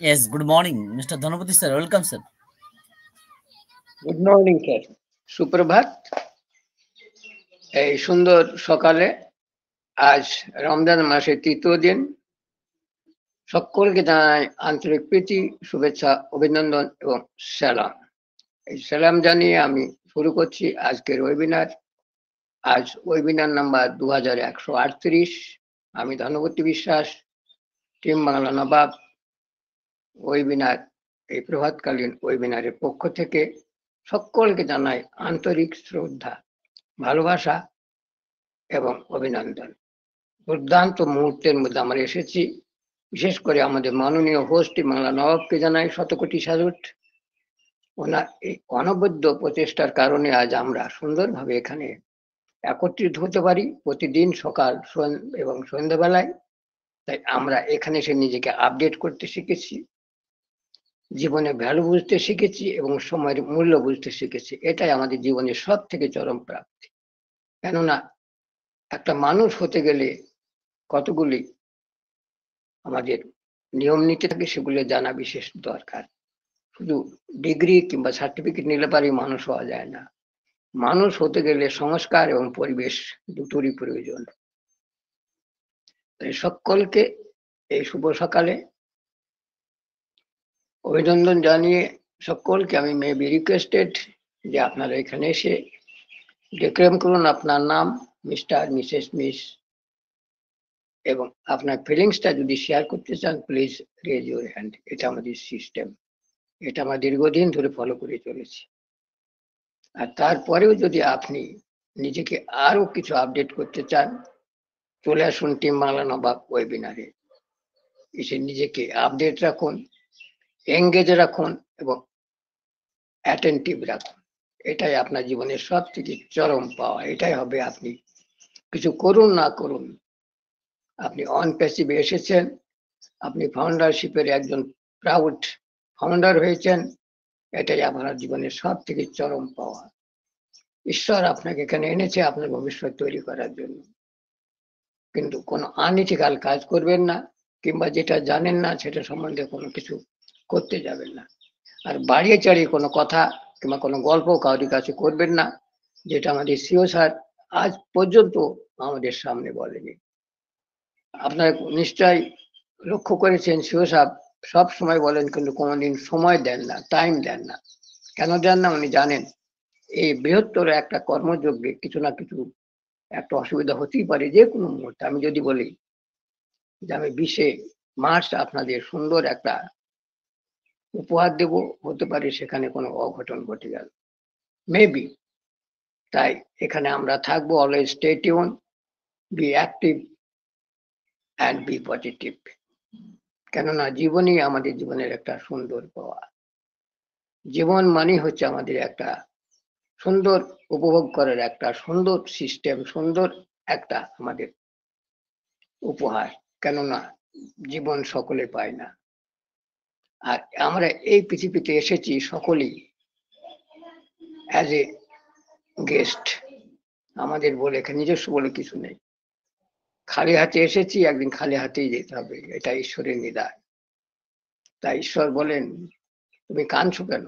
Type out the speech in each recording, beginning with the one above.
Yes, good morning, Mr. Dhanapati sir. Welcome, sir. Good morning sir সুপ্রভাত এই সুন্দর সকালে আজ রমজান মাসের তৃতীয় দিন সকলকে জানাই আন্তরিক প্রীতি শুভেচ্ছা অভিনন্দন এবং সালাম এই সালাম জানিয়ে আমি শুরু করছি আজকের ওয়েবিনার আজ ওয়েবিনার নাম্বার দু আমি ধনপতি বিশ্বাস টিম বাংলা নবাব ওয়েবিনার এই প্রভাতকালীন ওয়েবিনারের পক্ষ থেকে সকলকে জানাই আন্তরিক শ্রদ্ধা ভালোবাসা এবং অভিনন্দন দুর্দান্ত মুহূর্তের মধ্যে আমরা এসেছি বিশেষ করে আমাদের মাননীয় হোস্ট বাংলা নবাবকে জানাই শতকোটি স্যালুট ওনার এই অনবদ্য প্রচেষ্টার কারণে আজ আমরা সুন্দরভাবে এখানে একত্রিত হতে পারি প্রতিদিন সকাল এবং সন্ধ্যাবেলায় তাই আমরা এখানে এসে নিজেকে আপডেট করতে শিখেছি জীবনে ভ্যালু বুঝতে শিখেছি এবং সময়ের মূল্য বুঝতে শিখেছি এটাই আমাদের জীবনের সব থেকে চরম প্রাপ্তি কেননা একটা মানুষ হতে গেলে কতগুলি আমাদের নিয়ম নীতি থাকে সেগুলো জানা বিশেষ দরকার শুধু ডিগ্রি কিংবা সার্টিফিকেট নিলে পারি মানুষ হওয়া যায় না মানুষ হতে গেলে সংস্কার এবং পরিবেশ দুটোরই প্রয়োজন সকলকে এই শুভ সকালে অভিনন্দন জানিয়ে সকলকে আমি মে বি রিকোয়েস্টেড যে আপনারা এখানে এসে ডিক্লেম করুন আপনার নাম মিস্টার মিসেস মিস এবং আপনার ফিলিংসটা যদি শেয়ার করতে চান প্লিজ রেজ ইউর হ্যান্ড এটা আমাদের সিস্টেম এটা আমরা দীর্ঘদিন ধরে ফলো করে চলেছি আর তারপরেও যদি আপনি নিজেকে আরও কিছু আপডেট করতে চান চলে আসুন টিম বাংলা নবাব ওয়েবিনারে এসে নিজেকে আপডেট রাখুন এঙ্গেজ রাখুন এবং অ্যাটেন্টিভ রাখুন এটাই আপনার জীবনের সব থেকে চরম পাওয়া এটাই হবে আপনি কিছু করুন না করুন আপনি অন প্যাসিভে এসেছেন আপনি ফাউন্ডারশিপের একজন প্রাউড ফাউন্ডার হয়েছেন এটাই আপনার জীবনের সব থেকে চরম পাওয়া ঈশ্বর আপনাকে এখানে এনেছে আপনার ভবিষ্যৎ তৈরি করার জন্য কিন্তু কোনো আনইথিক্যাল কাজ করবেন না কিংবা যেটা জানেন না সেটা সম্বন্ধে কোনো কিছু করতে যাবেন না আর বাড়িয়ে চাড়িয়ে কোনো কথা কিংবা কোনো গল্প কাউরি কাছে করবেন না যেটা আমাদের সিও স্যার আজ পর্যন্ত আমাদের সামনে বলেনি আপনারা নিশ্চয় লক্ষ্য করেছেন সিও সাহেব সব সময় বলেন কিন্তু কোনোদিন সময় দেন না টাইম দেন না কেন দেন না উনি জানেন এই বৃহত্তর একটা কর্মযজ্ঞে কিছু না কিছু একটা অসুবিধা হতেই পারে যে কোনো মুহূর্তে আমি যদি বলি যে আমি বিশে মার্চ আপনাদের সুন্দর একটা উপহার দেব হতে পারে সেখানে কোনো অঘটন ঘটে গেল মেবি তাই এখানে আমরা থাকবো always stay tune be active and be positive কেননা জীবনই আমাদের জীবনের একটা সুন্দর পাওয়া জীবন মানে হচ্ছে আমাদের একটা সুন্দর উপভোগ করার একটা সুন্দর সিস্টেম সুন্দর একটা আমাদের উপহার কেননা জীবন সকলে পায় না আর আমরা এই পৃথিবীতে এসেছি সকলেই অ্যাজ এ গেস্ট আমাদের বলে নিজস্ব বলে কিছু নেই খালি হাতে এসেছি একদিন খালি হাতেই যেতে হবে এটা ঈশ্বরের নিদায় তাই ঈশ্বর বলেন তুমি কাঁদছো কেন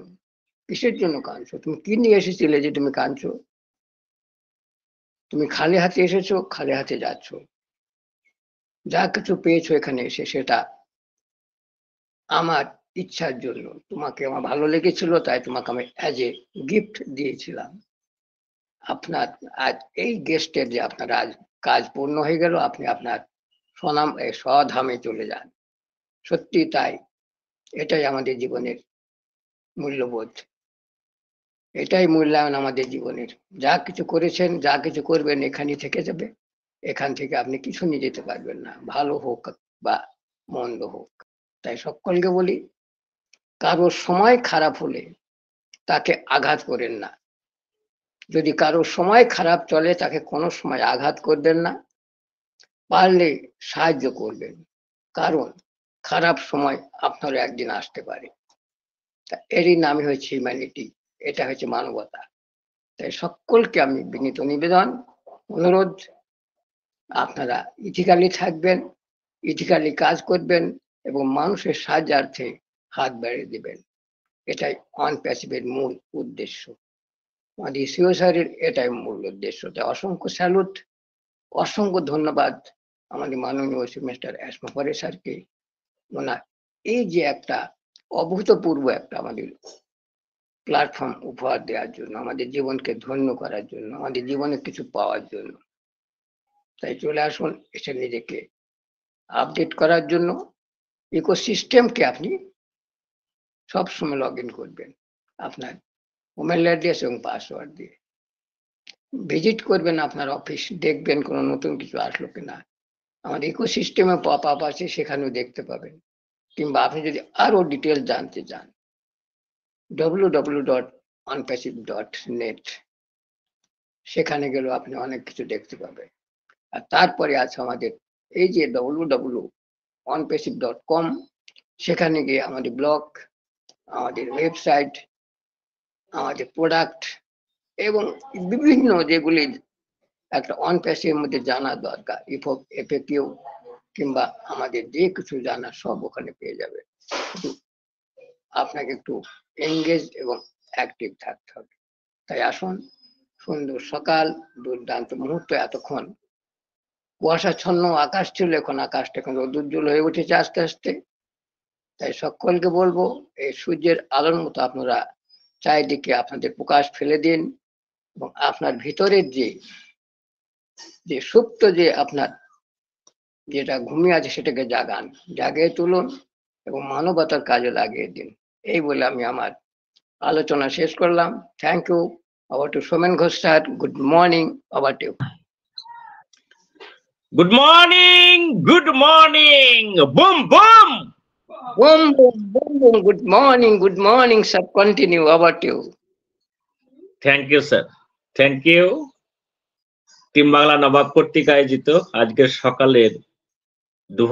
কিসের জন্য কাঁদছো তুমি কি নিয়ে এসেছিলে যে তুমি কাঁদছো তুমি খালি হাতে এসেছো খালি হাতে যাচ্ছ যা কিছু পেয়েছো এখানে এসে সেটা আমার ইচ্ছার জন্য তোমাকে আমার ভালো লেগেছিল তাই তোমাকে আমি অ্যাজ এ গিফট দিয়েছিলাম আপনার আজ এই গেস্টের যে আপনার আজ কাজ পূর্ণ হয়ে গেল আপনি আপনার স্বনাম স্বধামে চলে যান সত্যি তাই এটাই আমাদের জীবনের মূল্যবোধ এটাই মূল্যায়ন আমাদের জীবনের যা কিছু করেছেন যা কিছু করবেন এখানে থেকে যাবে এখান থেকে আপনি কিছু নিয়ে যেতে পারবেন না ভালো হোক বা মন্দ হোক তাই সকলকে বলি কারো সময় খারাপ হলে তাকে আঘাত করেন না যদি কারো সময় খারাপ চলে তাকে কোনো সময় আঘাত করবেন না পারলে সাহায্য করবেন কারণ খারাপ সময় আপনার একদিন আসতে পারে তা এরই নামই হচ্ছে হিউম্যানিটি এটা হচ্ছে মানবতা তাই সকলকে আমি বিনীত নিবেদন অনুরোধ আপনারা ইথিক্যালি থাকবেন ইথিক্যালি কাজ করবেন এবং মানুষের সাহায্যার্থে হাত বাড়িয়ে দেবেন এটাই অন প্যাসিভের মূল উদ্দেশ্য আমাদের সিও স্যারের এটাই মূল উদ্দেশ্য তাই অসংখ্য স্যালুট অসংখ্য ধন্যবাদ আমাদের মাননীয় সেমিস্টার অ্যাসমফারে স্যারকে ওনার এই যে একটা অভূতপূর্ব একটা আমাদের প্ল্যাটফর্ম উপহার দেওয়ার জন্য আমাদের জীবনকে ধন্য করার জন্য আমাদের জীবনে কিছু পাওয়ার জন্য তাই চলে আসুন এসে নিজেকে আপডেট করার জন্য ইকোসিস্টেমকে আপনি সবসময় লগ ইন করবেন আপনার ওমেল অ্যাড্রেস এবং পাসওয়ার্ড দিয়ে ভিজিট করবেন আপনার অফিস দেখবেন কোনো নতুন কিছু আসলো কিনা আমার ইকো সিস্টেমে পপ আপ আছে সেখানেও দেখতে পাবেন কিংবা আপনি যদি আরও ডিটেল জানতে চান W W dot অনপ্যাসিভ dot net সেখানে গেলেও আপনি অনেক কিছু দেখতে পাবেন আর তারপরে আছে আমাদের এই যে W W Onpassive dot com সেখানে গিয়ে আমাদের ব্লগ আমাদের ওয়েবসাইট আমাদের প্রোডাক্ট এবং বিভিন্ন যেগুলি একটা অন প্যাসের মধ্যে জানা দরকার ইফো এফেক্টিভ কিংবা আমাদের যে কিছু জানা সব ওখানে পেয়ে যাবে আপনাকে একটু এঙ্গেজ এবং অ্যাক্টিভ থাকতে হবে তাই আসুন সুন্দর সকাল দুর্দান্ত মুহূর্ত এতক্ষণ কুয়াশাচ্ছন্ন আকাশ ছিল এখন আকাশটা এখন উজ্জ্বল হয়ে উঠেছে আস্তে আস্তে তাই সকলকে বলবো এই সূর্যের আলোর মতো আপনারা চারিদিকে আপনাদের প্রকাশ ফেলে দিন এবং আপনার ভিতরের যে যে সুপ্ত যে আপনার যেটা ঘুমিয়ে আছে সেটাকে জাগান জাগিয়ে তুলুন এবং মানবতার কাজে লাগিয়ে দিন এই বলে আমি আমার আলোচনা শেষ করলাম থ্যাংক ইউ আবার to Somen Ghosh sir good morning আবার to good morning good morning boom boom Boom, boom, boom, boom. Good morning, good morning, sir. Continue. about you? Thank you sir thank you team Bangla Nawab কর্তৃক আয়োজিত আজকের সকালের দু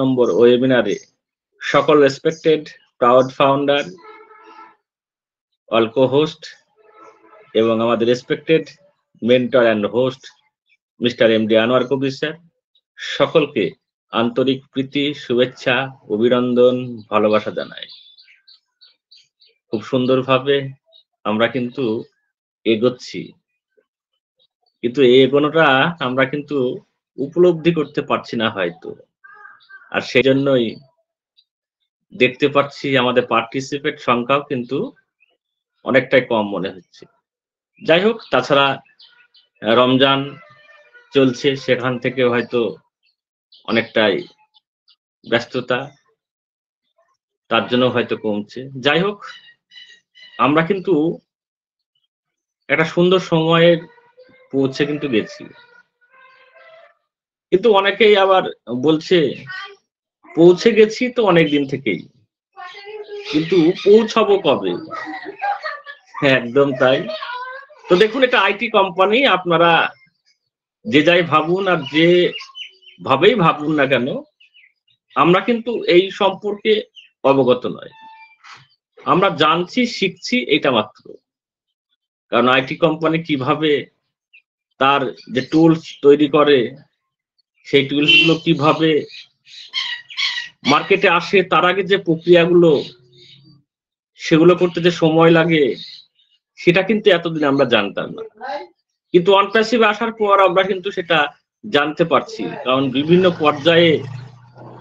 নম্বর ওয়েবিনারে সকল রেসপেক্টেড প্রাউড ফাউন্ডার অল্কো হোস্ট এবং আমাদের respected mentor and host mister M D Anwar Kabir sir সকলকে আন্তরিক প্রীতি শুভেচ্ছা অভিনন্দন ভালোবাসা জানাই খুব সুন্দরভাবে আমরা কিন্তু এগোচ্ছি কিন্তু এগোনোটা আমরা কিন্তু উপলব্ধি করতে পারছি না হয়তো আর সেই জন্যই দেখতে পাচ্ছি আমাদের পার্টিসিপেট সংখ্যাও কিন্তু অনেকটাই কম মনে হচ্ছে যাই হোক তাছাড়া রমজান চলছে সেখান থেকে হয়তো অনেকটাই ব্যস্ততা তার জন্য হয়তো কমছে যাই হোক আমরা কিন্তু একটা সুন্দর সময়ের পৌঁছে কিন্তু গেছি কিন্তু অনেকেই আবার বলছে পৌঁছে গেছি তো অনেক দিন থেকেই কিন্তু পৌঁছাবো কবে হ্যাঁ একদম তাই তো দেখুন এটা আইটি কোম্পানি আপনারা যে যাই ভাবুন আর যে ভাবেই ভাবুন না কেন আমরা কিন্তু এই সম্পর্কে অবগত নয় আমরা জানছি শিখছি এটা মাত্র কারণ আইটি কোম্পানি কিভাবে তার যে টুলস তৈরি করে সেই টুলসগুলো কিভাবে মার্কেটে আসে তার আগে যে প্রক্রিয়াগুলো সেগুলো করতে যে সময় লাগে সেটা কিন্তু এতদিন আমরা জানতাম না কিন্তু অনপ্যাসিভে আসার পর আমরা কিন্তু সেটা জানতে পারছি কারণ বিভিন্ন পর্যায়ে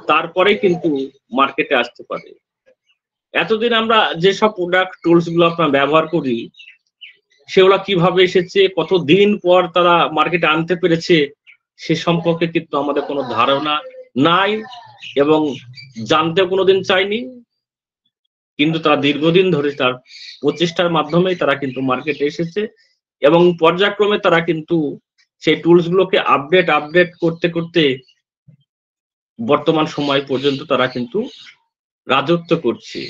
তারপরে কিন্তু মার্কেটে আসতে পারে এতদিন আমরা যেসব প্রোডাক্ট টুলস গুলো আপনার ব্যবহার করি সেগুলো কিভাবে এসেছে কত দিন পর তারা মার্কেটে আনতে পেরেছে সে সম্পর্কে কিন্তু আমাদের কোনো ধারণা নাই এবং জানতে কোনোদিন চাইনি কিন্তু তারা দীর্ঘদিন ধরে তার প্রচেষ্টার মাধ্যমে তারা কিন্তু মার্কেটে এসেছে এবং পর্যায়ক্রমে তারা কিন্তু সেই টুলস গুলোকে আপডেট আপডেট করতে করতে বর্তমান সময় পর্যন্ত তারা কিন্তু রাজত্ব করছে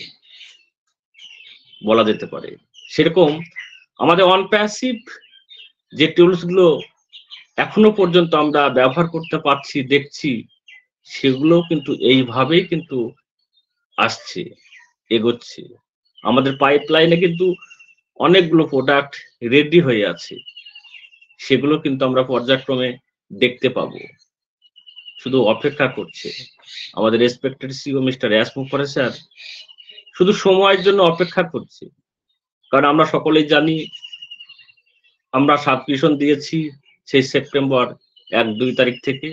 বলা যেতে পারে সেরকম আমাদের অন প্যাসিভ যে টুলস গুলো এখনো পর্যন্ত আমরা ব্যবহার করতে পারছি দেখছি সেগুলো কিন্তু এইভাবেই কিন্তু আসছে এগোচ্ছে আমাদের পাইপলাইনে কিন্তু অনেকগুলো প্রোডাক্ট রেডি হয়ে আছে সেগুলো কিন্তু আমরা পর্যায়ক্রমে দেখতে পাব শুধু অপেক্ষা করছে আমাদের রেসপেক্টেড সিও মিস্টার ইয়াসমুফারে স্যার শুধু সময়ের জন্য অপেক্ষা করছে কারণ আমরা সকলেই জানি আমরা সাবমিশন দিয়েছি সেই সেপ্টেম্বর এক দুই তারিখ থেকে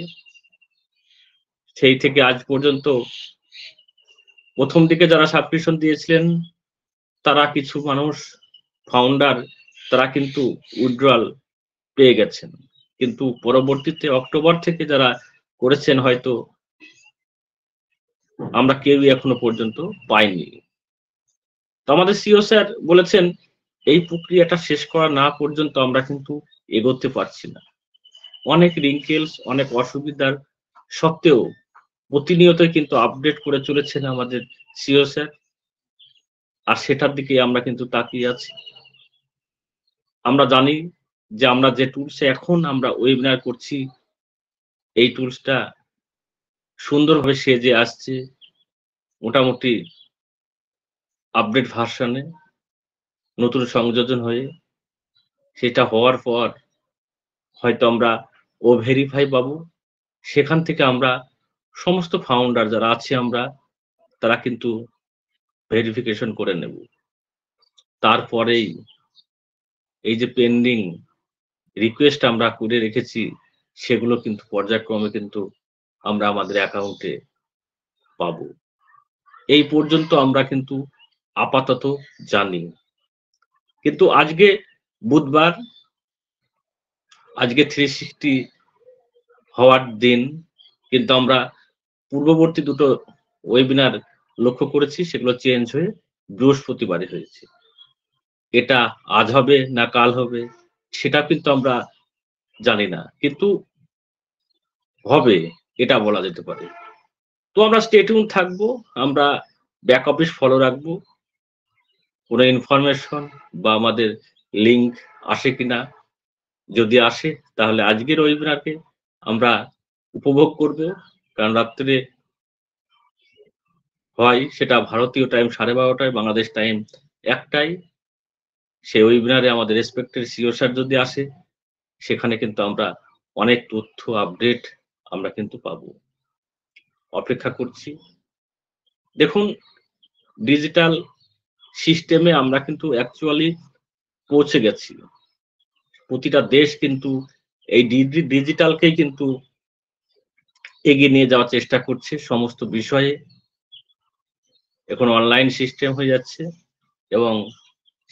সেই থেকে আজ পর্যন্ত প্রথম দিকে যারা সাবমিশন দিয়েছিলেন তারা কিছু মানুষ ফাউন্ডার তারা কিন্তু উইড্রয়াল পেয়ে গেছেন কিন্তু পরবর্তীতে অক্টোবর থেকে যারা করেছেন হয়তো আমরা কেউই এখনো পর্যন্ত পাইনি তো আমাদের সিও স্যার বলেছেন এই প্রক্রিয়াটা শেষ করা না পর্যন্ত আমরা কিন্তু এগোতে পারছি না অনেক রিঙ্কেলস অনেক অসুবিধার সত্ত্বেও প্রতিনিয়ত কিন্তু আপডেট করে চলেছেন আমাদের সিও স্যার আর সেটার দিকে আমরা কিন্তু তাকিয়ে আছি আমরা জানি যে আমরা যে টুলসে এখন আমরা ওয়েবিনার করছি এই টুলসটা সুন্দরভাবে সেজে আসছে মোটামুটি আপডেট ভার্সানে নতুন সংযোজন হয়ে সেটা হওয়ার পর হয়তো আমরা ও ভেরিফাই পাবো সেখান থেকে আমরা সমস্ত ফাউন্ডার যারা আছে আমরা তারা কিন্তু ভেরিফিকেশন করে নেব তারপরেই এই যে পেন্ডিং রিকোয়েস্ট আমরা করে রেখেছি সেগুলো কিন্তু পর্যায়ক্রমে কিন্তু আমরা আমাদের অ্যাকাউন্টে পাব এই পর্যন্ত আমরা কিন্তু আপাতত জানি কিন্তু আজকে বুধবার আজকে থ্রি সিক্সটি হওয়ার দিন কিন্তু আমরা পূর্ববর্তী দুটো ওয়েবিনার লক্ষ্য করেছি সেগুলো চেঞ্জ হয়ে বৃহস্পতিবারে হয়েছে এটা আজ হবে না কাল হবে সেটা কিন্তু আমরা জানি না কিন্তু হবে এটা বলা যেতে পারে তো আমরা স্টেটিউন থাকবো আমরা ব্যাক অফিস ফলো রাখবো কোনো ইনফরমেশন বা আমাদের লিঙ্ক আসে কিনা যদি আসে তাহলে আজকের ওয়েবিনারকে আমরা উপভোগ করব কারণ রাত্রে হয় সেটা ভারতীয় টাইম সাড়ে বারোটায় বাংলাদেশ টাইম একটাই সেই ওয়েবিনারে আমাদের রেসপেক্টেড সিও স্যার যদি আসে সেখানে কিন্তু আমরা অনেক তথ্য আপডেট আমরা কিন্তু পাব অপেক্ষা করছি দেখুন ডিজিটাল সিস্টেমে আমরা কিন্তু অ্যাকচুয়ালি পৌঁছে গেছি প্রতিটা দেশ কিন্তু এই ডিজিটালকেই কিন্তু এগিয়ে নিয়ে যাওয়ার চেষ্টা করছে সমস্ত বিষয়ে এখন অনলাইন সিস্টেম হয়ে যাচ্ছে এবং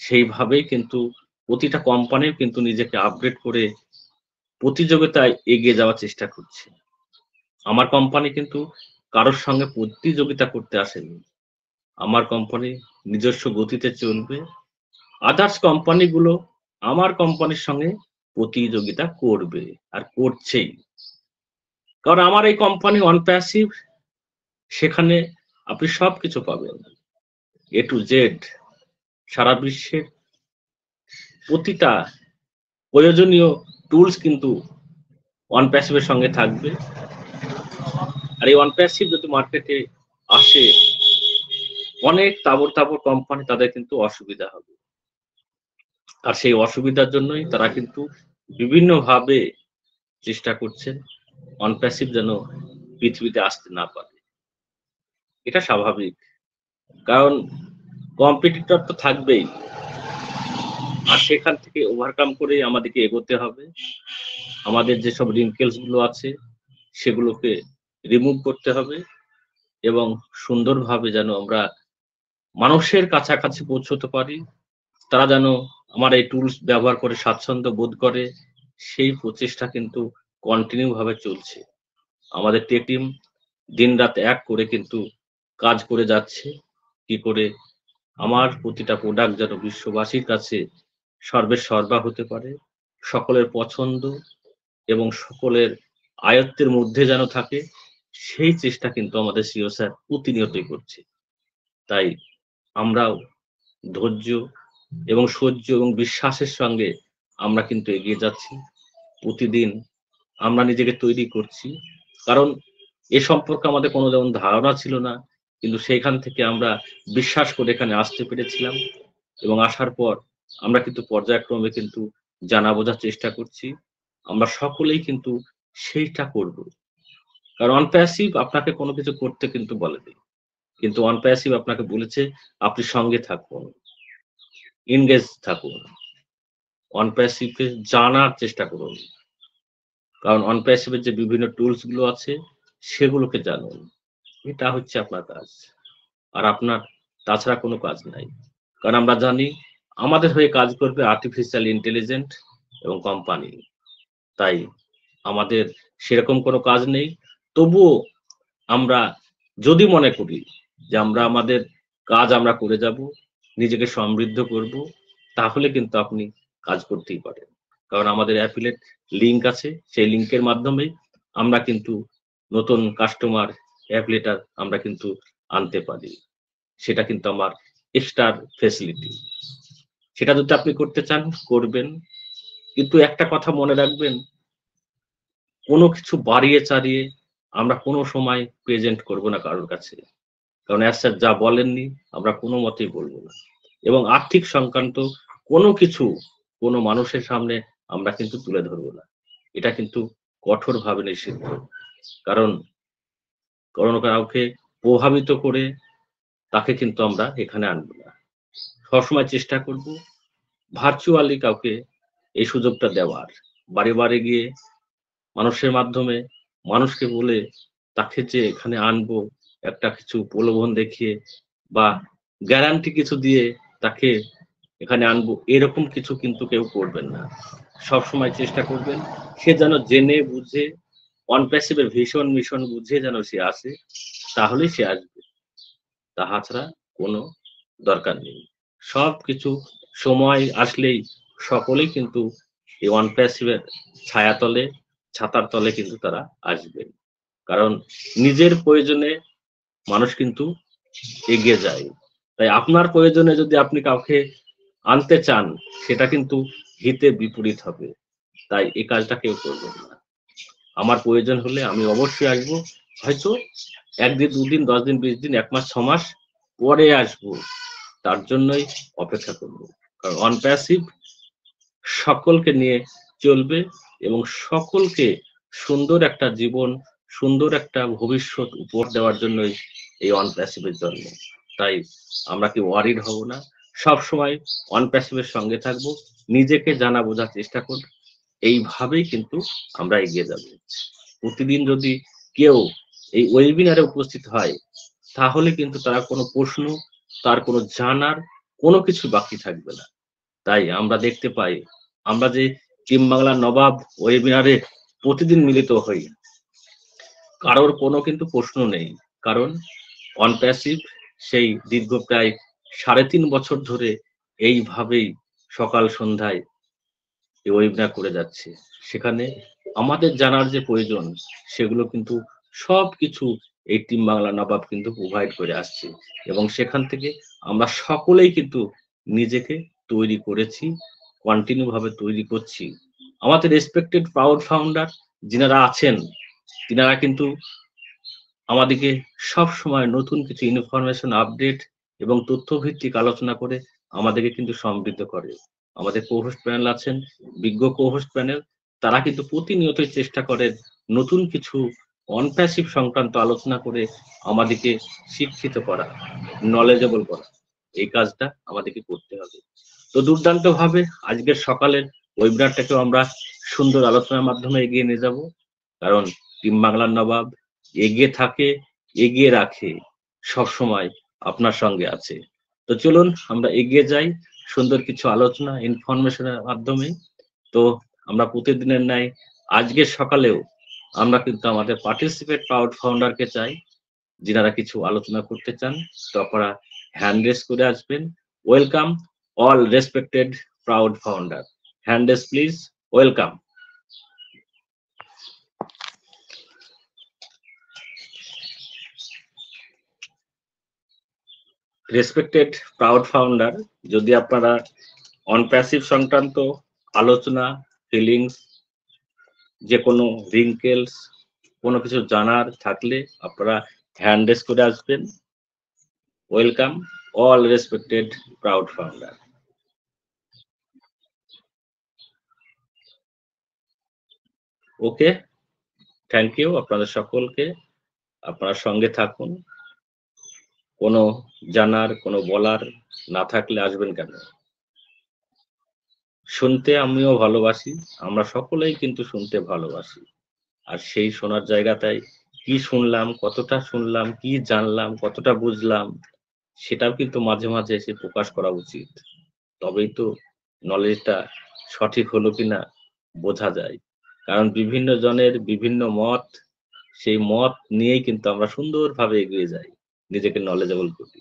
সেইভাবেই কিন্তু প্রতিটা কোম্পানির কিন্তু নিজেকে আপগ্রেড করে প্রতিযোগিতায় এগিয়ে যাওয়ার চেষ্টা করছে আমার কোম্পানি কিন্তু কারোর সঙ্গে প্রতিযোগিতা করতে আসেনি আমার কোম্পানি নিজস্ব গতিতে চলবে আদার্স কোম্পানিগুলো আমার কোম্পানির সঙ্গে প্রতিযোগিতা করবে আর করছেই কারণ আমার এই কোম্পানি অন প্যাসিভ সেখানে আপনি সব কিছু পাবেন এ টু জেড সারা বিশ্বের প্রতিটা প্রয়োজনীয় টুলস কিন্তু ওয়ান প্যাসিভের সঙ্গে থাকবে আর এই ওয়ান প্যাসিভ যদি মার্কেটে আসে অনেক তাবর তাবর কোম্পানি তাদের কিন্তু অসুবিধা হবে আর সেই অসুবিধার জন্যই তারা কিন্তু বিভিন্নভাবে চেষ্টা করছেন ওয়ান প্যাসিভ যেন পৃথিবীতে আসতে না পারে এটা স্বাভাবিক কারণ কম্পিটিটর তো থাকবেই আর সেখান থেকে ওভারকাম করে আমাদেরকে এগোতে হবে আমাদের যেসব রিঙ্কেলস গুলো আছে সেগুলোকে রিমুভ করতে হবে এবং সুন্দরভাবে যেন আমরা মানুষের কাছাকাছি পৌঁছতে পারি তারা যেন আমার এই টুলস ব্যবহার করে স্বাচ্ছন্দ্য বোধ করে সেই প্রচেষ্টা কিন্তু কন্টিনিউ ভাবে চলছে আমাদের টেকিম দিন রাত এক করে কিন্তু কাজ করে যাচ্ছে কি করে আমার প্রতিটা প্রোডাক্ট যেন বিশ্ববাসীর কাছে সর্বে সর্বা হতে পারে সকলের পছন্দ এবং সকলের আয়ত্তের মধ্যে যেন থাকে সেই চেষ্টা কিন্তু আমাদের সিও স্যার প্রতিনিয়তই করছে তাই আমরাও ধৈর্য এবং সহ্য এবং বিশ্বাসের সঙ্গে আমরা কিন্তু এগিয়ে যাচ্ছি প্রতিদিন আমরা নিজেকে তৈরি করছি কারণ এ সম্পর্কে আমাদের কোনো যেমন ধারণা ছিল না কিন্তু সেখান থেকে আমরা বিশ্বাস করে এখানে আসতে পেরেছিলাম এবং আসার পর আমরা কিন্তু পর্যায়ক্রমে কিন্তু জানা বোঝার চেষ্টা করছি আমরা সকলেই কিন্তু সেইটা করব কারণ অনপ্যাসিভ আপনাকে কোনো কিছু করতে কিন্তু বলেনি কিন্তু অনপ্যাসিভ আপনাকে বলেছে আপনি সঙ্গে থাকুন ইনগেজ থাকুন অনপ্যাসিভকে জানার চেষ্টা করুন কারণ অনপ্যাসিভের যে বিভিন্ন টুলসগুলো আছে সেগুলোকে জানুন এটা হচ্ছে আপনার কাজ আর আপনার তাছাড়া কোনো কাজ নাই কারণ আমরা জানি আমাদের হয়ে কাজ করবে আর্টিফিশিয়াল ইন্টেলিজেন্ট এবং কোম্পানি তাই আমাদের সেরকম কোনো কাজ নেই তবুও আমরা যদি মনে করি যে আমরা আমাদের কাজ আমরা করে যাব নিজেকে সমৃদ্ধ করব তাহলে কিন্তু আপনি কাজ করতেই পারেন কারণ আমাদের অ্যাফিলেট লিঙ্ক আছে সেই লিঙ্কের মাধ্যমে আমরা কিন্তু নতুন কাস্টমার এক লিটার আমরা কিন্তু আনতে পারি সেটা কিন্তু আমার এক্সট্রার ফেসিলিটি সেটা যদি আপনি করতে চান করবেন কিন্তু একটা কথা মনে রাখবেন কোনো কিছু বাড়িয়ে চাড়িয়ে আমরা কোনো সময় প্রেজেন্ট করব না কারোর কাছে কারণ অ্যাসার যা বলেননি আমরা কোনো মতেই বলবো না এবং আর্থিক সংক্রান্ত কোনো কিছু কোনো মানুষের সামনে আমরা কিন্তু তুলে ধরবো না এটা কিন্তু কঠোরভাবে নিষিদ্ধ কারণ কারণ কাউকে প্রভাবিত করে তাকে কিন্তু আমরা এখানে আনব না সবসময় চেষ্টা করব ভার্চুয়ালি কাউকে এই সুযোগটা দেওয়ার বারে বারে গিয়ে মানুষের মাধ্যমে মানুষকে বলে তাকে যে এখানে আনবো একটা কিছু প্রলোভন দেখিয়ে বা গ্যারান্টি কিছু দিয়ে তাকে এখানে আনবো এরকম কিছু কিন্তু কেউ করবেন না সবসময় চেষ্টা করবেন সে যেন জেনে বুঝে অনপ্যাসিভের ভীষণ মিশন বুঝে যেন সে আসে তাহলেই সে আসবে তাহা ছাড়া কোনো দরকার নেই সব কিছু সময় আসলেই সকলেই কিন্তু এই ওয়ান প্যাসিভের ছায়াতলে ছাতার তলে কিন্তু তারা আসবেন কারণ নিজের প্রয়োজনে মানুষ কিন্তু এগিয়ে যায় তাই আপনার প্রয়োজনে যদি আপনি কাউকে আনতে চান সেটা কিন্তু হিতে বিপরীত হবে তাই এই কাজটা কেউ করবেন না আমার প্রয়োজন হলে আমি অবশ্যই আসব হয়তো একদিন দুদিন দশ দিন বিশ দিন এক মাস ছ মাস পরে আসব তার জন্যই অপেক্ষা করব কারণ অনপ্যাসিভ সকলকে নিয়ে চলবে এবং সকলকে সুন্দর একটা জীবন সুন্দর একটা ভবিষ্যৎ উপহার দেওয়ার জন্যই এই অনপ্যাসিভের জন্য তাই আমরা কি ওয়ারিড হব না সব সময় অনপ্যাসিভের সঙ্গে থাকব নিজেকে জানা বোঝার চেষ্টা করব এইভাবেই কিন্তু আমরা এগিয়ে যাব প্রতিদিন যদি কেউ এই ওয়েবিনারে উপস্থিত হয় তাহলে কিন্তু তারা কোনো প্রশ্ন তার কোনো জানার কোনো কিছু বাকি থাকবে না তাই আমরা দেখতে পাই আমরা যে টিম বাংলা নবাব ওয়েবিনারে প্রতিদিন মিলিত হই কারোর কোনো কিন্তু প্রশ্ন নেই কারণ অনপ্যাসিভ সেই দীর্ঘ প্রায় সাড়ে তিন বছর ধরে এইভাবেই সকাল সন্ধ্যায় এই ওয়েবিনার করে যাচ্ছে সেখানে আমাদের জানার যে প্রয়োজন সেগুলো কিন্তু সব কিছু এই টিম বাংলা নবাব কিন্তু প্রোভাইড করে আসছে এবং সেখান থেকে আমরা সকলেই কিন্তু নিজেকে তৈরি করেছি কন্টিনিউ ভাবে তৈরি করছি আমাদের রেসপেক্টেড পাওয়ার ফাউন্ডার যিনারা আছেন তিনারা কিন্তু আমাদেরকে সব সময় নতুন কিছু ইনফরমেশন আপডেট এবং তথ্য ভিত্তিক আলোচনা করে আমাদেরকে কিন্তু সমৃদ্ধ করে আমাদের কোহোস্ট প্যানেল আছেন বিজ্ঞ কোহোস্ট প্যানেল তারা কিন্তু প্রতিনিয়তই চেষ্টা করেন নতুন কিছু অনপ্যাসিভ সংক্রান্ত আলোচনা করে আমাদেরকে শিক্ষিত করা নলেজেবল করা এই কাজটা আমাদেরকে করতে হবে তো দুর্দান্ত ভাবে আজকের সকালের ওয়েবিনারটাকেও আমরা সুন্দর আলোচনার মাধ্যমে এগিয়ে নিয়ে যাব কারণ টিম বাংলার নবাব এগিয়ে থাকে এগিয়ে রাখে সব সময় আপনার সঙ্গে আছে তো চলুন আমরা এগিয়ে যাই সুন্দর কিছু আলোচনা ইনফরমেশনের মাধ্যমে তো আমরা প্রতিদিনের ন্যায় আজকে সকালেও আমরা কিন্তু আমাদের পার্টিসিপেট প্রাউড ফাউন্ডারকে চাই যিনারা কিছু আলোচনা করতে চান তো আপনারা হ্যান্ড রেস করে আসবেন welcome all respected proud founder hand raise please welcome respected proud founder যদি আপনারা অনপ্যাসিভ সংক্রান্ত আলোচনা ফিলিংস যে কোনো রিঙ্কেলস কোনো কিছু জানার থাকলে আপনারা হ্যান্ড রেস করে আসবেন welcome all respected proud founder okay thank you আপনাদের সকলকে আপনার সঙ্গে থাকুন কোনো জানার কোনো বলার না থাকলে আসবেন কেন শুনতে আমিও ভালোবাসি আমরা সকলেই কিন্তু শুনতে ভালোবাসি আর সেই শোনার জায়গাটাই কি শুনলাম কতটা শুনলাম কি জানলাম কতটা বুঝলাম সেটাও কিন্তু মাঝে মাঝে এসে প্রকাশ করা উচিত তবেই তো নলেজটা সঠিক হলো কিনা বোঝা যায় কারণ বিভিন্ন জনের বিভিন্ন মত সেই মত নিয়েই কিন্তু আমরা সুন্দরভাবে এগিয়ে যাই নিজেকে নলেজেবল করি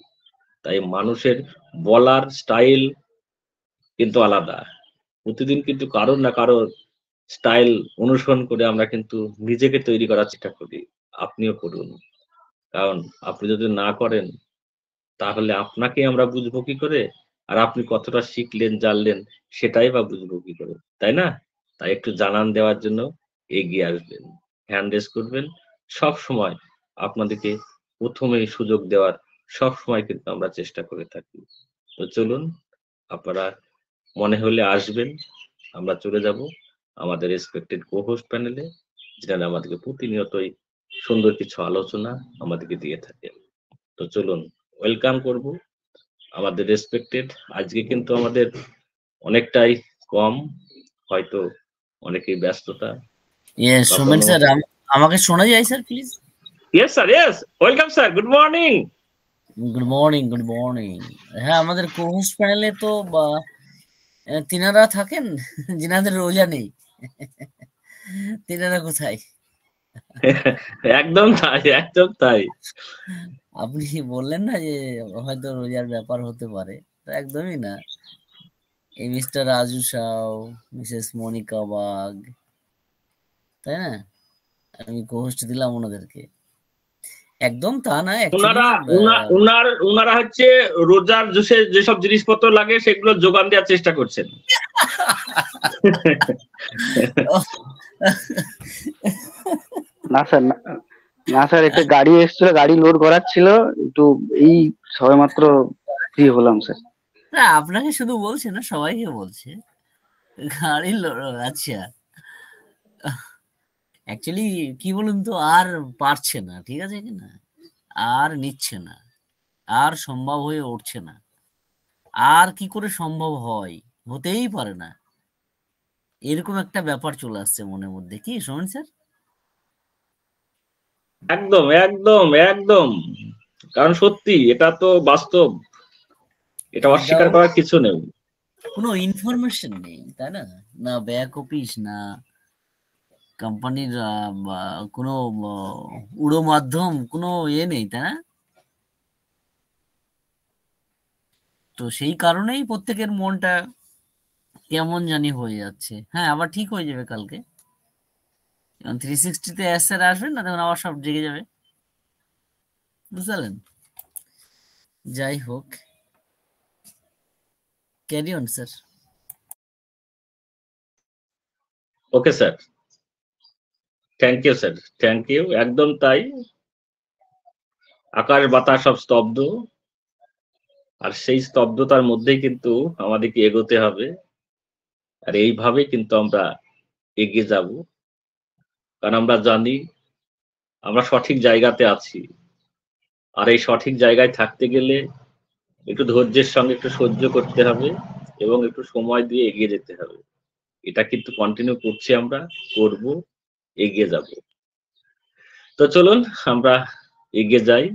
তাই মানুষের বলার স্টাইল কিন্তু আলাদা প্রতিদিন কিন্তু কারোর না কারোর স্টাইল অনুসরণ করে আমরা কিন্তু নিজেকে তৈরি করার চেষ্টা করি আপনিও করুন কারণ আপনি যদি না করেন তাহলে আপনাকে আমরা বুঝবো কি করে আর আপনি কতটা শিখলেন জানলেন সেটাই বা বুঝবো কি করে তাই না তাই একটু জানান দেওয়ার জন্য এগিয়ে আসবেন হ্যান্ড রেস করবেন সব সময় আপনাদেরকে প্রথমেই সুযোগ দেওয়ার সব সময় কিন্তু আমরা চেষ্টা করে থাকি তো চলুন আপনারা মনে হলে আসবেন আমরা চলে যাব আমাদের রেসপেক্টেড কোহোস্ট প্যানেলে যেটা আমাদেরকে প্রতিনিয়তই সুন্দর কিছু আলোচনা আমাদেরকে দিয়ে থাকে তো চলুন ওয়েলকাম করব আমাদের রেসপেক্টেড আজকে কিন্তু আমাদের অনেকটাই কম হয়তো অনেকেই ব্যস্ততা ইয়েস সুমন স্যার আমাকে শোনা যায় sir please yes sir yes welcome sir good morning good morning good morning হ্যাঁ আমাদের কোহস প্যানেলে তো তিনারা থাকেন যিনাদের রোজা নেই তিনারা কোথায় একদম তাই একদম তাই আপনি বললেন না যে হয়তো রোজার ব্যাপার হতে পারে একদমই না এই মিস্টার রাজু সাউ মিসেস মনিকা বাগ তাই না আমি কোহস্ট দিলাম ওনাদেরকে একদম তা না ওনারা ওনার ওনারা হচ্ছে রোজার জুসে যেসব জিনিসপত্র লাগে সেগুলো যোগান দেওয়ার চেষ্টা করছেন না স্যার না স্যার একটা গাড়ি এসেছিল গাড়ি লোড করার ছিল একটু এই সবেমাত্র ফ্রি হলাম স্যার না আপনাকে শুধু বলছে না সবাইকে বলছে গাড়ি লোড আচ্ছা অ্যাকচুয়ালি কি বলুন তো আর পারছে না ঠিক আছে কি না আর নিচ্ছে না আর সম্ভব হয়ে উঠছে না আর কি করে সম্ভব হয় হতেই পারে না এরকম একটা ব্যাপার চলে আসছে মনের মধ্যে কি শোন স্যার একদম একদম একদম কারণ সত্যি এটা তো বাস্তব এটা অস্বীকার করার কিছু নেই কোনো ইনফরমেশন নেই তাই না না ব্যাক অফিস না কোম্পানির কোনো উড়ো মাধ্যম কোনো ইয়ে নেই তাই না তো সেই কারণেই প্রত্যেকের মনটা কেমন জানি হয়ে যাচ্ছে হ্যাঁ আবার ঠিক হয়ে যাবে কালকে থ্রি সিক্সটিতে অ্যাসের আসবেন না তখন আবার সব জেগে যাবে বুঝলেন যাই হোক carry on sir okay sir thank you sir thank you একদম তাই আকাশ বাতাস সব স্তব্ধ আর সেই স্তব্ধতার মধ্যেই কিন্তু আমাদেরকে এগোতে হবে আর এইভাবে কিন্তু আমরা এগিয়ে যাব কারণ আমরা জানি আমরা সঠিক জায়গাতে আছি আর এই সঠিক জায়গায় থাকতে গেলে একটু ধৈর্যের সঙ্গে একটু সহ্য করতে হবে এবং একটু সময় দিয়ে এগিয়ে যেতে হবে এটা কিন্তু কন্টিনিউ করছি আমরা করব এগিয়ে যাব তো চলুন আমরা এগিয়ে যাই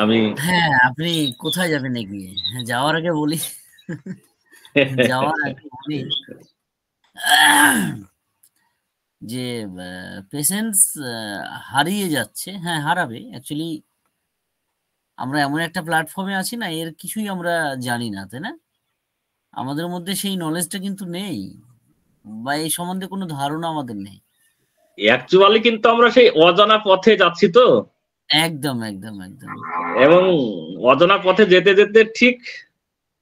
আমি হ্যাঁ আপনি কোথায় যাবেন এগিয়ে যাওয়ার আগে বলি যাওয়ার আগে বলি যে পেশেন্স হারিয়ে যাচ্ছে হ্যাঁ হারাবে অ্যাকচুয়ালি আমরা এমন একটা প্ল্যাটফর্মে আছি না এর কিছুই আমরা জানি না তাই না আমাদের মধ্যে সেই নলেজটা কিন্তু নেই বা এই সম্বন্ধে কোনো ধারণা আমাদের নেই অ্যাকচুয়ালি কিন্তু আমরা সেই অজানা পথে যাচ্ছি তো একদম একদম একদম এবং অজানা পথে যেতে যেতে ঠিক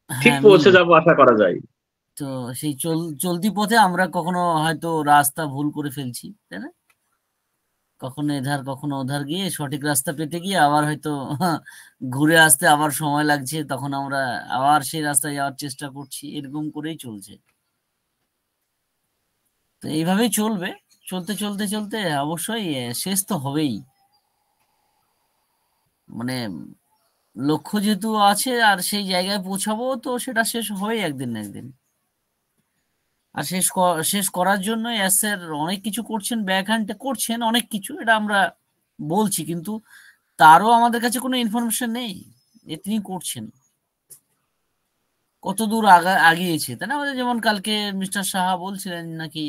হ্যাঁ, ঠিক পৌঁছে যাব আশা করা যায় তো সেই চলতি পথে আমরা কখনো হয়তো রাস্তা ভুল করে ফেলছি তাই না কখনো এধার কখনো ওধার গিয়ে সঠিক রাস্তা পেতে গিয়ে আবার হয়তো ঘুরে আসতে আবার সময় লাগছে তখন আমরা আবার সেই রাস্তায় যাওয়ার চেষ্টা করছি এরকম করেই চলছে তো এইভাবেই চলবে চলতে চলতে চলতে অবশ্যই শেষ তো হবেই মানে লক্ষ্য যেহেতু আছে আর সেই জায়গায় পৌঁছাবো তো সেটা শেষ হবেই একদিন না একদিন আর শেষ শেষ করার জন্য অ্যাসের অনেক কিছু করছেন ব্যাক করছেন অনেক কিছু এটা আমরা বলছি কিন্তু তারও আমাদের কাছে কোনো ইনফরমেশন নেই যে তিনি করছেন কত দূর আগা আগিয়েছে তাই না আমাদের যেমন কালকে মিস্টার সাহা বলছিলেন নাকি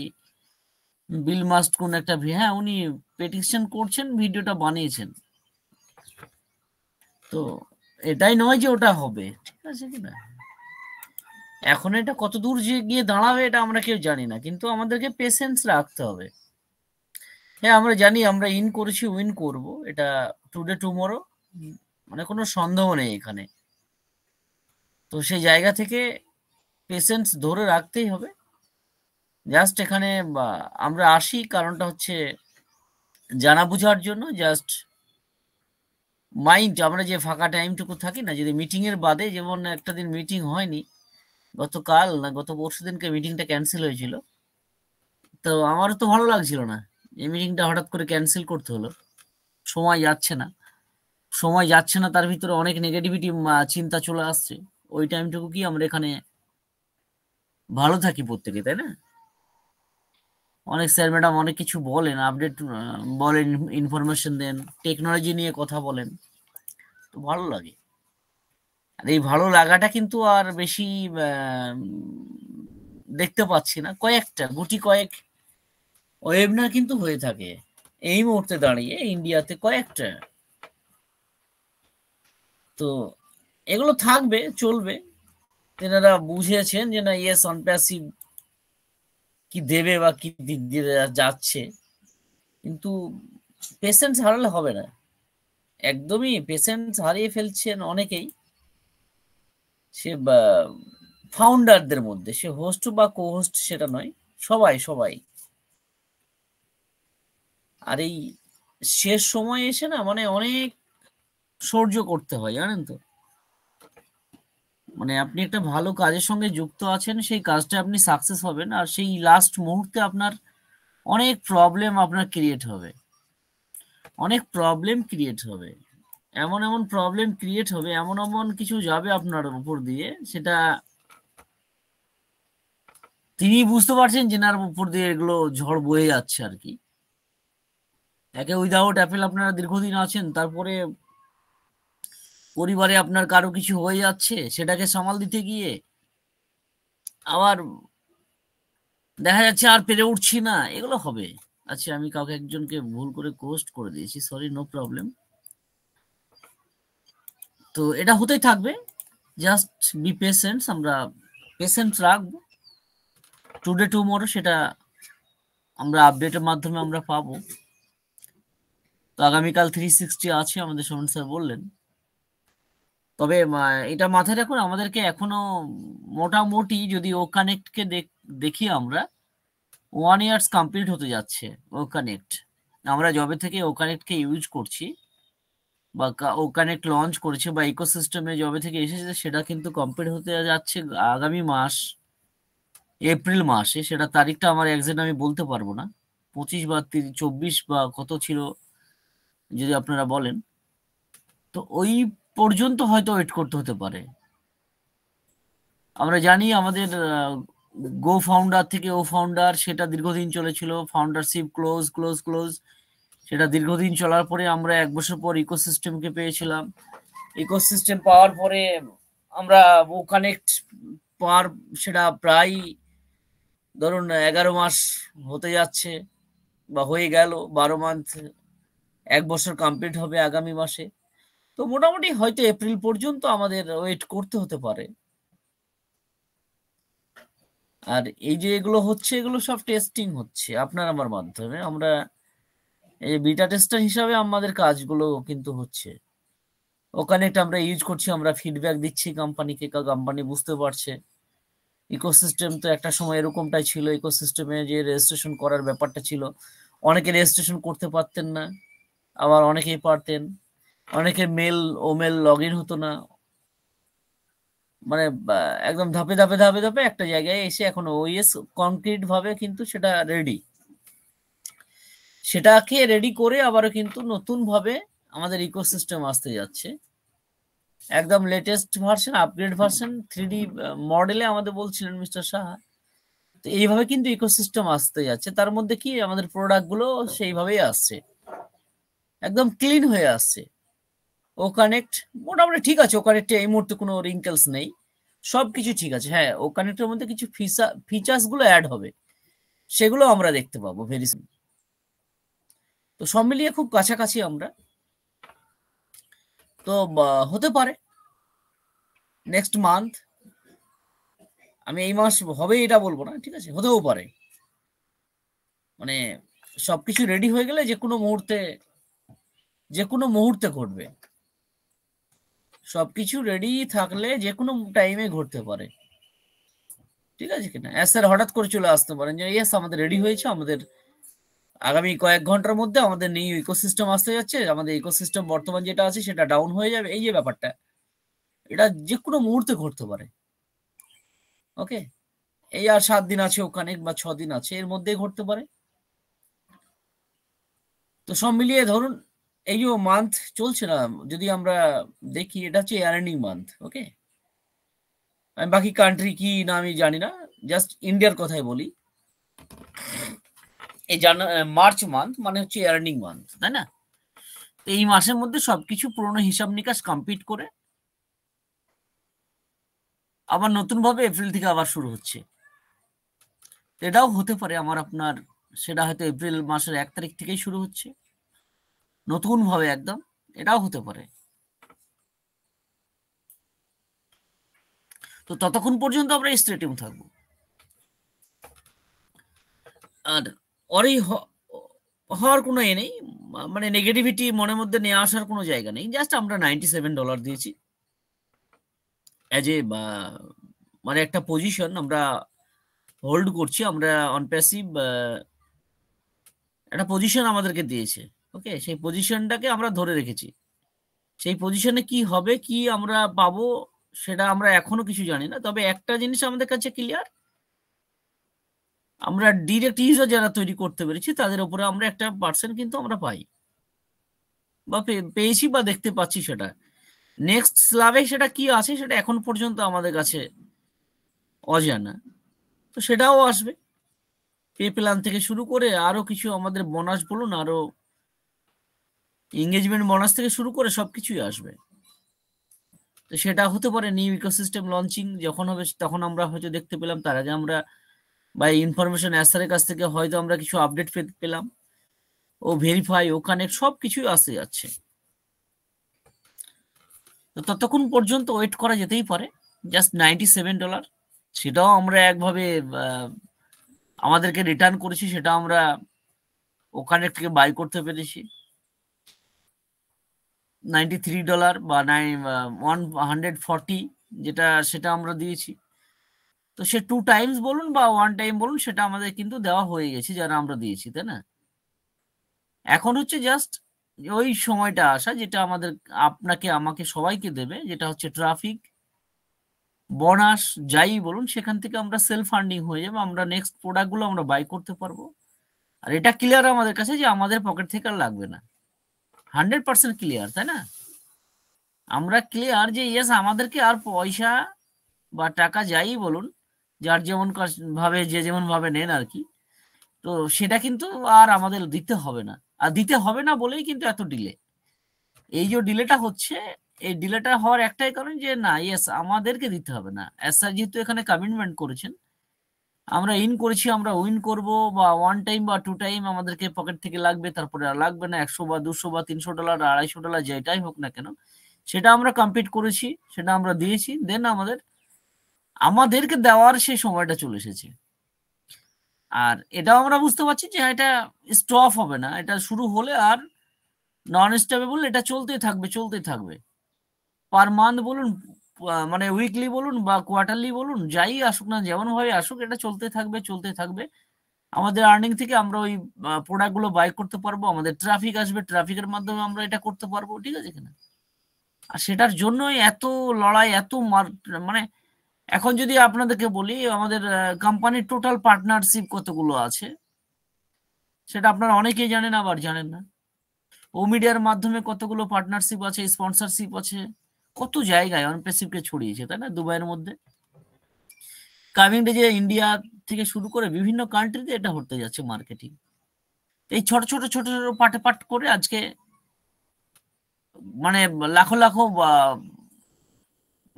বিল মাস্ট কোন একটা হ্যাঁ উনি পেটিশন করছেন ভিডিওটা বানিয়েছেন তো এটাই নয় যে ওটা হবে ঠিক আছে কিনা এখন এটা কত দূর যে গিয়ে দাঁড়াবে এটা আমরা কেউ জানি না কিন্তু আমাদেরকে পেশেন্স রাখতে হবে হ্যাঁ আমরা জানি আমরা ইন করেছি উইন করব এটা টুডে টুমোরো মানে কোনো সন্দেহ নেই এখানে তো সেই জায়গা থেকে পেশেন্স ধরে রাখতেই হবে জাস্ট এখানে আমরা আসি কারণটা হচ্ছে জানা বুঝার জন্য জাস্ট মাইন্ড আমরা যে ফাঁকা টাইমটুকু থাকি না যদি মিটিংয়ের বাদে যেমন একটা দিন মিটিং হয়নি গতকাল না গত পরশু দিনকে মিটিংটা ক্যান্সেল হয়েছিল তো আমারও তো ভালো লাগছিল না এই মিটিংটা হঠাৎ করে ক্যান্সেল করতে হলো সময় যাচ্ছে না সময় যাচ্ছে না তার ভিতরে অনেক নেগেটিভিটি চিন্তা চলে আসছে ওই টাইমটুকু কি আমরা এখানে ভালো থাকি প্রত্যেকে তাই না অনেক স্যার ম্যাডাম অনেক কিছু বলেন আপডেট বলেন ইনফরমেশন দেন টেকনোলজি নিয়ে কথা বলেন তো ভালো লাগে আর এই ভালো লাগাটা কিন্তু আর বেশি দেখতে পাচ্ছি না কয়েকটা গুটি কয়েক ওয়েবনার কিন্তু হয়ে থাকে এই মুহূর্তে দাঁড়িয়ে ইন্ডিয়াতে কয়েকটা তো এগুলো থাকবে চলবে তেনারা বুঝেছেন যে না ইয়েস অনপ্যাসিভ কি দেবে বা কি দিয়ে যাচ্ছে কিন্তু পেশেন্স হারালে হবে না একদমই পেশেন্স হারিয়ে ফেলছেন অনেকেই সে ফাউন্ডারদের মধ্যে সে হোস্ট বা কো হোস্ট সেটা নয় সবাই সবাই আর এই শেষ সময় এসে না মানে অনেক সহ্য করতে হয় জানেন তো মানে আপনি একটা ভালো কাজের সঙ্গে যুক্ত আছেন সেই কাজটা আপনি সাকসেস হবেন আর সেই লাস্ট মুহূর্তে আপনার অনেক প্রবলেম আপনার ক্রিয়েট হবে অনেক প্রবলেম ক্রিয়েট হবে এমন এমন প্রবলেম ক্রিয়েট হবে এমন এমন কিছু যাবে আপনার উপর দিয়ে সেটা তিনি বুঝতে পারছেন যেনার উপর দিয়ে এগুলো ঝড় বয়ে যাচ্ছে আর কি একে উইদাউট অ্যাপেল আপনারা দীর্ঘদিন আছেন তারপরে পরিবারে আপনার কারো কিছু হয়ে যাচ্ছে সেটাকে সামাল দিতে গিয়ে আবার দেখা যাচ্ছে আর পেরে উঠছি না এগুলো হবে আচ্ছা আমি কাউকে একজনকে ভুল করে কোস্ট করে দিয়েছি সরি নো প্রবলেম তো এটা হতেই থাকবে জাস্ট বি পেশেন্টস আমরা পেশেন্টস রাখবো টুডে টুমোরো সেটা আমরা আপডেটের মাধ্যমে আমরা পাবো তো আগামীকাল থ্রি সিক্সটি আছে আমাদের সোমন স্যার বললেন তবে এটা মাথায় রাখুন আমাদেরকে এখনো মোটামুটি যদি ও কানেক্টকে দেখি আমরা ওয়ান ইয়ার্স কমপ্লিট হতে যাচ্ছে ও কানেক্ট আমরা জবে থেকে ও কানেক্টকে ইউজ করছি বা ও কানেক্ট লঞ্চ করেছে বা ইকোসিস্টেমে জবে থেকে এসেছে সেটা কিন্তু কমপ্লিট হতে যাচ্ছে আগামী মাস এপ্রিল মাসে সেটা তারিখটা আমার একজ্যাক্ট আমি বলতে পারবো না পঁচিশ বা চব্বিশ বা কত ছিল যদি আপনারা বলেন তো ওই পর্যন্ত হয়তো ওয়েট করতে হতে পারে আমরা জানি আমাদের গো ফাউন্ডার থেকে ও ফাউন্ডার সেটা দীর্ঘদিন চলেছিল ফাউন্ডারশিপ ক্লোজ ক্লোজ ক্লোজ সেটা দীর্ঘদিন চলার পরে আমরা এক বছর পর ইকোসিস্টেমকে পেয়েছিলাম ইকোসিস্টেম পাওয়ার পরে আমরা ও কানেক্ট পাওয়ার সেটা প্রায় ধরুন এগারো মাস হতে যাচ্ছে বা হয়ে গেল বারো মান্থ এক বছর কমপ্লিট হবে আগামী মাসে তো মোটামুটি হয়তো এপ্রিল পর্যন্ত আমাদের ওয়েট করতে হতে পারে আর এই যে এগুলো হচ্ছে এগুলো সব টেস্টিং হচ্ছে আপনার আমার মাধ্যমে আমরা এই বিটা টেস্টার হিসাবে আমাদের কাজগুলো কিন্তু হচ্ছে ওখানে একটা আমরা ইউজ করছি আমরা ফিডব্যাক দিচ্ছি কোম্পানিকে কোম্পানি বুঝতে পারছে ইকোসিস্টেম তো একটা সময় এরকমটাই ছিল ইকোসিস্টেমে যে রেজিস্ট্রেশন করার ব্যাপারটা ছিল অনেকে রেজিস্ট্রেশন করতে পারতেন না আবার অনেকেই পারতেন অনেকে মেল ও মেল লগ ইন হতো না মানে একদম ধাপে ধাপে ধাপে ধাপে একটা জায়গায় এসে এখন ওএস কনক্রিট ভাবে কিন্তু সেটা রেডি সেটাকে রেডি করে আবারও কিন্তু নতুন ভাবে আমাদের ইকোসিস্টেম আসতে যাচ্ছে একদম latest version upgrade version three মডেলে আমাদের বলছিলেন মিস্টার সাহা তো এইভাবে কিন্তু ইকোসিস্টেম আসতে যাচ্ছে তার মধ্যে কি আমাদের প্রোডাক্টগুলো সেইভাবেই আসছে একদম ক্লিন হয়ে আসছে ও কানেক্ট মোটামুটি ঠিক আছে ও কানেক্টে এই মুহূর্তে কোনো রিঙ্কেলস নেই সব কিছু ঠিক আছে হ্যাঁ ও কানেক্টের মধ্যে কিছু ফিচার্স গুলো অ্যাড হবে সেগুলো আমরা দেখতে পাবো ভেরি তো সব মিলিয়ে খুব কাছাকাছি আমরা তো হতে পারে নেক্সট মান্থ আমি এই মাস হবে এটা বলবো না ঠিক আছে হতেও পারে মানে সবকিছু রেডি হয়ে গেলে যে কোনো মুহূর্তে যে কোনো মুহূর্তে ঘটবে সবকিছু রেডি থাকলে যে কোনো টাইমে ঘটতে পারে ঠিক আছে কিনা অ্যাস স্যার হঠাৎ করে চলে আসতে পারেন যে ইয়েস আমাদের রেডি হয়েছে আমাদের আগামী কয়েক ঘন্টার মধ্যে আমাদের নিউ ইকোসিস্টেম আসতে যাচ্ছে আমাদের ইকোসিস্টেম বর্তমান যেটা আছে সেটা ডাউন হয়ে যাবে এই যে ব্যাপারটা এটা যে কোনো মুহূর্তে ঘটতে পারে ওকে এই আর সাত দিন আছে ওখানে বা ছ দিন আছে এর মধ্যে ঘটতে পারে তো সব মিলিয়ে ধরুন এই যে মান্থ চলছে না যদি আমরা দেখি এটা হচ্ছে ইয়ার্নিং মান্থ ওকে আমি বাকি কান্ট্রি কি না আমি জানি না জাস্ট ইন্ডিয়ার কথাই বলি এই মার্চ মান্থ মানে হচ্ছে ইয়ার্নিং মান্থ তাই না এই মাসের মধ্যে সবকিছু পুরনো হিসাব নিকাশ কমপ্লিট করে আবার নতুনভাবে এপ্রিল থেকে আবার শুরু হচ্ছে এটাও হতে পারে আমার আপনার সেটা হয়তো এপ্রিল মাসের এক তারিখ থেকেই শুরু হচ্ছে নতুনভাবে একদম এটাও হতে পারে তো ততক্ষণ পর্যন্ত আমরা স্ট্রেটিম থাকব আর অরি হওয়ার কোনো এ নেই মানে নেগেটিভিটি মনের মধ্যে নিয়ে আসার কোনো জায়গা নেই জাস্ট আমরা নাইনটি সেভেন ডলার দিয়েছি অ্যাজ এ মানে একটা পজিশন আমরা হোল্ড করছি আমরা অনপ্যাসিভ একটা পজিশন আমাদেরকে দিয়েছে ওকে সেই পজিশনটাকে আমরা ধরে রেখেছি সেই পজিশনে কি হবে কি আমরা পাবো সেটা আমরা এখনো কিছু জানি না তবে একটা জিনিস আমাদের কাছে ক্লিয়ার আমরা ডিরেক্ট ইউজার যারা তৈরি করতে পেরেছি তাদের উপরে আমরা একটা পার্সেন্ট কিন্তু আমরা পাই বা পেয়েছি বা দেখতে পাচ্ছি সেটা নেক্সট স্লাবে সেটা কি আছে সেটা এখন পর্যন্ত আমাদের কাছে অজানা তো সেটাও আসবে পে প্ল্যান থেকে শুরু করে আরো কিছু আমাদের বোনাস বলুন আরো এঙ্গেজমেন্ট বোনাস থেকে শুরু করে সব কিছুই আসবে তো সেটা হতে পারে নিউ ইকোসিস্টেম লঞ্চিং যখন হবে তখন আমরা হয়তো দেখতে পেলাম তার আগে আমরা বা ইনফরমেশন অ্যাসারের কাছ থেকে হয়তো আমরা কিছু আপডেট পেলাম ও ভেরিফাই ও কানেক্ট সব কিছুই আসতে যাচ্ছে তো ততক্ষণ পর্যন্ত ওয়েট করা যেতেই পারে জাস্ট নাইনটি সেভেন ডলার সেটাও আমরা একভাবে আমাদেরকে রিটার্ন করেছি সেটা আমরা ওখানে থেকে বাই করতে পেরেছি নাইনটি থ্রি ডলার বা নাই ওয়ান হান্ড্রেড ফর্টি যেটা সেটা আমরা দিয়েছি তো সে টু টাইমস বলুন বা ওয়ান টাইম বলুন সেটা আমাদের কিন্তু দেওয়া হয়ে গেছে যারা আমরা দিয়েছি তাই না এখন হচ্ছে জাস্ট ওই সময়টা আসা যেটা আমাদের আপনাকে আমাকে সবাইকে দেবে যেটা হচ্ছে ট্রাফিক বনাস যাই বলুন সেখান থেকে আমরা সেলফ ফান্ডিং হয়ে যাবো আমরা নেক্সট প্রোডাক্টগুলো আমরা বাই করতে পারবো আর এটা ক্লিয়ার আমাদের কাছে যে আমাদের পকেট থেকে আর লাগবে না হান্ড্রেড পার্সেন্ট ক্লিয়ার তাই না আমরা ক্লিয়ার যে ইয়েস আমাদেরকে আর পয়সা বা টাকা যাই বলুন যার যেমন ভাবে যে যেমন ভাবে নেন আর কি তো সেটা কিন্তু আর আমাদের দিতে হবে না আর দিতে হবে না বলেই কিন্তু এত ডিলে এই যে ডিলেটা হচ্ছে এই ডিলেটা হওয়ার একটাই কারণ যে না ইয়েস আমাদেরকে দিতে হবে না অ্যাসার যেহেতু এখানে কমিটমেন্ট করেছেন আমরা ইন করেছি আমরা উইন করব বা ওয়ান টাইম বা টু টাইম আমাদেরকে পকেট থেকে লাগবে তারপরে আর লাগবে না একশো বা দুশো বা তিনশো ডলার আড়াইশো ডলার যেটাই হোক না কেন সেটা আমরা কমপ্লিট করেছি সেটা আমরা দিয়েছি দেন আমাদের আমাদেরকে দেওয়ার সেই সময়টা চলে এসেছে আর এটাও আমরা বুঝতে পারছি যে এটা স্টপ হবে না এটা শুরু হলে আর নন স্টপেবল এটা চলতেই থাকবে চলতেই থাকবে পার মান্থ বলুন মানে উইকলি বলুন বা কোয়ার্টারলি বলুন যাই আসুক না যেমন ভাবে আসুক এটা চলতে থাকবে চলতে থাকবে আমাদের আর্নিং থেকে আমরা ওই প্রোডাক্টগুলো বাই করতে পারবো আমাদের ট্রাফিক আসবে ট্রাফিকের মাধ্যমে আমরা এটা করতে পারবো ঠিক আছে কিনা আর সেটার জন্যই এত লড়াই এত মানে এখন যদি আপনাদেরকে বলি আমাদের কোম্পানির টোটাল পার্টনারশিপ কতগুলো আছে সেটা আপনারা অনেকেই জানেন আবার জানেন না ও মিডিয়ার মাধ্যমে কতগুলো পার্টনারশিপ আছে স্পন্সরশিপ আছে কত জায়গায় অনপ্রেসিভকে ছড়িয়েছে তাই না দুবাইয়ের মধ্যে কামিং ডে যে ইন্ডিয়া থেকে শুরু করে বিভিন্ন কান্ট্রিতে এটা হতে যাচ্ছে মার্কেটিং এই ছোট ছোট ছোট ছোট পাটে পাট করে আজকে মানে লাখো লাখো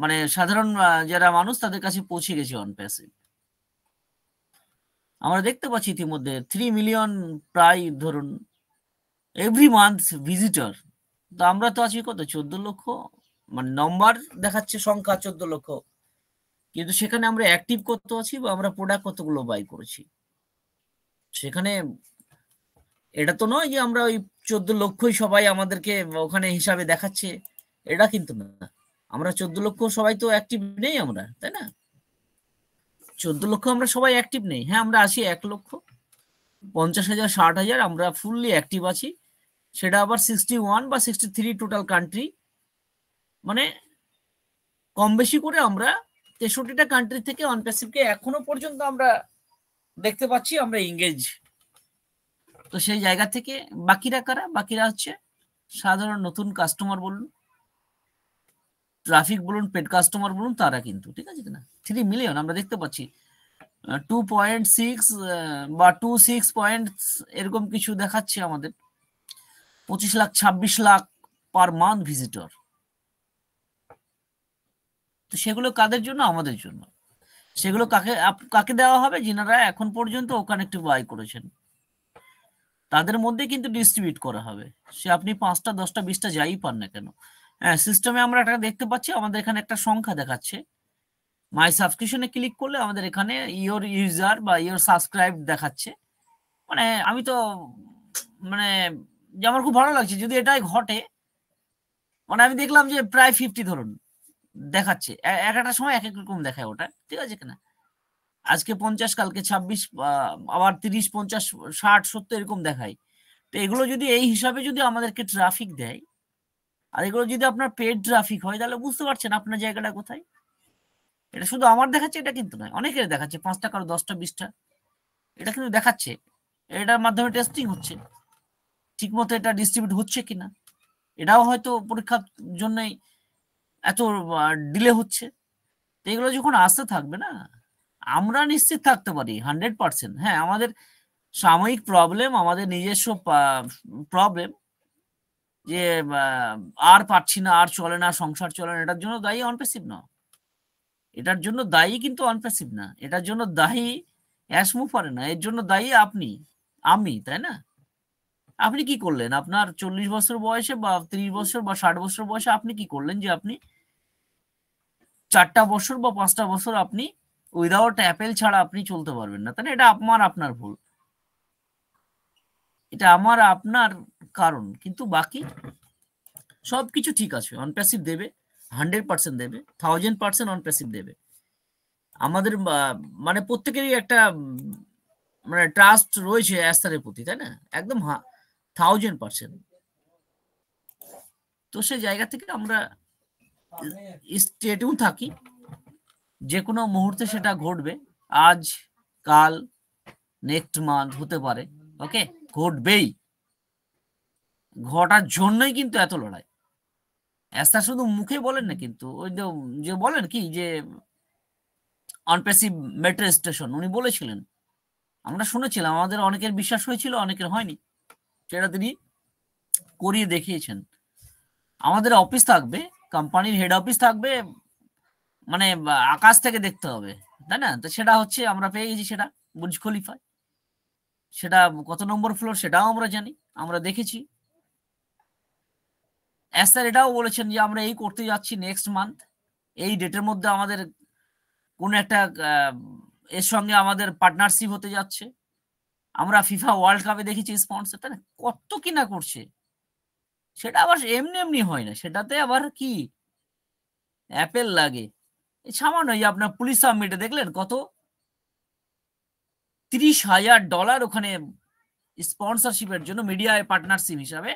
মানে সাধারণ যারা মানুষ তাদের কাছে পৌঁছে গেছে অনপ্যাসিভ আমরা দেখতে পাচ্ছি ইতিমধ্যে থ্রি মিলিয়ন প্রায় ধরুন এভরি মান্থ ভিজিটর তো আমরা তো আছি কত চোদ্দ লক্ষ মানে নম্বর দেখাচ্ছে সংখ্যা চোদ্দ লক্ষ কিন্তু সেখানে আমরা অ্যাক্টিভ কত আছি বা আমরা প্রোডাক্ট কতগুলো বাই করেছি সেখানে এটা তো নয় যে আমরা ওই চোদ্দ লক্ষই সবাই আমাদেরকে ওখানে হিসাবে দেখাচ্ছে এটা কিন্তু না আমরা চোদ্দ লক্ষ সবাই তো অ্যাক্টিভ নেই আমরা তাই না চোদ্দ লক্ষ আমরা সবাই অ্যাক্টিভ নেই হ্যাঁ আমরা আসি এক লক্ষ পঞ্চাশ হাজার ষাট হাজার আমরা ফুললি অ্যাক্টিভ আছি সেটা আবার সিক্সটি ওয়ান বা সিক্সটি থ্রি টোটাল কান্ট্রি মানে কম বেশি করে আমরা তেষট্টিটা কান্ট্রি থেকে অন প্যাসিভকে এখনো পর্যন্ত আমরা দেখতে পাচ্ছি আমরা ইংগেজ তো সেই জায়গা থেকে বাকিরা কারা বাকিরা হচ্ছে সাধারণ নতুন কাস্টমার বলুন ট্রাফিক বলুন পেড কাস্টমার বলুন তারা কিন্তু ঠিক আছে কিনা থ্রি মিলিয়ন আমরা দেখতে পাচ্ছি টু পয়েন্ট সিক্স বা টু সিক্স পয়েন্ট এরকম কিছু দেখাচ্ছে আমাদের পঁচিশ লাখ ছাব্বিশ লাখ পার মান্থ ভিজিটর তো সেগুলো কাদের জন্য আমাদের জন্য সেগুলো কাকে কাকে দেওয়া হবে যেনারা এখন পর্যন্ত ওখানে একটু বাই করেছেন তাদের মধ্যে কিন্তু ডিস্ট্রিবিউট করা হবে সে আপনি পাঁচটা দশটা বিশটা যাই পান না কেন হ্যাঁ সিস্টেমে আমরা একটা দেখতে পাচ্ছি আমাদের এখানে একটা সংখ্যা দেখাচ্ছে মাই সাবস্ক্রিপশনে ক্লিক করলে আমাদের এখানে ইয়োর ইউজার বা ইয়োর সাবস্ক্রাইব দেখাচ্ছে মানে আমি তো মানে যে আমার খুব ভালো লাগছে যদি এটাই ঘটে মানে আমি দেখলাম যে প্রায় ফিফটি ধরুন দেখাচ্ছে এক একটা সময় এক এক রকম দেখায় ওটা ঠিক আছে কিনা আজকে পঞ্চাশ কালকে ছাব্বিশ আবার তিরিশ পঞ্চাশ ষাট সত্তর এরকম দেখায় তো এগুলো যদি এই হিসাবে যদি আমাদেরকে ট্রাফিক দেয় আর এগুলো যদি আপনার পেড ট্রাফিক হয় তাহলে বুঝতে পারছেন আপনার জায়গাটা কোথায় এটা শুধু আমার দেখাচ্ছে এটা কিন্তু নয় অনেকের দেখাচ্ছে পাঁচটা কারো দশটা বিশটা এটা কিন্তু দেখাচ্ছে এটার মাধ্যমে টেস্টিং হচ্ছে ঠিকমতো এটা ডিস্ট্রিবিউট হচ্ছে কিনা এটাও হয়তো পরীক্ষার জন্যই এত ডিলে হচ্ছে তো এগুলো যখন আসতে থাকবে না আমরা নিশ্চিত থাকতে পারি হান্ড্রেড পার্সেন্ট হ্যাঁ আমাদের সাময়িক প্রবলেম আমাদের নিজস্ব প্রবলেম যে আর পারছি না আর চলে না সংসার চলে না এটার জন্য দায়ী অনপেসিভ না এটার জন্য দায়ী কিন্তু অনপেসিভ না এটার জন্য দায়ী অ্যাসমু পারে না এর জন্য দায়ী আপনি আমি তাই না আপনি কি করলেন আপনার চল্লিশ বছর বয়সে বা ত্রিশ বছর বা ষাট বছর বয়সে আপনি কি করলেন যে আপনি চারটা বছর বা পাঁচটা বছর আপনি উইদাউট অ্যাপেল ছাড়া আপনি চলতে পারবেন না তাহলে এটা আমার আপনার ভুল এটা আমার আপনার কারণ কিন্তু বাকি সব কিছু ঠিক আছে অনপ্যাসিভ দেবে হান্ড্রেড পার্সেন্ট দেবে থাউজেন্ড পার্সেন্ট অনপ্যাসিভ দেবে আমাদের মানে প্রত্যেকেরই একটা মানে ট্রাস্ট রয়েছে অ্যাস্তারের প্রতি তাই না একদম থাউজেন্ড পার্সেন্ট তো সেই জায়গা থেকে আমরা স্টেটেও থাকি যে কোনো মুহূর্তে সেটা ঘটবে আজ কাল নেক্সট মান্থ হতে পারে ওকে ঘটবেই ঘটার জন্যই কিন্তু এত লড়াই এস্তা শুধু মুখে বলেন না কিন্তু ওই যে বলেন কি যে অনপ্রেসিভ মেট্রো স্টেশন উনি বলেছিলেন আমরা শুনেছিলাম আমাদের অনেকের বিশ্বাস হয়েছিল অনেকের হয়নি সেটা তিনি করিয়ে দেখিয়েছেন আমাদের অফিস থাকবে কোম্পানির হেড অফিস থাকবে মানে আকাশ থেকে দেখতে হবে তাই না তো সেটা হচ্ছে আমরা পেয়ে গেছি সেটা বুঝ খলিফায় সেটা কত নম্বর ফ্লোর সেটাও আমরা জানি আমরা দেখেছি স্যার এটাও বলেছেন যে আমরা এই করতে যাচ্ছি নেক্সট মান্থ এই ডেটের মধ্যে আমাদের কোন একটা এর সঙ্গে আমাদের পার্টনারশিপ হতে যাচ্ছে আমরা ফিফা ওয়ার্ল্ড কাপে দেখেছি স্পন্সর তাই না কত কিনা করছে সেটা আবার এমনি এমনি হয় না সেটাতে আবার কি অ্যাপেল লাগে সামান্য আপনার পুলিশ সাবমিটে দেখলেন কত তিরিশ হাজার ডলার ওখানে স্পন্সরশিপের জন্য মিডিয়া পার্টনারশিপ হিসাবে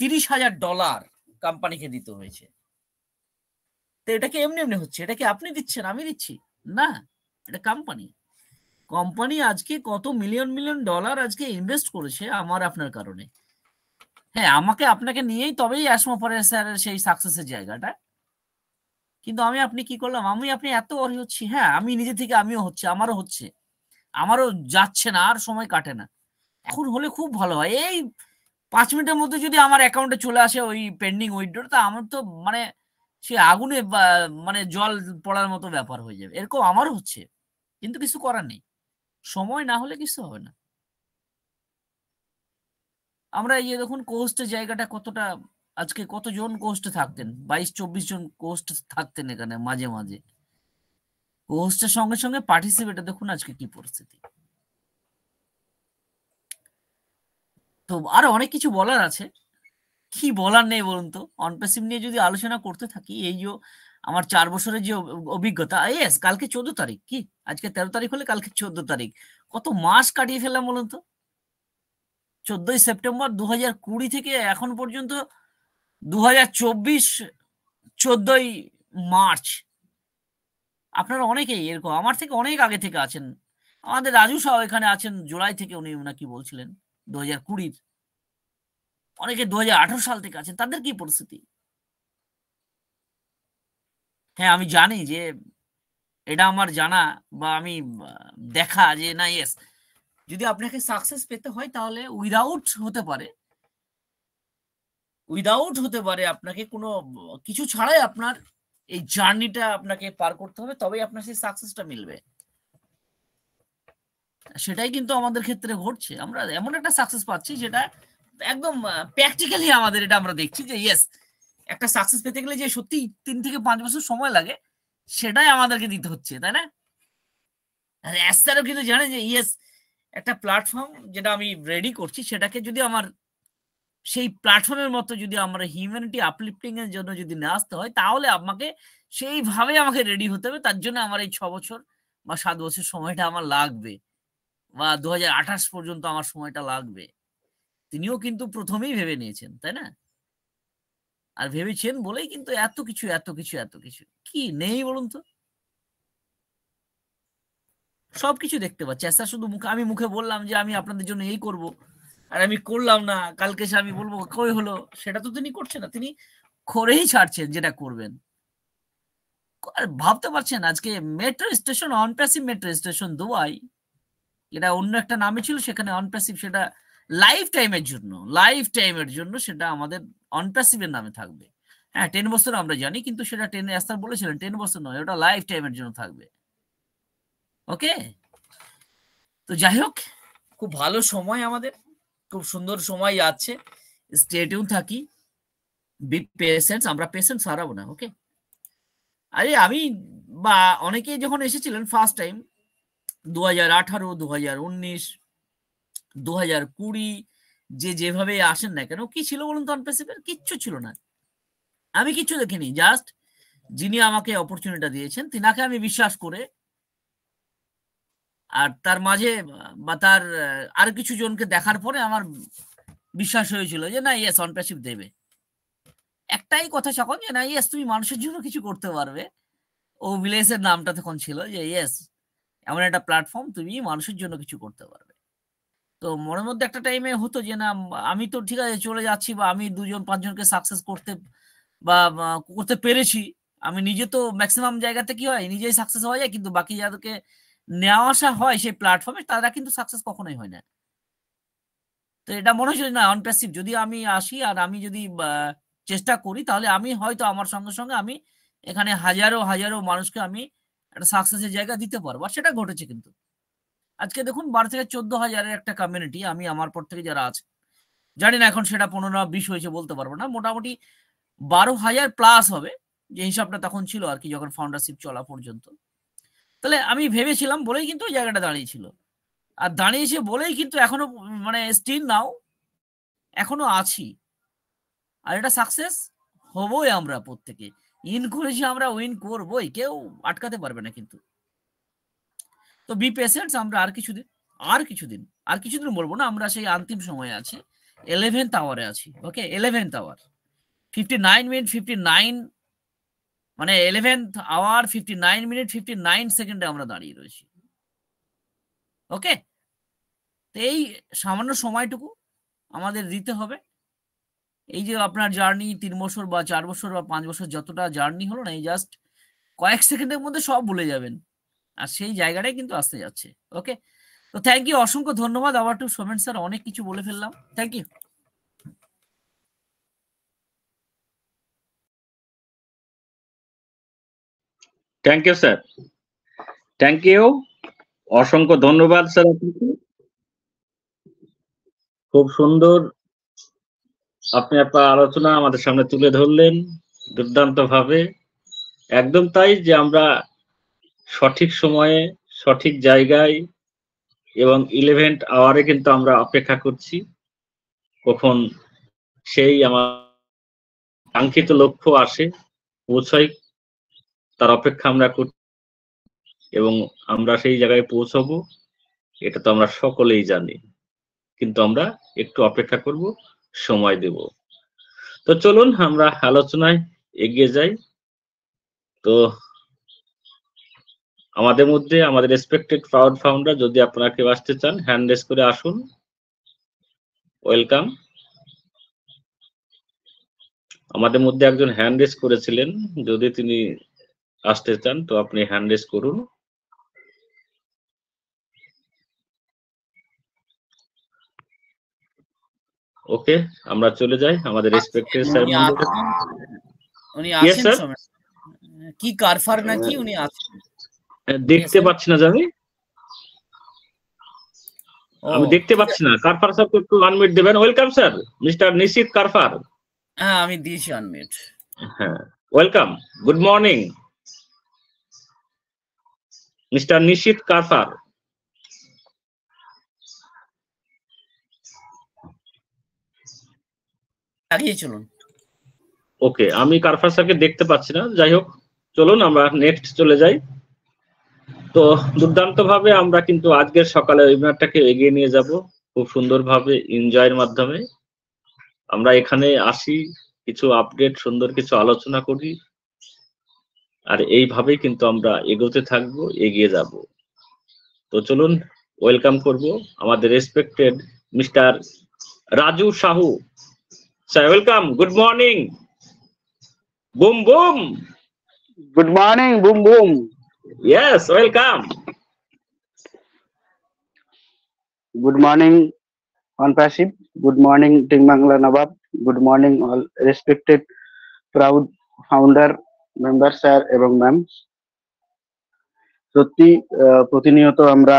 তিরিশ হাজার ডলার কোম্পানিকে দিতে হয়েছে তো এটাকে এমনি এমনি হচ্ছে এটাকে আপনি দিচ্ছেন আমি দিচ্ছি না এটা কোম্পানি কোম্পানি আজকে কত মিলিয়ন মিলিয়ন ডলার আজকে ইনভেস্ট করেছে আমার আপনার কারণে হ্যাঁ আমাকে আপনাকে নিয়েই তবেই আসমো পরে স্যার সেই সাকসেসের জায়গাটা কিন্তু আমি আপনি কি করলাম আমি আপনি এত অরি হচ্ছি হ্যাঁ আমি নিজে থেকে আমিও হচ্ছে আমারও হচ্ছে আমারও যাচ্ছে না আর সময় কাটে না এখন হলে খুব ভালো হয় এই পাঁচ মিনিটের মধ্যে যদি আমার অ্যাকাউন্টে চলে আসে ওই পেন্ডিং তা আমার তো মানে সে আগুনে মানে জল পড়ার মতো ব্যাপার হয়ে যাবে এরকম আমারও হচ্ছে কিন্তু কিছু করার নেই সময় না হলে কিছু হবে না আমরা এই যে দেখুন কোস্টের জায়গাটা কতটা আজকে কতজন কোস্টে থাকতেন বাইশ চব্বিশ জন কোস্ট থাকতেন এখানে মাঝে মাঝে কোস্টের সঙ্গে সঙ্গে পার্টিসিপেট দেখুন আজকে কি পরিস্থিতি তো আরো অনেক কিছু বলার আছে কি বলার নেই বলুন তো অনপেসিম নিয়ে যদি আলোচনা করতে থাকি এই যে আমার চার বছরের যে অভিজ্ঞতা এস কালকে চোদ্দ তারিখ কি আজকে তেরো তারিখ হলে কালকে চোদ্দ তারিখ কত মাস কাটিয়ে ফেললাম বলুন তো চোদ্দই সেপ্টেম্বর দু কুড়ি থেকে এখন পর্যন্ত দু হাজার চব্বিশ চোদ্দই মার্চ আপনারা অনেকেই এরকম আমার থেকে অনেক আগে থেকে আছেন আমাদের রাজু সাহ এখানে আছেন জুলাই থেকে উনি নাকি বলছিলেন দু হাজার কুড়ির অনেকে দু সাল থেকে আছেন তাদের কি পরিস্থিতি হ্যাঁ আমি জানি যে এটা আমার জানা বা আমি দেখা যে না ইয়েস যদি আপনাকে সাকসেস পেতে হয় তাহলে উইদাউট হতে পারে উইদাউট হতে পারে আপনাকে কোনো কিছু ছাড়াই আপনার এই জার্নিটা আপনাকে পার করতে হবে তবেই আপনার সেই সাকসেসটা মিলবে সেটাই কিন্তু আমাদের ক্ষেত্রে ঘটছে আমরা এমন একটা সাকসেস পাচ্ছি যেটা একদম প্র্যাকটিক্যালি আমাদের এটা আমরা দেখছি যে ইয়েস একটা সাকসেস পেতে গেলে যে সত্যি তিন থেকে পাঁচ বছর সময় লাগে সেটাই আমাদেরকে দিতে হচ্ছে তাই না আর এস কিন্তু জানে যে ইয়েস একটা প্ল্যাটফর্ম যেটা আমি রেডি করছি সেটাকে যদি আমার সেই প্ল্যাটফর্মের মতো যদি আমার হিউম্যানিটি আপলিফটিং এর জন্য যদি না আসতে হয় তাহলে আমাকে সেইভাবে আমাকে রেডি হতে হবে তার জন্য আমার এই ছ বছর বা সাত বছর সময়টা আমার লাগবে বা দু পর্যন্ত আমার সময়টা লাগবে তিনিও কিন্তু প্রথমেই ভেবে নিয়েছেন তাই না আর ভেবেছেন বলেই কিন্তু এত কিছু এত কিছু এত কিছু কি নেই বলুন তো সবকিছু দেখতে পাচ্ছি স্যার শুধু মুখে আমি মুখে বললাম যে আমি আপনাদের জন্য এই করব আর আমি করলাম না কালকে সে আমি বলবো কই হলো সেটা তো তিনি করছেন না তিনি করেই ছাড়ছেন যেটা করবেন আর ভাবতে পারছেন আজকে metro station OnPassive metro station Dubai এটা অন্য একটা নামে ছিল সেখানে অনপ্যাসিভ সেটা লাইফ টাইমের জন্য লাইফ টাইমের জন্য সেটা আমাদের অনপ্যাসিভের নামে থাকবে হ্যাঁ টেন বছর আমরা জানি কিন্তু সেটা টেন রাস্তা বলেছিলেন টেন বছর নয় ওটা লাইফ টাইমের জন্য থাকবে ওকে তো যাই হোক খুব ভালো সময় আমাদের খুব সুন্দর সময় যাচ্ছে স্টেডিয়াম থাকি বি পেশেন্স আমরা পেশেন্স হারাবো না ওকে আরে আমি বা অনেকে যখন এসেছিলেন ফার্স্ট টাইম দু হাজার আঠারো দু হাজার উনিশ দু হাজার কুড়ি যে যেভাবে আসেন না কেন কি ছিল বলুন তো আনপ্রেসিডেন্ট কিচ্ছু ছিল না আমি কিচ্ছু দেখিনি জাস্ট যিনি আমাকে অপরচুনিটা দিয়েছেন তিনাকে আমি বিশ্বাস করে আর তার মাঝে বা তার আর কিছু জনকে দেখার পরে আমার বিশ্বাস হয়েছিল যে না ইয়েস অনপ্যাসিভ দেবে একটাই কথা সকল যে না ইয়েস তুমি মানুষের জন্য কিছু করতে পারবে ও ভিলেসের নামটা তখন ছিল যে ইয়েস এমন একটা প্ল্যাটফর্ম তুমি মানুষের জন্য কিছু করতে পারবে তো মনের মধ্যে একটা টাইমে হতো যে না আমি তো ঠিক আছে চলে যাচ্ছি বা আমি দুজন পাঁচজনকে সাকসেস করতে বা করতে পেরেছি আমি নিজে তো ম্যাক্সিমাম জায়গাতে কি হয় নিজেই সাকসেস হওয়া যায় কিন্তু বাকি যাদেরকে নেওয়া আসা হয় সেই প্ল্যাটফর্মে তারা কিন্তু সাকসেস কখনোই হয় না তো এটা মনে হচ্ছে না অনপ্যাসিভ যদি আমি আসি আর আমি যদি চেষ্টা করি তাহলে আমি হয়তো আমার সঙ্গে সঙ্গে আমি এখানে হাজারো হাজারো মানুষকে আমি একটা সাকসেসের জায়গা দিতে পারবো আর সেটা ঘটেছে কিন্তু আজকে দেখুন বারো থেকে চোদ্দ হাজারের একটা কমিউনিটি আমি আমার পর থেকে যারা আছে জানি না এখন সেটা পনেরো বিশ হয়েছে বলতে পারবো না মোটামুটি বারো হাজার প্লাস হবে যে হিসাবটা তখন ছিল আর কি যখন ফাউন্ডারশিপ চলা পর্যন্ত তাহলে আমি ভেবেছিলাম বলেই কিন্তু ওই জায়গাটা দাঁড়িয়েছিল আর দাঁড়িয়েছে বলেই কিন্তু এখনো মানে স্টিল নাও এখনো আছি আর এটা সাকসেস হবই আমরা প্রত্যেকে ইন করেছি আমরা উইন করবই কেউ আটকাতে পারবে না কিন্তু তো বি পেশেন্টস আমরা আর কিছুদিন আর কিছুদিন আর কিছুদিন বলবো না আমরা সেই অন্তিম সময়ে আছি ইলেভেন্থ আওয়ারে আছি okay eleventh hour fifty nine minute fifty nine মানে eleventh hour fifty nine minute fifty nine সেকেন্ডে আমরা দাঁড়িয়ে রয়েছি ওকে তো এই সামান্য সময়টুকু আমাদের দিতে হবে এই যে আপনার জার্নি তিন বছর বা চার বছর বা পাঁচ বছর যতটা জার্নি হলো না এই জাস্ট কয়েক সেকেন্ডের মধ্যে সব ভুলে যাবেন আর সেই জায়গাটাই কিন্তু আসতে যাচ্ছে ওকে তো থ্যাংক ইউ অসংখ্য ধন্যবাদ আবার টু সোমেন স্যার অনেক কিছু বলে ফেললাম thank you thank you sir thank you অসংখ্য ধন্যবাদ স্যার খুব সুন্দর আপনি আপনার আলোচনা আমাদের সামনে তুলে ধরলেন দুর্দান্ত ভাবে একদম তাই যে আমরা সঠিক সময়ে সঠিক জায়গায় এবং ইলেভেন্ট আওয়ারে কিন্তু আমরা অপেক্ষা করছি কখন সেই আমার কাঙ্ক্ষিত লক্ষ্য আসে পৌঁছায় তার অপেক্ষা আমরা করি এবং আমরা সেই জায়গায় পৌঁছব এটা তো আমরা সকলেই জানি কিন্তু আমরা একটু অপেক্ষা করব সময় দেব তো চলুন আমরা আলোচনায় এগিয়ে যাই তো আমাদের মধ্যে আমাদের রেসপেক্টেড ক্রাউড ফাউন্ডার যদি আপনারা কেউ আসতে চান হ্যান্ড রেস করে আসুন ওয়েলকাম আমাদের মধ্যে একজন হ্যান্ড রেস করেছিলেন যদি তিনি আসতে চান তো আপনি হ্যান্ড রেজ করুন ওকে আমরা চলে যাই আমাদের রেসপেক্টেড আচ্ছা, স্যার উনি আছেন কি কারফার নাকি উনি আছেন হ্যাঁ, দেখতে পাচ্ছি না জানি আমি দেখতে পাচ্ছি না কারফার স্যার একটু ওয়ান মিনিট দেবেন welcome sir mister Nishit Karfar হ্যাঁ আমি দিচ্ছি ওয়ান মিনিট হ্যাঁ welcome good morning mister Nishit Karfar চলুন ওকে আমি কারফার স্যারকে দেখতে পাচ্ছি না যাই হোক চলুন আমরা নেক্সট চলে যাই তো দুর্দান্ত ভাবে আমরা কিন্তু আজকের সকালে ওয়েবিনারটাকে এগিয়ে নিয়ে যাব খুব সুন্দরভাবে এনজয়ের মাধ্যমে আমরা এখানে আসি কিছু আপডেট সুন্দর কিছু আলোচনা করি আর এইভাবে কিন্তু আমরা এগোতে থাকবো এগিয়ে যাব তো চলুন ওয়েলকাম করব আমাদের respected mister Raju Sahu sir welcome good morning boom boom good morning boom boom yes welcome good morning Fanpasib, good morning team Bangla Nawab good morning all respected proud founder member sir এবং ম্যাম সত্যি প্রতিনিয়ত আমরা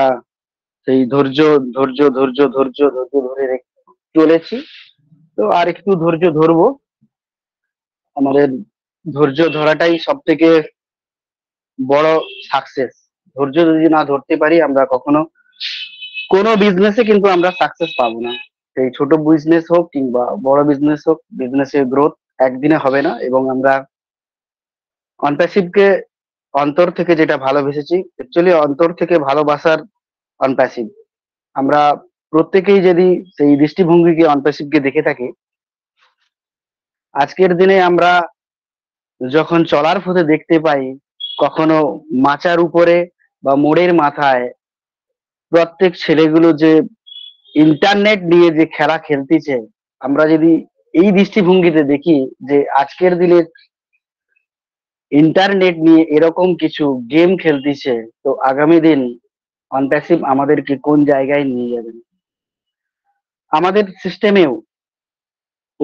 সেই ধৈর্য ধৈর্য ধৈর্য ধৈর্য ধৈর্য ধরে চলেছি তো আর একটু ধৈর্য ধরবো আমাদের ধৈর্য ধরাটাই সব থেকে বড় সাকসেস ধৈর্য যদি না ধরতে পারি আমরা কখনো কোনো বিজনেসে কিন্তু আমরা সাকসেস পাবো না সেই ছোট বিজনেস হোক কিংবা বড় বিজনেস হোক বিজনেসের গ্রোথ একদিনে হবে না এবং আমরা অনপ্যাসিভকে অন্তর থেকে যেটা ভালোবেসেছি অ্যাকচুয়ালি অন্তর থেকে ভালোবাসার অনপ্যাসিভ আমরা প্রত্যেকেই যদি সেই দৃষ্টিভঙ্গিকে অনপ্যাসিভকে দেখে থাকি আজকের দিনে আমরা যখন চলার পথে দেখতে পাই কখনো মাচার উপরে বা মোড়ের মাথায় প্রত্যেক ছেলেগুলো যে ইন্টারনেট নিয়ে যে খেলা খেলতেছে আমরা যদি এই দৃষ্টিভঙ্গিতে দেখি যে আজকের দিনের ইন্টারনেট নিয়ে এরকম কিছু গেম খেলতেছে তো আগামী দিন অনপ্যাসিভ আমাদেরকে কোন জায়গায় নিয়ে যাবেন আমাদের সিস্টেমেও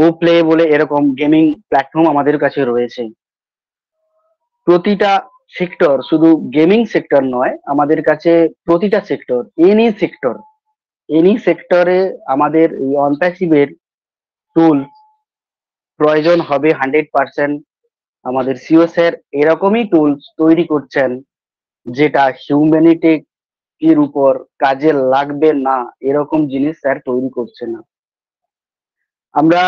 ও প্লে বলে এরকম গেমিং প্ল্যাটফর্ম আমাদের কাছে রয়েছে প্রতিটা সেক্টর শুধু গেমিং সেক্টর নয় আমাদের কাছে প্রতিটা সেক্টর এনি সেক্টর এনি সেক্টরে আমাদের এই অনপ্যাসিভের টুল প্রয়োজন হবে হান্ড্রেড পার্সেন্ট আমাদের সিও স্যার এরকমই টুলস তৈরি করছেন যেটা হিউম্যানিটিক এর উপর কাজে লাগবে না এরকম জিনিস স্যার তৈরি করছে না আমরা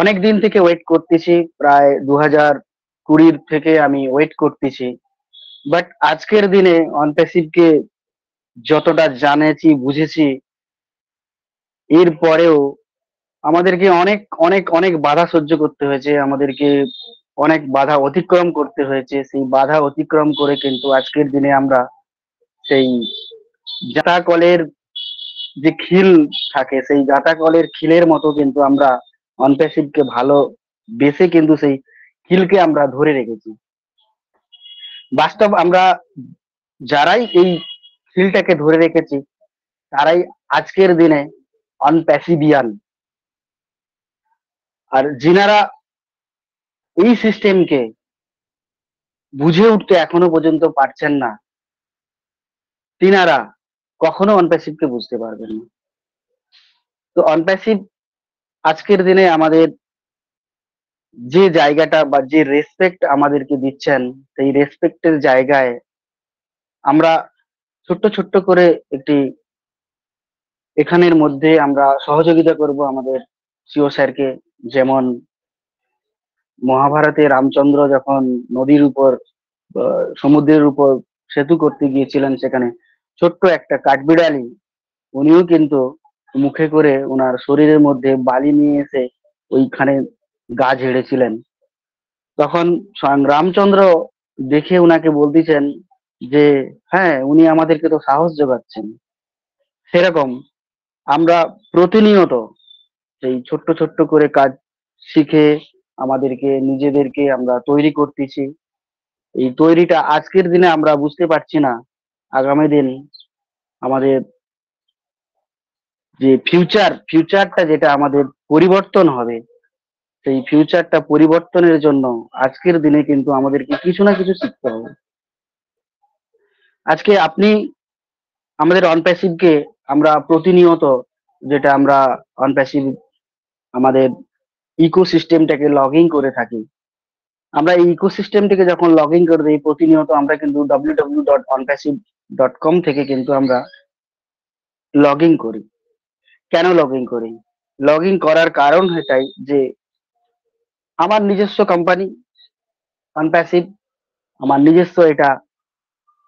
অনেক দিন থেকে ওয়েট করতেছি প্রায় দু হাজার কুড়ির থেকে আমি ওয়েট করতেছি বাট আজকের দিনে অনপ্যাসিভকে যতটা জানেছি বুঝেছি এর পরেও আমাদেরকে অনেক অনেক অনেক বাধা সহ্য করতে হয়েছে আমাদেরকে অনেক বাধা অতিক্রম করতে হয়েছে সেই বাধা অতিক্রম করে কিন্তু আজকের দিনে আমরা সেই জাতা কলের যে খিল থাকে সেই জাতা কলের খিলের মতো কিন্তু আমরা অন্তাসিবকে ভালো বেসে কিন্তু সেই খিলকে আমরা ধরে রেখেছি বাস্তব আমরা যারাই এই খিলটাকে ধরে রেখেছি তারাই আজকের দিনে অনপ্যাসিবিয়ান আর যিনারা এই সিস্টেমকে বুঝে উঠতে এখনো পর্যন্ত পারছেন না তিনারা কখনো অনপ্যাসিভকে বুঝতে পারবেন না তো অনপ্যাসিভ আজকের দিনে আমাদের যে জায়গাটা বা যে রেসপেক্ট আমাদেরকে দিচ্ছেন সেই রেসপেক্টের জায়গায় আমরা ছোট্ট ছোট্ট করে একটি এখানের মধ্যে আমরা সহযোগিতা করব আমাদের সিও স্যারকে যেমন মহাভারতে রামচন্দ্র যখন নদীর উপর সমুদ্রের উপর সেতু করতে গিয়েছিলেন সেখানে ছোট্ট একটা কাঠবিড়ালি উনিও কিন্তু মুখে করে ওনার শরীরের মধ্যে বালি নিয়ে এসে ওইখানে গা ঝেড়েছিলেন তখন স্বয়ং রামচন্দ্র দেখে উনাকে বলতেছেন যে হ্যাঁ উনি আমাদেরকে তো সাহস যোগাচ্ছেন সেরকম আমরা প্রতিনিয়ত এই ছোট্ট ছোট্ট করে কাজ শিখে আমাদেরকে নিজেদেরকে আমরা তৈরি করতেছি এই তৈরিটা আজকের দিনে আমরা বুঝতে পারছি না আগামী দিন আমাদের যে ফিউচার ফিউচারটা যেটা আমাদের পরিবর্তন হবে সেই ফিউচারটা পরিবর্তনের জন্য আজকের দিনে কিন্তু আমাদেরকে কিছু না কিছু শিখতে হবে আজকে আপনি আমাদের অনপ্যাসিভকে আমরা প্রতিনিয়ত যেটা আমরা অনপ্যাসিভ আমাদের ইকোসিস্টেমটাকে লগিং করে থাকি আমরা এই ইকোসিস্টেমটাকে যখন লগিং করে দিই প্রতিনিয়ত আমরা কিন্তু www.onpassive.com থেকে কিন্তু আমরা ইন করি কেন ইন করি ইন করার কারণ এটাই যে আমার নিজস্ব কোম্পানি অনপ্যাসিভ আমার নিজস্ব এটা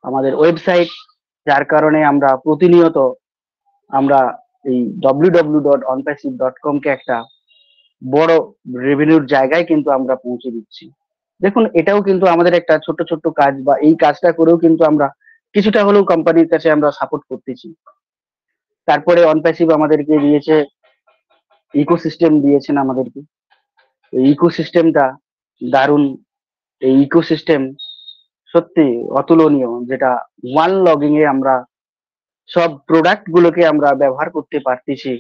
আমাদের ওয়েবসাইট যার কারণে আমরা প্রতিনিয়ত আমরা এই ডব্লিউ ডব্লিউ ডট অনপ্যাসিভ ডট কমকে একটা বড় রেভিনিউর জায়গায় কিন্তু আমরা পৌঁছে দিচ্ছি দেখুন এটাও কিন্তু আমাদের একটা ছোট ছোট কাজ বা এই কাজটা করেও কিন্তু আমরা কিছুটা হলেও কোম্পানির কাছে আমরা সাপোর্ট করতেছি তারপরে অনপ্যাসিভ আমাদেরকে দিয়েছে ইকোসিস্টেম দিয়েছেন আমাদেরকে এই ইকোসিস্টেমটা দারুণ এই ইকোসিস্টেম সত্যি অতুলনীয় যেটা ওয়ান লগিং এ আমরা সব প্রোডাক্ট গুলোকে আমরা ব্যবহার করতে পারতেছি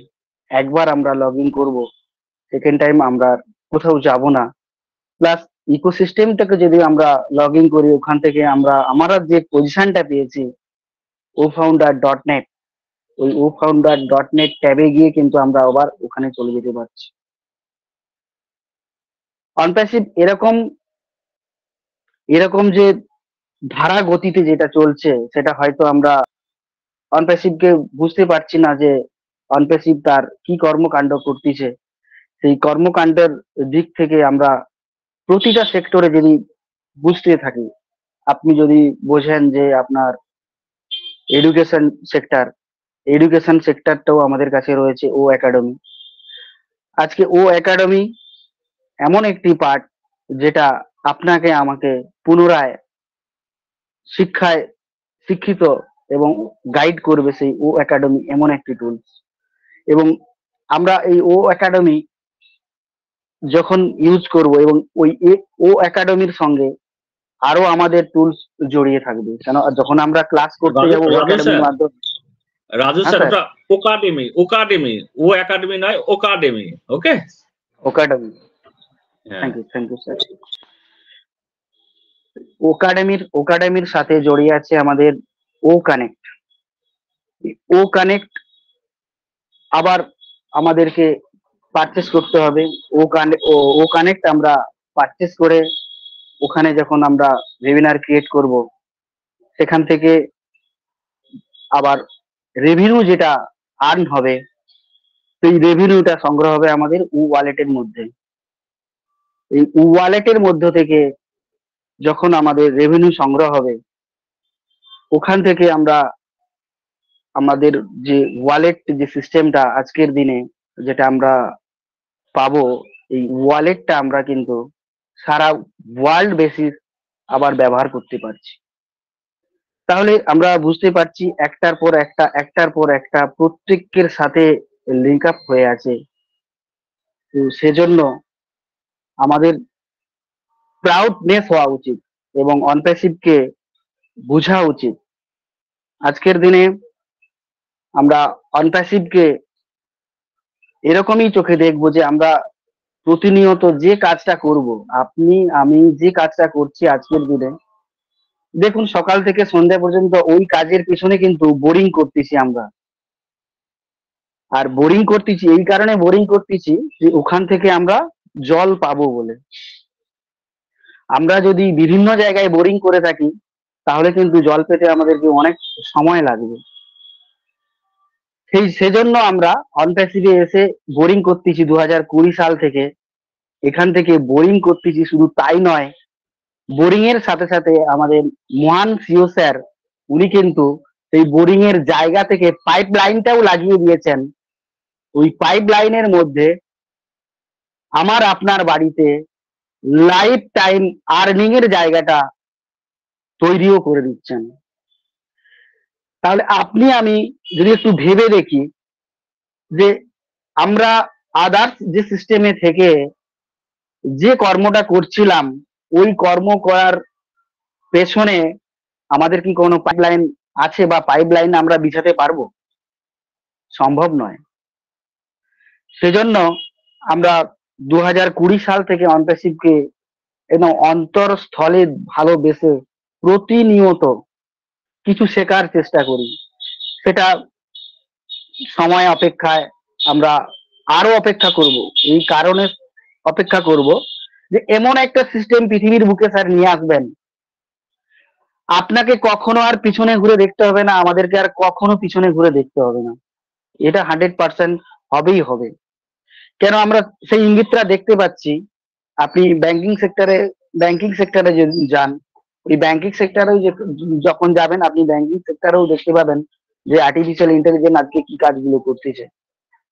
একবার আমরা লগ ইন করবো সেকেন্ড টাইম আমরা কোথাও যাব না প্লাস ইকোসিস্টেমটাকে যদি আমরা লগ ইন করি ওখান থেকে আমরা আমরা যে পজিশনটা পেয়েছি ও ফাউন্ডার ডট নেট ওই ও ফাউন্ডার ডট নেট ট্যাবে গিয়ে কিন্তু আমরা আবার ওখানে চলে যেতে পারছি অনপ্যাসিভ এরকম এরকম যে ধারা গতিতে যেটা চলছে সেটা হয়তো আমরা অনপ্যাসিভকে বুঝতে পারছি না যে অনপ্যাসিভ তার কি কর্মকাণ্ড করতেছে সেই কর্মকাণ্ডের দিক থেকে আমরা প্রতিটা সেক্টরে যদি বুঝতে থাকি আপনি যদি বোঝেন যে আপনার এডুকেশন সেক্টর এডুকেশন সেক্টরটাও আমাদের কাছে রয়েছে ও একাডেমি আজকে ও একাডেমি এমন একটি পার্ট যেটা আপনাকে আমাকে পুনরায় শিক্ষায় শিক্ষিত এবং গাইড করবে সেই ও একাডেমি এমন একটি টুলস এবং আমরা এই ও একাডেমি যখন ইউজ করব এবং ওই ও একাডেমির সঙ্গে আরো আমাদের টুলস জড়িয়ে থাকবে কেন যখন আমরা ক্লাস করতে যাব একাডেমির মাধ্যমে Raju sir O academy O academy O academy নয় O academy okay O academy thank you thank you sir ওকাডেমির ওকাডেমির সাথে জড়িয়ে আছে আমাদের ও কানেক্ট ও কানেক্ট আবার আমাদেরকে পারচেস করতে হবে ও ও কানেক্ট আমরা পারচেস করে ওখানে যখন আমরা ওয়েবিনার ক্রিয়েট করব সেখান থেকে আবার রেভিনিউ যেটা আর্ন হবে সেই রেভিনিউটা সংগ্রহ হবে আমাদের উ ওয়ালেটের মধ্যে এই উ ওয়ালেটের মধ্য থেকে যখন আমাদের রেভিনিউ সংগ্রহ হবে ওখান থেকে আমরা আমাদের যে ওয়ালেট যে সিস্টেমটা আজকের দিনে যেটা আমরা পাবো এই ওয়ালেটটা আমরা কিন্তু সারা ওয়ার্ল্ড বেসিস আবার ব্যবহার করতে পারছি তাহলে আমরা বুঝতে পারছি একটার পর একটা একটার পর একটা প্রত্যেকের সাথে লিঙ্ক আপ হয়ে আছে তো সেজন্য আমাদের প্রাউডনেস হওয়া উচিত এবং অনপ্যাসিভকে বোঝা উচিত আজকের দিনে আমরা অনপ্যাসিভকে এরকমই চোখে দেখবো যে আমরা প্রতিনিয়ত যে কাজটা করব আপনি আমি যে কাজটা করছি আজকের দিনে দেখুন সকাল থেকে সন্ধ্যা পর্যন্ত ওই কাজের পিছনে কিন্তু বোরিং করতেছি আমরা আর বোরিং করতেছি এই কারণে বোরিং করতেছি যে ওখান থেকে আমরা জল পাবো বলে আমরা যদি বিভিন্ন জায়গায় বোরিং করে থাকি তাহলে কিন্তু জল পেতে আমাদেরকে অনেক সময় লাগবে সেই সেজন্য আমরা অন্টাসিডে এসে বোরিং করতেছি দু হাজার কুড়ি সাল থেকে এখান থেকে বোরিং করতেছি শুধু তাই নয় বোরিং এর সাথে সাথে আমাদের মহান সিও স্যার উনি কিন্তু সেই বোরিং এর জায়গা থেকে পাইপ লাইনটাও লাগিয়ে দিয়েছেন ওই পাইপ লাইনের মধ্যে আমার আপনার বাড়িতে লাইফ টাইম আর্নিং এর জায়গাটা তৈরিও করে দিচ্ছেন তাহলে আপনি আমি যদি একটু ভেবে দেখি যে আমরা আদার্স যে সিস্টেমে থেকে যে কর্মটা করছিলাম ওই কর্ম করার পেছনে আমাদের কি কোনো পাইপলাইন আছে বা পাইপলাইন আমরা বিছাতে পারবো সম্ভব নয় সেজন্য আমরা দু হাজার কুড়ি সাল থেকে অন্টারশিপকে এবং অন্তরস্থলে ভালোবেসে প্রতিনিয়ত কিছু শেখার চেষ্টা করি সেটা সময় অপেক্ষায় আমরা আরো অপেক্ষা করব এই কারণে অপেক্ষা করব যে এমন একটা সিস্টেম পৃথিবীর বুকে স্যার নিয়ে আসবেন আপনাকে কখনো আর পিছনে ঘুরে দেখতে হবে না আমাদেরকে আর কখনো পিছনে ঘুরে দেখতে হবে না এটা হান্ড্রেড পার্সেন্ট হবেই হবে কেন আমরা সেই ইঙ্গিতটা দেখতে পাচ্ছি আপনি ব্যাংকিং সেক্টরে ব্যাংকিং সেক্টরে যান এই ব্যাংকিং সেক্টরেও যখন যাবেন আপনি ব্যাংকিং সেক্টরেও দেখতে পাবেন যে আর্টিফিশিয়াল ইন্টেলিজেন্স আজকে কি কাজগুলো করতেছে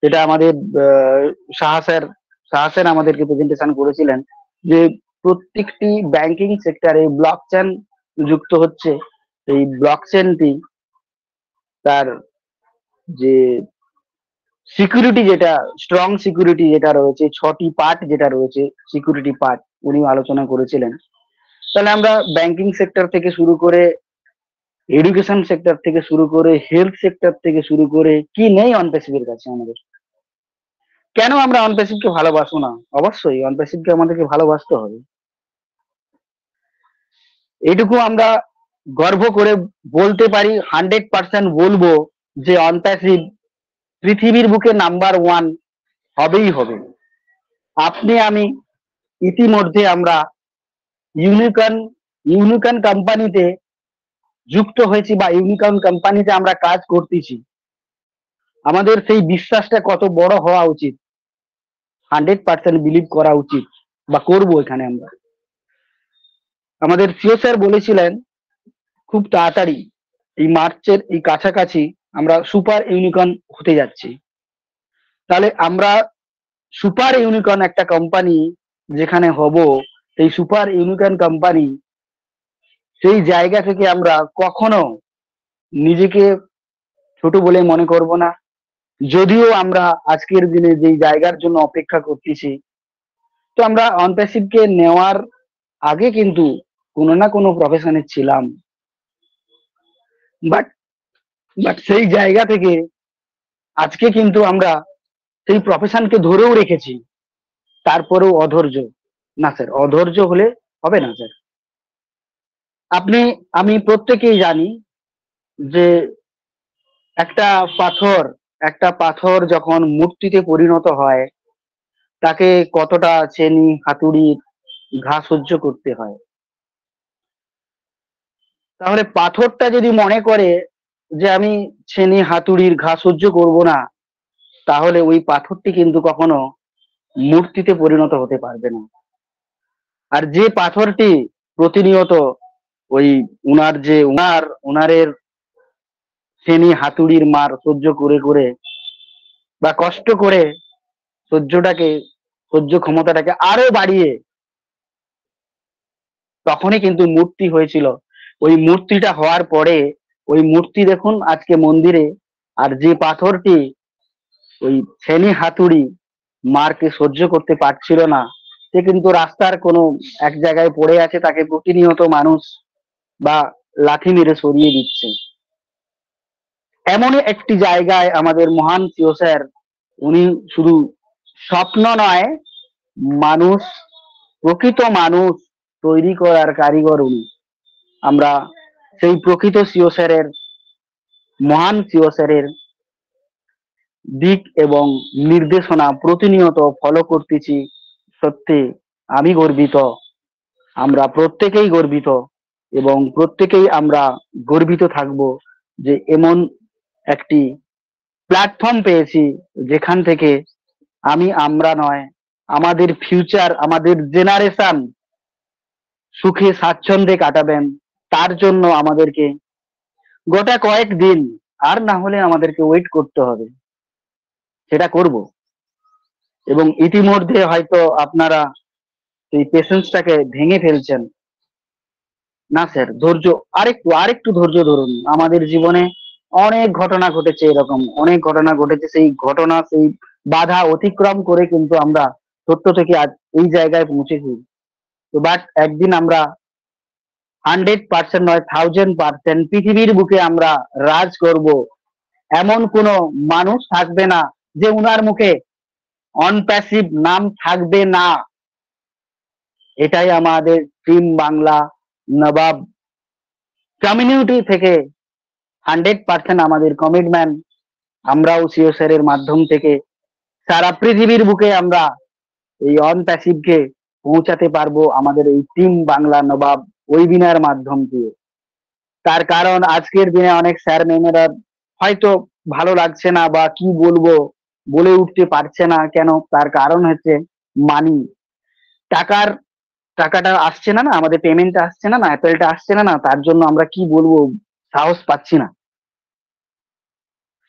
সেটা আমাদের শাহ স্যার শাহ স্যার আমাদেরকে প্রেজেন্টেশন করেছিলেন যে প্রত্যেকটি ব্যাংকিং সেক্টরে ব্লক চেন যুক্ত হচ্ছে এই ব্লক চেনটি তার যে সিকিউরিটি যেটা স্ট্রং সিকিউরিটি যেটা রয়েছে ছটি পার্ট যেটা রয়েছে সিকিউরিটি পার্ট উনি আলোচনা করেছিলেন তাহলে আমরা ব্যাংকিং সেক্টর থেকে শুরু করে এডুকেশন সেক্টর থেকে শুরু করে হেলথ সেক্টর থেকে শুরু করে কি নেই অনপেসিভের কাছে আমাদের কেন আমরা অনপেসিভকে ভালোবাসবো না অবশ্যই অনপেসিভকে আমাদেরকে ভালোবাসতে হবে এটুকু আমরা গর্ব করে বলতে পারি হান্ড্রেড পার্সেন্ট বলবো যে অনপ্যাসিভ পৃথিবীর বুকে নাম্বার ওয়ান হবেই হবে আপনি আমি ইতিমধ্যে আমরা ইউনিকন ইউনিকন কোম্পানিতে যুক্ত হয়েছি বা ইউনিকন কোম্পানিতে আমরা কাজ করতেছি আমাদের সেই বিশ্বাসটা কত বড় হওয়া উচিত হান্ড্রেড পার্সেন্ট বিলিভ করা উচিত বা করব এখানে আমরা আমাদের সিও স্যার বলেছিলেন খুব তাড়াতাড়ি এই মার্চের এই কাছাকাছি আমরা সুপার ইউনিকন হতে যাচ্ছি তাহলে আমরা সুপার ইউনিকন একটা কোম্পানি যেখানে হব এই সুপার ইউনিকর্ন কোম্পানি সেই জায়গা থেকে আমরা কখনো নিজেকে ছোট বলে মনে করব না যদিও আমরা আজকের দিনে যেই জায়গার জন্য অপেক্ষা করতেছি তো আমরা অনপ্যাসিভকে নেওয়ার আগে কিন্তু কোনো না কোনো প্রফেশনে ছিলাম বাট বাট সেই জায়গা থেকে আজকে কিন্তু আমরা সেই প্রফেশনকে ধরেও রেখেছি তারপরেও অধৈর্য না স্যার অধৈর্য হলে হবে না স্যার আপনি আমি প্রত্যেকেই জানি যে একটা পাথর একটা পাথর যখন মূর্তিতে পরিণত হয় তাকে কতটা চেনি হাতুড়ির ঘা সহ্য করতে হয় তাহলে পাথরটা যদি মনে করে যে আমি ছেনি হাতুড়ির ঘা সহ্য করব না তাহলে ওই পাথরটি কিন্তু কখনো মূর্তিতে পরিণত হতে পারবে না আর যে পাথরটি প্রতিনিয়ত ওই উনার যে উনার উনারের শ্রেণী হাতুড়ির মার সহ্য করে করে বা কষ্ট করে সহ্যটাকে সহ্য ক্ষমতাটাকে আরো বাড়িয়ে তখনই কিন্তু মূর্তি হয়েছিল ওই মূর্তিটা হওয়ার পরে ওই মূর্তি দেখুন আজকে মন্দিরে আর যে পাথরটি ওই শ্রেণী হাতুড়ি মারকে সহ্য করতে পারছিল না সে কিন্তু রাস্তার কোনো এক জায়গায় পড়ে আছে তাকে প্রতিনিয়ত মানুষ বা লাঠি মেরে সরিয়ে দিচ্ছে এমন একটি জায়গায় আমাদের মহান প্রিয় স্যার উনি শুধু স্বপ্ন নয় মানুষ প্রকৃত মানুষ তৈরি করার কারিগর উনি আমরা সেই প্রকৃত সিও স্যারের মহান সিও স্যারের দিক এবং নির্দেশনা প্রতিনিয়ত ফলো করতেছি সত্যি আমি গর্বিত আমরা প্রত্যেকেই গর্বিত এবং প্রত্যেকেই আমরা গর্বিত থাকব যে এমন একটি প্ল্যাটফর্ম পেয়েছি যেখান থেকে আমি আমরা নয় আমাদের ফিউচার আমাদের জেনারেশন সুখে স্বাচ্ছন্দ্যে কাটাবেন তার জন্য আমাদেরকে গোটা কয়েক দিন আর না হলে আমাদেরকে ওয়েট করতে হবে সেটা করব এবং ইতিমধ্যে হয়তো আপনারা এই পেশেন্সটাকে ভেঙে ফেলছেন না স্যার ধৈর্য আরেকটু আরেকটু ধৈর্য ধরুন আমাদের জীবনে অনেক ঘটনা ঘটেছে এরকম অনেক ঘটনা ঘটেছে সেই ঘটনা সেই বাধা অতিক্রম করে কিন্তু আমরা সত্য থেকে আজ এই জায়গায় পৌঁছেছি তো বাট একদিন আমরা হান্ড্রেড পার্সেন্ট নয় থাউজেন্ড পার্সেন্ট পৃথিবীর বুকে আমরা রাজ করব এমন কোন মানুষ থাকবে না যে উনার মুখে অন প্যাসিভ নাম থাকবে না এটাই আমাদের টিম বাংলা নবাব কমিউনিটি থেকে হান্ড্রেড পার্সেন্ট আমাদের কমিটমেন্ট আমরাও সিও স্যারের মাধ্যম থেকে সারা পৃথিবীর বুকে আমরা এই অন প্যাসিভকে পৌঁছাতে পারবো আমাদের এই টিম বাংলা নবাব ওয়েবিনার মাধ্যম দিয়ে তার কারণ আজকের দিনে অনেক স্যার মেমেরা হয়তো ভালো লাগছে না বা কি বলবো বলে উঠতে পারছে না কেন তার কারণ হচ্ছে মানি টাকার টাকাটা আসছে না না আমাদের পেমেন্টটা আসছে না না অ্যাপেলটা আসছে না না তার জন্য আমরা কি বলবো সাহস পাচ্ছি না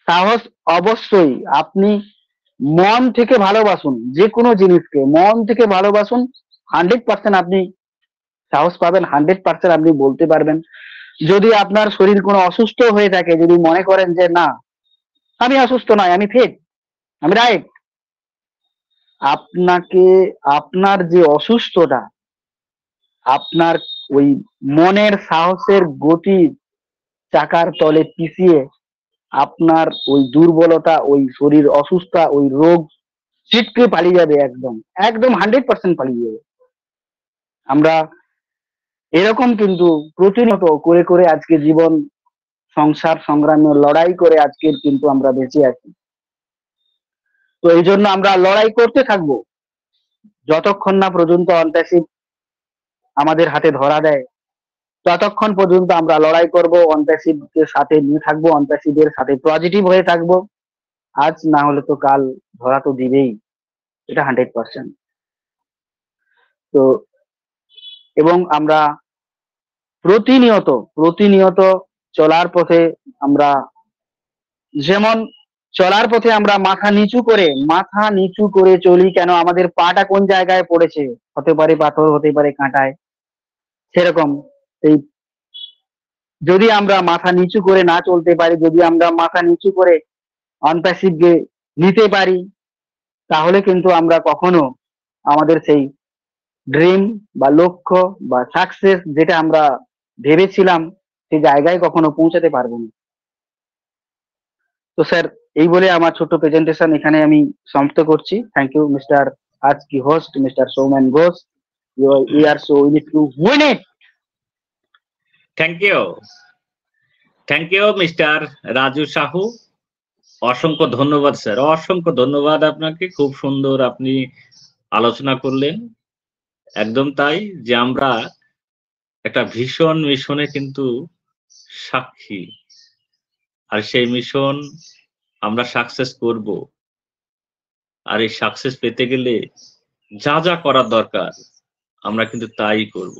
সাহস অবশ্যই আপনি মন থেকে ভালোবাসুন যে কোনো জিনিসকে মন থেকে ভালোবাসুন হান্ড্রেড পার্সেন্ট আপনি সাহস পাবেন হান্ড্রেড পার্সেন্ট আপনি বলতে পারবেন যদি আপনার শরীর কোনো অসুস্থ হয়ে থাকে যদি মনে করেন যে না আমি অসুস্থ নয় আমি ফেট আমি রাইট আপনাকে আপনার যে অসুস্থতা আপনার ওই মনের সাহসের গতি চাকার তলে পিছিয়ে আপনার ওই দুর্বলতা ওই শরীর অসুস্থতা ওই রোগ ছিটকে পালিয়ে যাবে একদম একদম হান্ড্রেড পার্সেন্ট পালিয়ে যাবে আমরা এরকম কিন্তু প্রতিনত করে করে আজকে জীবন সংসার সংগ্রামে লড়াই করে আজকের কিন্তু আমরা বেঁচে আছি তো এই জন্য আমরা লড়াই করতে থাকব যতক্ষণ না পর্যন্ত অন্টাসিপ আমাদের হাতে ধরা দেয় ততক্ষণ পর্যন্ত আমরা লড়াই করব অন্টাসিপকে সাথে নিয়ে থাকবো অন্টাসিপের সাথে পজিটিভ হয়ে থাকব আজ না হলে তো কাল ধরা তো দিবেই এটা হান্ড্রেড পার্সেন্ট তো এবং আমরা প্রতিনিয়ত প্রতিনিয়ত চলার পথে আমরা যেমন চলার পথে আমরা মাথা নিচু করে মাথা নিচু করে চলি কেন আমাদের পাটা কোন জায়গায় পড়েছে হতে পারে পাথর হতে পারে কাঁটায় সেরকম এই যদি আমরা মাথা নিচু করে না চলতে পারি যদি আমরা মাথা নিচু করে অনপ্যাসিভকে নিতে পারি তাহলে কিন্তু আমরা কখনো আমাদের সেই ড্রিম বা লক্ষ্য বা সাকসেস যেটা আমরা ভেবেছিলাম সেই জায়গায় কখনো পৌঁছাতে পারবো না তো স্যার এই বলে আমার ছোট প্রেজেন্টেশন এখানে আমি সমাপ্ত করছি থ্যাংক ইউ মিস্টার আজ কি host mister Soumen Ghosh you are so it to win it thank you thank you mister Raju Sahu অসংখ্য ধন্যবাদ স্যার অসংখ্য ধন্যবাদ আপনাকে খুব সুন্দর আপনি আলোচনা করলেন একদম তাই যে আমরা একটা ভীষণ মিশনে কিন্তু সাক্ষী আর সেই মিশন আমরা সাকসেস করব আর এই সাকসেস পেতে গেলে যা যা করার দরকার আমরা কিন্তু তাই করব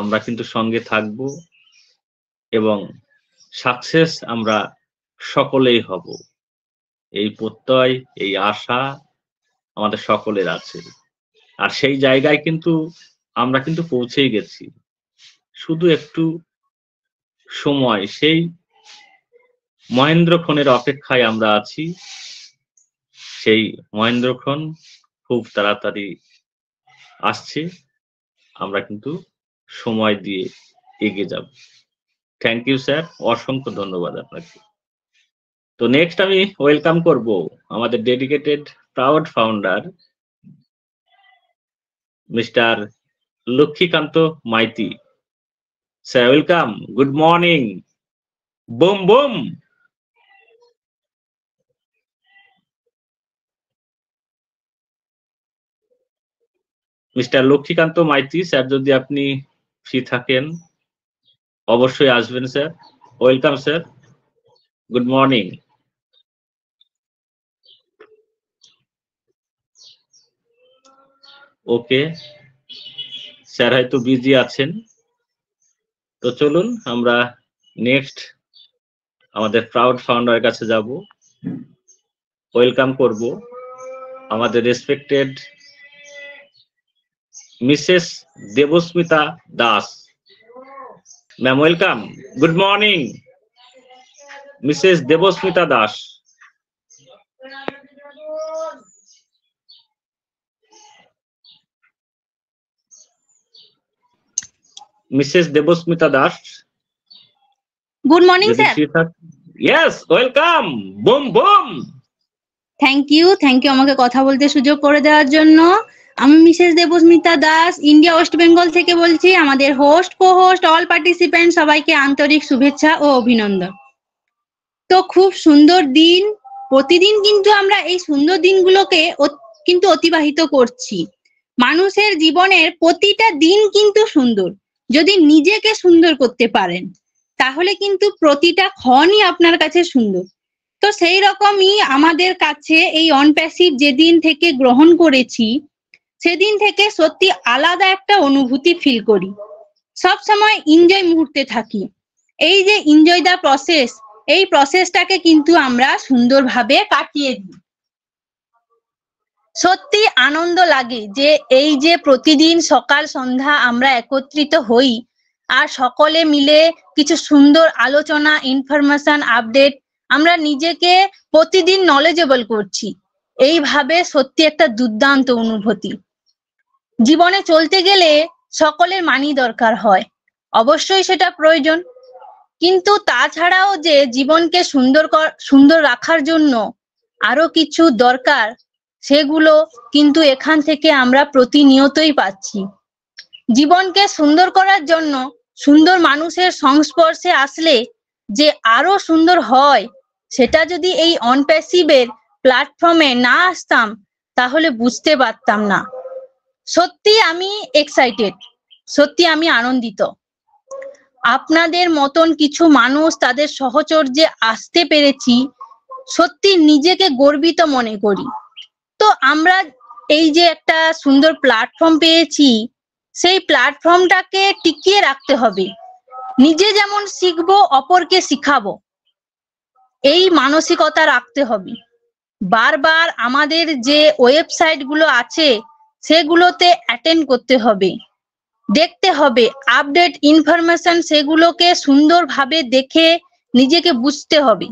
আমরা কিন্তু সঙ্গে থাকব এবং সাকসেস আমরা সকলেই হব এই প্রত্যয় এই আশা আমাদের সকলের আছে আর সেই জায়গায় কিন্তু আমরা কিন্তু পৌঁছেই গেছি শুধু একটু সময় সেই মহেন্দ্রক্ষণের অপেক্ষায় আমরা আছি সেই মহেন্দ্রক্ষণ খুব তাড়াতাড়ি আসছে আমরা কিন্তু সময় দিয়ে এগিয়ে যাব থ্যাংক ইউ স্যার অসংখ্য ধন্যবাদ আপনাকে তো নেক্সট আমি ওয়েলকাম করব আমাদের dedicated proud founder mister Lakshmikanta Maity sir welcome good morning boom boom mister Lakshmikanta Maity sir যদি আপনি ফ্রি থাকেন অবশ্যই আসবেন sir welcome sir good morning okay sir হয়তো বিজি আছেন তো চলুন আমরা নেক্সট আমাদের প্রাউড ফাউন্ডারের কাছে যাব ওয়েলকাম করব আমাদের respected Mrs Debasmita Das ma'am welcome good morning Mrs Debasmita Das Mrs Debasmita Das good morning yes welcome boom boom thank you thank you আমাকে কথা বলতে সুযোগ করে দেওয়ার জন্য আমি মিসেস দেবস্মিতা দাস ইন্ডিয়া ওয়েস্ট বেঙ্গল থেকে বলছি আমাদের host co host all participant সবাইকে আন্তরিক শুভেচ্ছা ও অভিনন্দন তো খুব সুন্দর দিন প্রতিদিন কিন্তু আমরা এই সুন্দর দিনগুলোকে কিন্তু অতিবাহিত করছি মানুষের জীবনের প্রতিটা দিন কিন্তু সুন্দর যদি নিজেকে সুন্দর করতে পারেন তাহলে কিন্তু প্রতিটা ক্ষণই আপনার কাছে সুন্দর তো সেই রকমই আমাদের কাছে এই অনপ্যাসিভ যেদিন থেকে গ্রহণ করেছি সেদিন থেকে সত্যি আলাদা একটা অনুভূতি ফিল করি সব সময় এনজয় মুহূর্তে থাকি এই যে এনজয় দা প্রসেস এই প্রসেসটাকে কিন্তু আমরা সুন্দরভাবে কাটিয়ে দিই সত্যি আনন্দ লাগে যে এই যে প্রতিদিন সকাল সন্ধ্যা আমরা একত্রিত হই আর সকলে মিলে কিছু সুন্দর আলোচনা ইনফরমেশন আপডেট আমরা নিজেকে প্রতিদিন নলেজেবল করছি এইভাবে সত্যি একটা দুর্দান্ত অনুভূতি জীবনে চলতে গেলে সকলের মানি দরকার হয় অবশ্যই সেটা প্রয়োজন কিন্তু তাছাড়াও যে জীবনকে সুন্দর সুন্দর রাখার জন্য আরো কিছু দরকার সেগুলো কিন্তু এখান থেকে আমরা প্রতিনিয়তই পাচ্ছি জীবনকে সুন্দর করার জন্য সুন্দর মানুষের সংস্পর্শে আসলে যে আরো সুন্দর হয় সেটা যদি এই অনপ্যাসিভের প্ল্যাটফর্মে না আসতাম তাহলে বুঝতে পারতাম না সত্যি আমি এক্সাইটেড সত্যি আমি আনন্দিত আপনাদের মতন কিছু মানুষ তাদের সহচর্যে আসতে পেরেছি সত্যি নিজেকে গর্বিত মনে করি তো আমরা এই যে একটা সুন্দর প্ল্যাটফর্ম পেয়েছি সেই প্ল্যাটফর্মটাকে টিকিয়ে রাখতে হবে নিজে যেমন শিখবো অপরকে শিখাবো এই মানসিকতা রাখতে হবে বারবার আমাদের যে ওয়েবসাইট গুলো আছে সেগুলোতে অ্যাটেন্ড করতে হবে দেখতে হবে আপডেট ইনফরমেশন সেগুলোকে সুন্দরভাবে দেখে নিজেকে বুঝতে হবে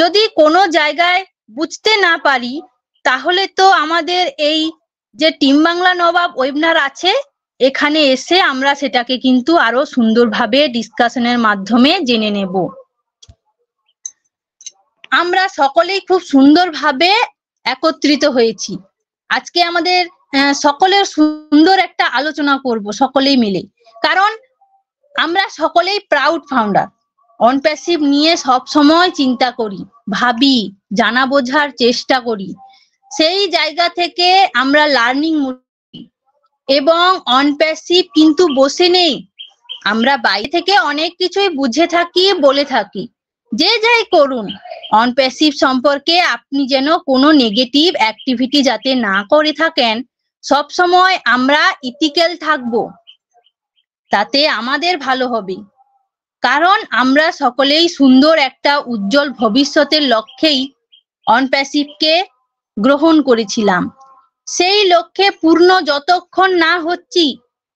যদি কোনো জায়গায় বুঝতে না পারি তাহলে তো আমাদের এই যে টিম বাংলা নবাব ওয়েবনার আছে এখানে এসে আমরা সেটাকে কিন্তু আরো সুন্দরভাবে ডিসকাশনের মাধ্যমে জেনে নেব আমরা সকলেই খুব সুন্দরভাবে একত্রিত হয়েছি আজকে আমাদের সকলের সুন্দর একটা আলোচনা করব সকলেই মিলে কারণ আমরা সকলেই প্রাউড ফাউন্ডার অনপ্যাসিভ নিয়ে সব সময় চিন্তা করি ভাবি জানা বোঝার চেষ্টা করি সেই জায়গা থেকে আমরা লার্নিং এবং অনপ্যাসিভ কিন্তু বসে নেই আমরা বাইরে থেকে অনেক কিছুই বুঝে থাকি বলে থাকি যে যাই করুন অনপ্যাসিভ সম্পর্কে আপনি যেন কোনো নেগেটিভ অ্যাক্টিভিটি যাতে না করে থাকেন সব সময় আমরা ইথিক্যাল থাকব তাতে আমাদের ভালো হবে কারণ আমরা সকলেই সুন্দর একটা উজ্জ্বল ভবিষ্যতের লক্ষ্যেই অনপ্যাসিভকে গ্রহণ করেছিলাম সেই লক্ষ্যে পূর্ণ যতক্ষণ না হচ্ছি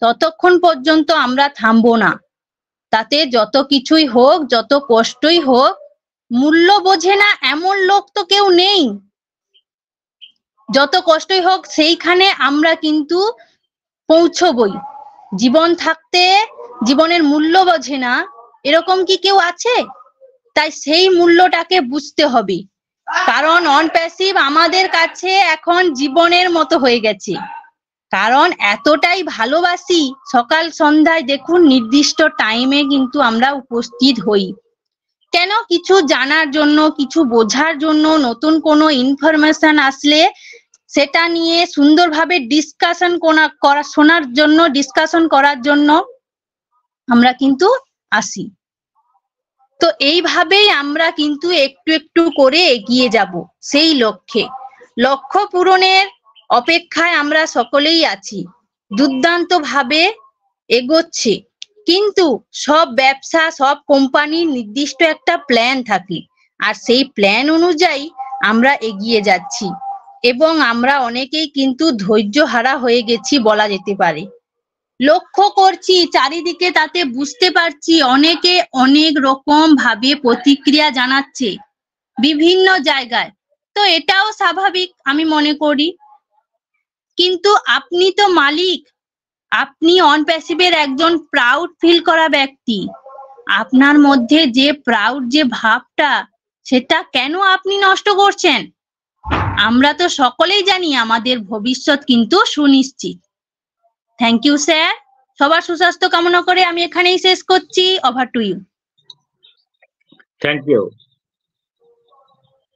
ততক্ষণ পর্যন্ত আমরা থামবো না তাতে যত কিছুই হোক যত কষ্টই হোক মূল্য বোঝে না এমন লোক তো কেউ নেই যত কষ্টই হোক সেইখানে আমরা কিন্তু পৌঁছবই জীবন থাকতে জীবনের মূল্য বোঝে না এরকম কি কেউ আছে তাই সেই মূল্যটাকে বুঝতে হবে কারণ অন প্যাসিভ আমাদের কাছে এখন জীবনের মতো হয়ে গেছে কারণ এতটাই ভালোবাসি সকাল সন্ধ্যায় দেখুন নির্দিষ্ট টাইমে কিন্তু আমরা উপস্থিত হই কেন কিছু জানার জন্য কিছু বোঝার জন্য নতুন কোনো ইনফরমেশন আসলে সেটা নিয়ে সুন্দরভাবে ডিসকাশন করা শোনার জন্য ডিসকাশন করার জন্য আমরা কিন্তু আসি তো এইভাবেই আমরা কিন্তু একটু একটু করে এগিয়ে যাব সেই লক্ষ্যে লক্ষ্য পূরণের অপেক্ষায় আমরা সকলেই আছি দুর্দান্ত ভাবে এগোচ্ছে কিন্তু সব ব্যবসা সব কোম্পানির নির্দিষ্ট একটা প্ল্যান থাকে আর সেই প্ল্যান অনুযায়ী আমরা এগিয়ে যাচ্ছি এবং আমরা অনেকেই কিন্তু ধৈর্য হারা হয়ে গেছি বলা যেতে পারে লক্ষ্য করছি চারিদিকে তাতে বুঝতে পারছি অনেকে অনেক রকম ভাবে প্রতিক্রিয়া জানাচ্ছে বিভিন্ন জায়গায় তো এটাও স্বাভাবিক আমি মনে করি কিন্তু আপনি তো মালিক আপনি অনপ্যাসিভের একজন প্রাউড ফিল করা ব্যক্তি আপনার মধ্যে যে প্রাউড যে ভাবটা সেটা কেন আপনি নষ্ট করছেন আমরা তো সকলেই জানি আমাদের ভবিষ্যৎ কিন্তু সুনিশ্চিত থ্যাংক ইউ স্যার সবার সুস্বাস্থ্য কামনা করে আমি এখানেই শেষ করছি over to you thank you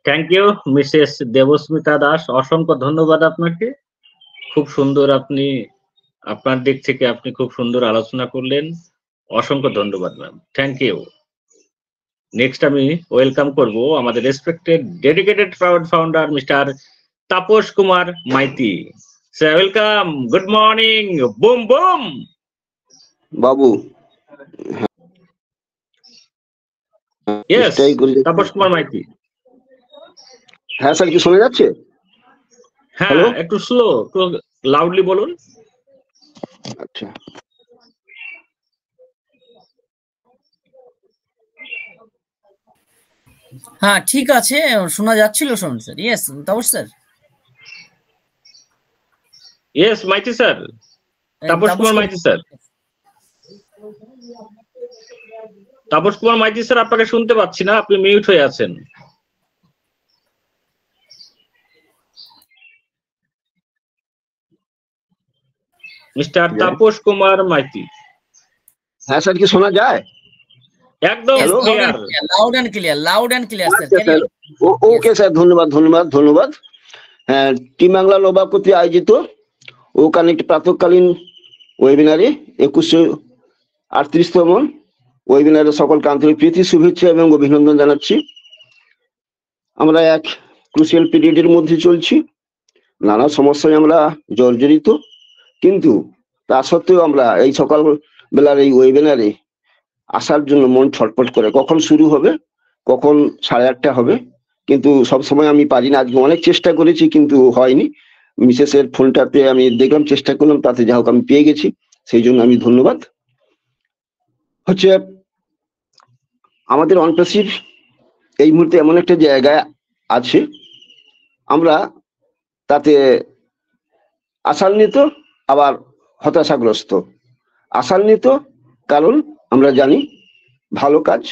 thank you Mrs Debasmita Das অসংখ্য ধন্যবাদ আপনাকে খুব সুন্দর আপনি আপনার দিক থেকে আপনি খুব সুন্দর আলোচনা করলেন অসংখ্য ধন্যবাদ ম্যাম থ্যাংক ইউ নেক্সট আমি ওয়েলকাম করব আমাদের respected dedicated proud founder mister Tapas Kumar Maity sir welcome good morning boom boom বাবু ইয়েস তাপস কুমার মাইতি হ্যাঁ স্যার কি শোনা যাচ্ছে হ্যাঁ একটু স্লো একটু লাউডলি বলুন আচ্ছা হ্যাঁ ঠিক আছে শোনা যাচ্ছিল শোন sir yes Tapas sir yes Maity sir Tapas Kumar Maity sir Tapas Kumar Maity sir আপনাকে শুনতে পাচ্ছি না আপনি মিউট হয়ে আছেন মিস্টার তাপস কুমার মাইতি হ্যাঁ স্যার কি শোনা যায় ওকে স্যার ধন্যবাদ ধন্যবাদ ধন্যবাদ হ্যাঁ টিমাংলা লোবা কর্তৃক আয়োজিত ও কানেক্ট প্রাতকালীন ওয়েবিনারে একুশশো আটত্রিশতম ওয়েবিনারে সকল আন্তরিক প্রীতি শুভেচ্ছা এবং অভিনন্দন জানাচ্ছি আমরা এক ক্রুশিয়াল পিরিয়ডের মধ্যে চলছি নানা সমস্যায় আমরা জর্জরিত কিন্তু তা সত্ত্বেও আমরা এই সকালবেলার এই ওয়েবিনারে আসার জন্য মন ছটফট করে কখন শুরু হবে কখন সাড়ে আটটা হবে কিন্তু সব সময় আমি পারি না আজকে অনেক চেষ্টা করেছি কিন্তু হয়নি মিসেস এর ফোনটা পেয়ে আমি দেখলাম চেষ্টা করলাম তাতে যা হোক আমি পেয়ে গেছি সেই জন্য আমি ধন্যবাদ হচ্ছে আমাদের অনপ্রেসিভ এই মুহূর্তে এমন একটা জায়গায় আছে আমরা তাতে আশান্বিত আবার হতাশাগ্রস্ত আশান্বিত কারণ আমরা জানি ভালো কাজ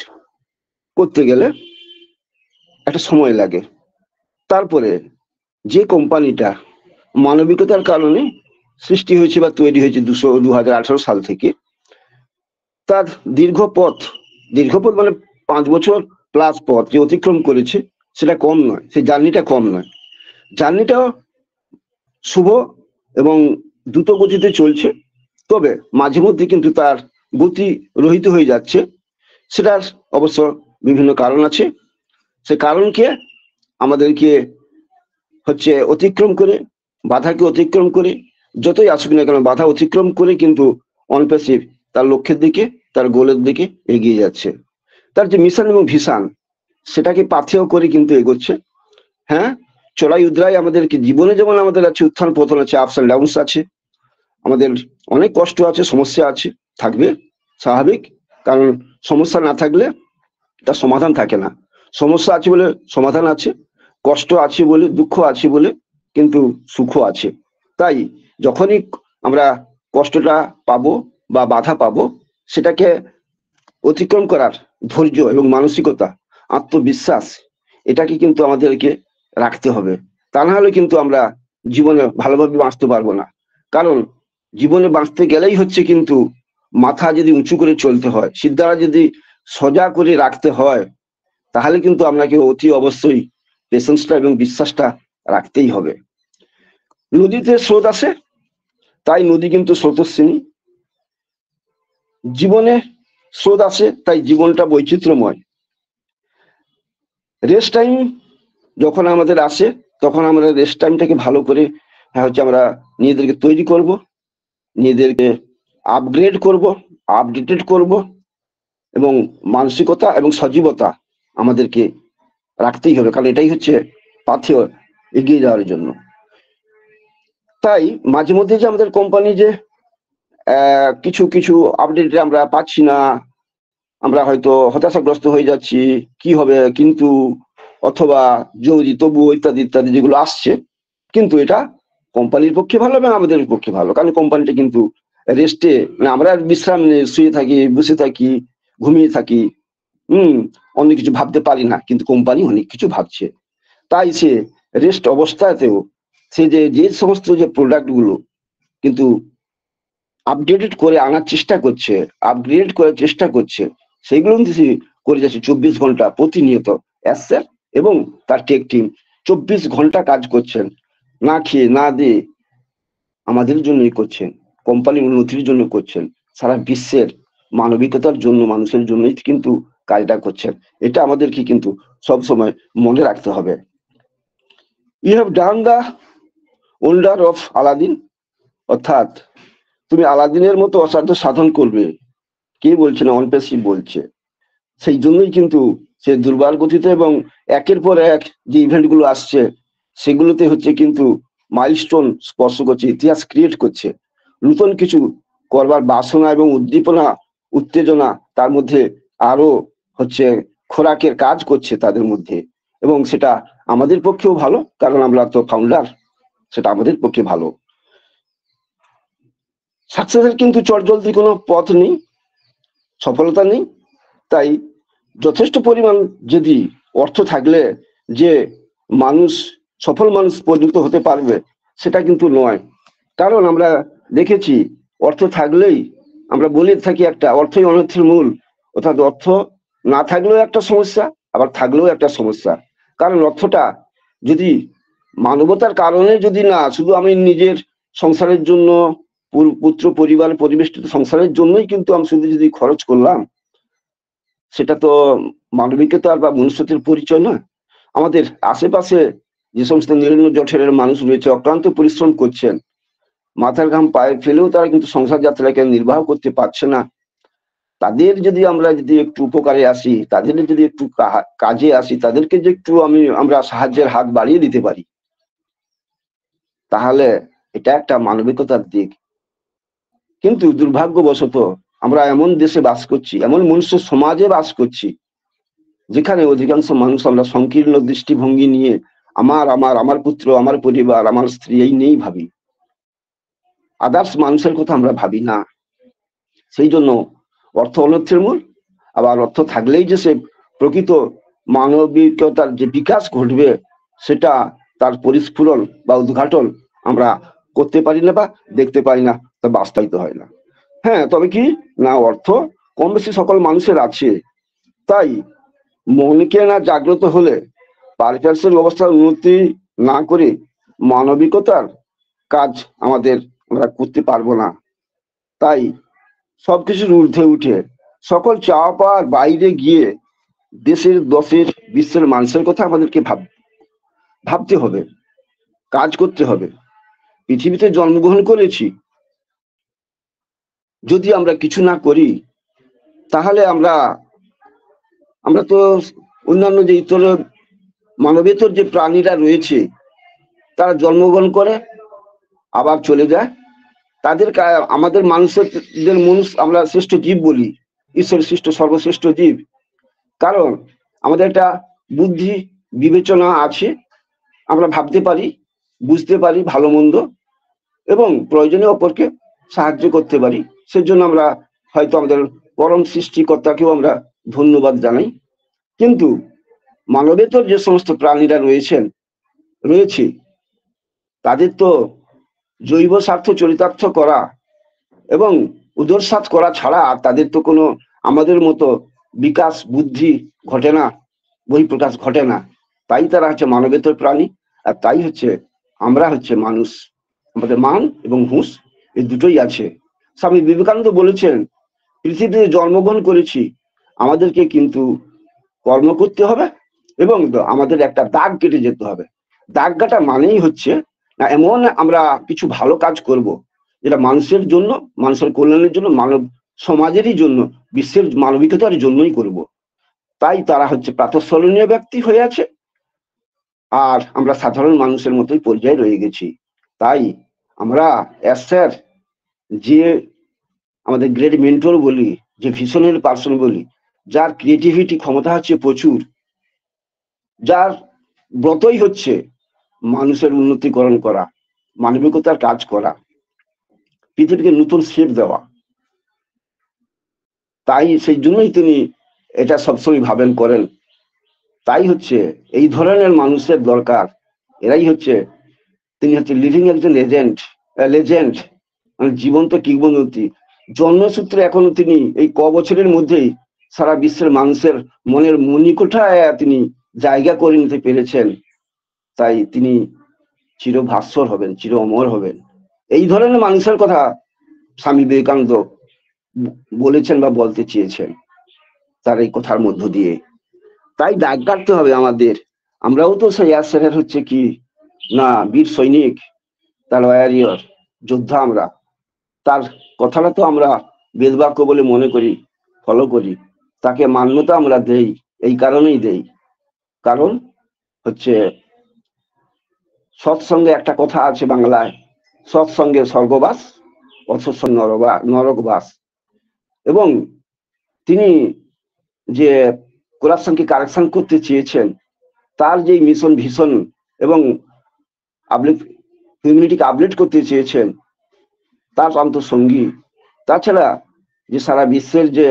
করতে গেলে একটা সময় লাগে তারপরে যে কোম্পানিটা মানবিকতার কারণে সৃষ্টি হয়েছে বা তৈরি হয়েছে দুশো দু সাল থেকে তার দীর্ঘ পথ দীর্ঘ পথ মানে পাঁচ বছর প্লাস পথ যে অতিক্রম করেছে সেটা কম নয় সেই জার্নিটা কম নয় জার্নিটাও শুভ এবং দ্রুত গতিতে চলছে তবে মাঝে মধ্যে কিন্তু তার গতি রহিত হয়ে যাচ্ছে সেটার অবশ্য বিভিন্ন কারণ আছে সে কারণকে আমাদেরকে হচ্ছে অতিক্রম করে বাধাকে অতিক্রম করে যতই আসুক না কেন বাধা অতিক্রম করে কিন্তু অনপেসিভ তার লক্ষ্যের দিকে তার গোলের দিকে এগিয়ে যাচ্ছে তার যে মিশন এবং ভিশান সেটাকে পাথেয় করে কিন্তু এগোচ্ছে হ্যাঁ চড়াই উদ্রাই আমাদেরকে জীবনে যেমন আমাদের আছে উত্থান পতন আছে আপস অ্যান্ড আছে আমাদের অনেক কষ্ট আছে সমস্যা আছে থাকবে স্বাভাবিক কারণ সমস্যা না থাকলে তার সমাধান থাকে না সমস্যা আছে বলে সমাধান আছে কষ্ট আছে বলে দুঃখ আছে বলে কিন্তু সুখ আছে তাই যখনই আমরা কষ্টটা পাবো বা বাধা পাবো সেটাকে অতিক্রম করার ধৈর্য এবং মানসিকতা আত্মবিশ্বাস এটাকে কিন্তু আমাদেরকে রাখতে হবে তা না হলে কিন্তু আমরা জীবনে ভালোভাবে বাঁচতে পারবো না কারণ জীবনে বাঁচতে গেলেই হচ্ছে কিন্তু মাথা যদি উঁচু করে চলতে হয় সিদ্ধারা যদি সোজা করে রাখতে হয় তাহলে কিন্তু আপনাকে অতি অবশ্যই পেশেন্সটা এবং বিশ্বাসটা রাখতেই হবে নদীতে স্রোত আছে তাই নদী কিন্তু স্রোতশ্রেণী জীবনে স্রোত আছে তাই জীবনটা বৈচিত্র্যময় রেস্ট টাইম যখন আমাদের আসে তখন আমরা রেস্ট টাইমটাকে ভালো করে হচ্ছে আমরা নিজেদেরকে তৈরি করব নিজেদেরকে আপগ্রেড করব আপডেটেড করব এবং মানসিকতা এবং সজীবতা আমাদেরকে রাখতেই হবে কারণ এটাই হচ্ছে পাথে এগিয়ে যাওয়ার জন্য তাই মাঝে মধ্যে যে আমাদের কোম্পানি যে কিছু কিছু আপডেট আমরা পাচ্ছি না আমরা হয়তো হতাশাগ্রস্ত হয়ে যাচ্ছি কি হবে কিন্তু অথবা জৌজি তবু ইত্যাদি ইত্যাদি যেগুলো আসছে কিন্তু এটা কোম্পানির পক্ষে ভালো এবং আমাদের পক্ষে ভালো কারণ কোম্পানিটা কিন্তু রেস্টে মানে আমরা বিশ্রাম শুয়ে থাকি বসে থাকি ঘুমিয়ে থাকি হুম অনেক কিছু ভাবতে পারি না কিন্তু কোম্পানি অনেক কিছু ভাবছে তাই সে রেস্ট অবস্থাতেও সে যে যে সমস্ত যে প্রোডাক্টগুলো কিন্তু আপডেটেড করে আনার চেষ্টা করছে আপগ্রেড করার চেষ্টা করছে সেগুলো কিন্তু সে করে যাচ্ছে চব্বিশ ঘন্টা প্রতিনিয়ত অ্যাসের এবং তার টেক টিম চব্বিশ ঘন্টা কাজ করছেন না খেয়ে না দিয়ে আমাদের জন্যই করছেন কোম্পানির উন্নতির জন্য করছেন সারা বিশ্বের মানবিকতার জন্য মানুষের জন্যই কিন্তু কাজটা করছেন এটা আমাদেরকে কিন্তু সব সময় মনে রাখতে হবে you have done the older of Aladdin অর্থাৎ তুমি আলাদিনের মতো অসাধ্য সাধন করবে কে বলছে না অনপেশি বলছে সেই জন্যই কিন্তু সে দুর্বার গতিতে এবং একের পর এক যে ইভেন্টগুলো আসছে সেগুলোতে হচ্ছে কিন্তু মাইলস্টোন স্পর্শ করছে ইতিহাস ক্রিয়েট করছে নূতন কিছু করবার বাসনা এবং উদ্দীপনা উত্তেজনা তার মধ্যে আরো হচ্ছে খোরাকের কাজ করছে তাদের মধ্যে এবং সেটা আমাদের পক্ষেও ভালো কারণ আমরা তো ফাউন্ডার সেটা আমাদের পক্ষে ভালো সাকসেসের কিন্তু চটজলদি কোনো পথ নেই সফলতা নেই তাই যথেষ্ট পরিমাণ যদি অর্থ থাকলে যে মানুষ সফল মানুষ পরিণত হতে পারবে সেটা কিন্তু নয় কারণ আমরা দেখেছি অর্থ থাকলেই আমরা বলে থাকি একটা অর্থই অনর্থের মূল অর্থাৎ অর্থ না থাকলেও একটা সমস্যা আবার থাকলেও একটা সমস্যা কারণ অর্থটা যদি মানবতার কারণে যদি না শুধু আমি নিজের সংসারের জন্য পুত্র পরিবার পরিবেষ্টিত সংসারের জন্যই কিন্তু আমি শুধু যদি খরচ করলাম সেটা তো মানবিকতার বা মনুষ্যত্বের পরিচয় না আমাদের আশেপাশে যে সমস্ত নিরন্ন জঠের মানুষ রয়েছে অক্লান্ত পরিশ্রম করছেন মাথার ঘাম পায়ে ফেলেও তারা কিন্তু সংসার যাত্রাকে নির্বাহ করতে পারছে না তাদের যদি আমরা যদি একটু উপকারে আসি তাদের যদি একটু কাজে আসি তাদেরকে যে একটু আমি আমরা সাহায্যের হাত বাড়িয়ে দিতে পারি তাহলে এটা একটা মানবিকতার দিক কিন্তু দুর্ভাগ্যবশত আমরা এমন দেশে বাস করছি এমন মনুষ্য সমাজে বাস করছি যেখানে অধিকাংশ মানুষ আমরা সংকীর্ণ দৃষ্টিভঙ্গি নিয়ে আমার আমার আমার পুত্র আমার পরিবার আমার স্ত্রী এই নেই ভাবি আদার্স মানুষের কথা আমরা ভাবি না সেই জন্য অর্থ অলক্ষ্যের মূল আবার অর্থ থাকলেই যে সে প্রকৃত মানবিকতার যে বিকাশ ঘটবে সেটা তার পরিস্ফুরন বা উদ্ঘাটন আমরা করতে পারি না বা দেখতে পারি না তা বাস্তবায়িত হয় না হ্যাঁ তবে কি না অর্থ কম বেশি সকল মানুষের আছে তাই মনকে না জাগ্রত হলে পারিপার্শ্বিক অবস্থার উন্নতি না করে মানবিকতার কাজ আমাদের আমরা করতে পারবো না তাই সবকিছুর ঊর্ধ্বে উঠে সকল চাওয়া পাওয়ার বাইরে গিয়ে দেশের দশের বিশ্বের মানুষের কথা আমাদেরকে ভাব ভাবতে হবে কাজ করতে হবে পৃথিবীতে জন্মগ্রহণ করেছি যদি আমরা কিছু না করি তাহলে আমরা আমরা তো অন্যান্য যে ইতর মানবেতর যে প্রাণীরা রয়েছে তারা জন্মগ্রহণ করে আবার চলে যায় তাদের আমাদের মানুষের মানুষ আমরা শ্রেষ্ঠ জীব বলি ঈশ্বর সৃষ্ট সর্বশ্রেষ্ঠ জীব কারণ আমাদের একটা বুদ্ধি বিবেচনা আছে আমরা ভাবতে পারি বুঝতে পারি ভালো মন্দ এবং প্রয়োজনে অপরকে সাহায্য করতে পারি সেজন্য আমরা হয়তো আমাদের পরম সৃষ্টিকর্তাকেও আমরা ধন্যবাদ জানাই কিন্তু মানবেতর যে সমস্ত প্রাণীরা রয়েছেন রয়েছে তাদের তো জৈব স্বার্থ চরিতার্থ করা এবং উদরসাত করা ছাড়া আর তাদের তো কোনো আমাদের মতো বিকাশ বুদ্ধি ঘটে না বহিঃপ্রকাশ ঘটে না তাই তারা হচ্ছে মানবেতর প্রাণী আর তাই হচ্ছে আমরা হচ্ছে মানুষ আমাদের মান এবং হুঁশ এই দুটোই আছে স্বামী বিবেকানন্দ বলেছেন পৃথিবীতে জন্মগ্রহণ করেছি আমাদেরকে কিন্তু কর্ম করতে হবে এবং আমাদের একটা দাগ কেটে যেতে হবে দাগ কাটা মানেই হচ্ছে না এমন আমরা কিছু ভালো কাজ করব যেটা মানুষের জন্য মানুষের কল্যাণের জন্য মানব সমাজেরই জন্য বিশ্বের মানবিকতার জন্যই করব তাই তারা হচ্ছে প্রাতঃস্মরণীয় ব্যক্তি হয়ে আছে আর আমরা সাধারণ মানুষের মতোই পর্যায়ে রয়ে গেছি তাই আমরা স্যার যে আমাদের গ্রেট মেন্টর বলি যে ভিশনের পার্সন বলি যার ক্রিয়েটিভিটি ক্ষমতা হচ্ছে প্রচুর যার ব্রতই হচ্ছে মানুষের উন্নতিকরণ করা মানবিকতার কাজ করা পৃথিবীকে নতুন শেপ দেওয়া তাই সেই জন্যই তিনি এটা সবসময় ভাবেন করেন তাই হচ্ছে এই ধরনের মানুষের দরকার এরাই হচ্ছে তিনি হচ্ছে লিভিং একজন এজেন্ট লেজেন্ট মানে জীবন্ত কিংবদন্তি জন্মসূত্রে এখনো তিনি এই ক বছরের মধ্যেই সারা বিশ্বের মানুষের মনের মনিকোঠায় তিনি জায়গা করে নিতে পেরেছেন তাই তিনি চির ভাস্বর হবেন চির অমর হবেন এই ধরনের মানুষের কথা স্বামী বিবেকানন্দ বলেছেন বা বলতে চেয়েছেন তার এই কথার মধ্য দিয়ে তাই দাগ কাটতে হবে আমাদের আমরাও তো সেই আসেনের হচ্ছে কি না বীর সৈনিক তার ওয়ারিয়র যোদ্ধা আমরা তার কথাটা তো আমরা বেদবাক্য বলে মনে করি ফলো করি তাকে মান্যতা আমরা দেই এই কারণেই দেই কারণ হচ্ছে সৎসঙ্গে একটা কথা আছে বাংলায় সৎসঙ্গে স্বর্গবাস অথচ নরকবাস এবং তিনি যে কোরআনকে কারেকশন করতে চেয়েছেন তার যে মিশন ভিশন এবং হিউম্যানিটিকে আপডেট করতে চেয়েছেন তার অন্তঃসঙ্গী তাছাড়া যে সারা বিশ্বের যে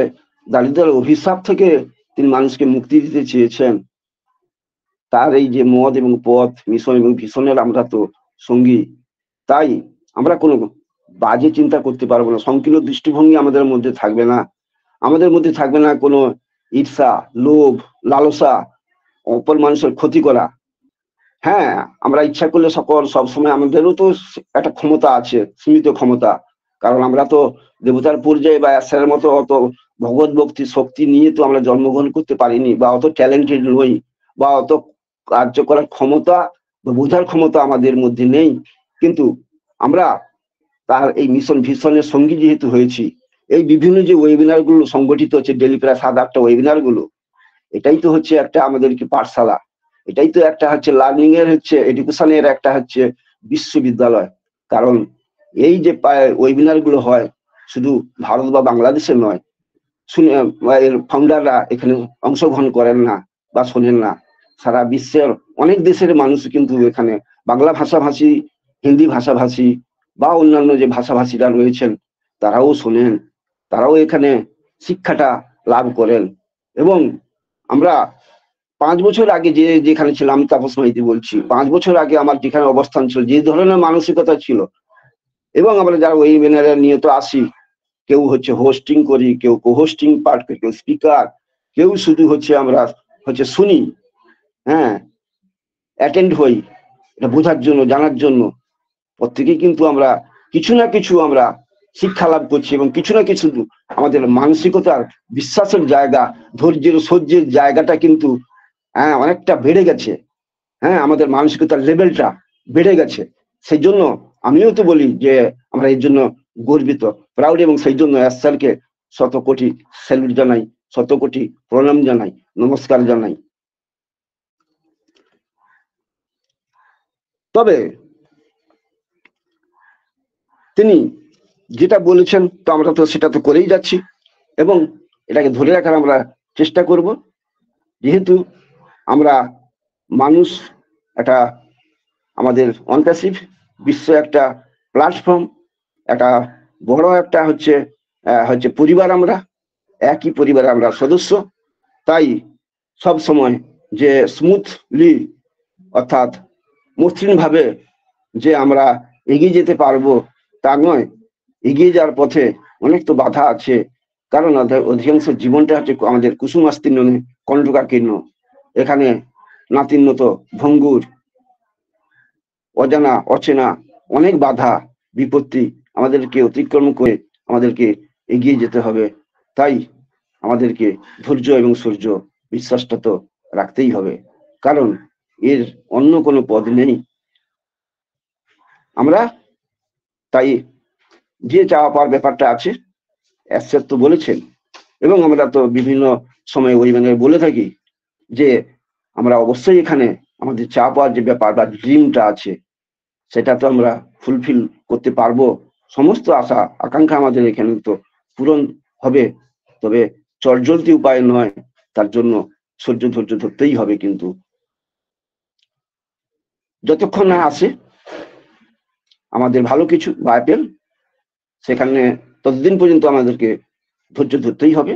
দারিদ্র অভিশাপ থেকে তিনি মানুষকে মুক্তি দিতে চেয়েছেন তার এই যে মদ এবং পথ মিশন এবং ভীষণের আমরা তো সঙ্গী তাই আমরা কোনো বাজে চিন্তা করতে পারবো না সংকীর্ণ দৃষ্টিভঙ্গি আমাদের মধ্যে থাকবে না আমাদের মধ্যে থাকবে না কোনো ঈর্ষা লোভ লালসা অপর মানুষের ক্ষতি করা হ্যাঁ আমরা ইচ্ছা করলে সকল সবসময় আমাদেরও তো একটা ক্ষমতা আছে সীমিত ক্ষমতা কারণ আমরা তো দেবতার পর্যায়ে বা স্যারের মতো অত ভগৎ ভক্তি শক্তি নিয়ে তো আমরা জন্মগ্রহণ করতে পারিনি বা অত ট্যালেন্টেড নই বা অত কার্য করার ক্ষমতা বা বোঝার ক্ষমতা আমাদের মধ্যে নেই কিন্তু আমরা তার এই মিশন ভীষণের সঙ্গী যেহেতু হয়েছি এই বিভিন্ন যে ওয়েবিনার গুলো সংগঠিত হচ্ছে ডেলি প্রায় সাত আটটা ওয়েবিনার গুলো এটাই তো হচ্ছে একটা আমাদেরকে পাঠশালা এটাই তো একটা হচ্ছে লার্নিং এর হচ্ছে এডুকেশনের একটা হচ্ছে বিশ্ববিদ্যালয় কারণ এই যে ওয়েবিনার গুলো হয় শুধু ভারত বা বাংলাদেশে নয় শুনে এর ফাউন্ডাররা এখানে অংশগ্রহণ করেন না বা শোনেন না সারা বিশ্বের অনেক দেশের মানুষ কিন্তু এখানে বাংলা ভাষাভাষী হিন্দি ভাষাভাষী বা অন্যান্য যে ভাষাভাষীরা রয়েছেন তারাও শোনেন তারাও এখানে শিক্ষাটা লাভ করেন এবং আমরা পাঁচ বছর আগে যে যেখানে ছিলাম আমি তাপস মাইতি বলছি পাঁচ বছর আগে আমার যেখানে অবস্থান ছিল যে ধরনের মানসিকতা ছিল এবং আমরা যারা ওই বেনারে নিয়ে তো আসি কেউ হচ্ছে হোস্টিং করি কেউ কো হোস্টিং পার্ট কেউ স্পিকার কেউ শুধু হচ্ছে আমরা হচ্ছে শুনি হ্যাঁ অ্যাটেন্ড হই এটা বোঝার জন্য জানার জন্য প্রত্যেকেই কিন্তু আমরা কিছু না কিছু আমরা শিক্ষা লাভ করছি এবং কিছু না কিছু আমাদের মানসিকতার বিশ্বাসের জায়গা ধৈর্যের সহ্যের জায়গাটা কিন্তু হ্যাঁ অনেকটা বেড়ে গেছে হ্যাঁ আমাদের মানসিকতার লেভেলটা বেড়ে গেছে সেই জন্য আমিও তো বলি যে আমরা এর জন্য গর্বিত প্রাউড এবং সেই জন্য এস স্যারকে শত কোটি স্যালুট জানাই শত কোটি প্রণাম জানাই নমস্কার জানাই তবে তিনি যেটা বলেছেন তো আমরা তো সেটা তো করেই যাচ্ছি এবং এটাকে ধরে রাখার আমরা চেষ্টা করব যেহেতু আমরা মানুষ একটা আমাদের অনপ্যাসিভ বিশ্ব একটা প্ল্যাটফর্ম একটা বড় একটা হচ্ছে হচ্ছে পরিবার আমরা একই পরিবার আমরা সদস্য তাই সব সময় যে স্মুথলি অর্থাৎ মসৃণভাবে যে আমরা এগিয়ে যেতে পারবো তা নয় এগিয়ে যাওয়ার পথে অনেক তো বাধা আছে কারণ অধিকাংশ জীবনটা হচ্ছে আমাদের কুসুমাস্তীর্ণ কণ্ঠকাকীর্ণ এখানে নাতিন্নত ভঙ্গুর অজানা অচেনা অনেক বাধা বিপত্তি আমাদেরকে অতিক্রম করে আমাদেরকে এগিয়ে যেতে হবে তাই আমাদেরকে ধৈর্য এবং সূর্য বিশ্বাসটা তো রাখতেই হবে কারণ এর অন্য কোনো পদ নেই আমরা তাই যে চাওয়া পাওয়ার ব্যাপারটা আছে অ্যাসেট তো বলেছেন এবং আমরা তো বিভিন্ন সময় ওই মানে বলে থাকি যে আমরা অবশ্যই এখানে আমাদের চা পাওয়ার যে ব্যাপার বা ড্রিমটা আছে সেটা তো আমরা ফুলফিল করতে পারবো সমস্ত আশা আকাঙ্ক্ষা আমাদের এখানে তো পূরণ হবে তবে চটজলদি উপায় নয় তার জন্য সহ্য ধৈর্য ধরতেই হবে কিন্তু যতক্ষণ না আসে আমাদের ভালো কিছু বা অ্যাপেল সেখানে ততদিন পর্যন্ত আমাদেরকে ধৈর্য ধরতেই হবে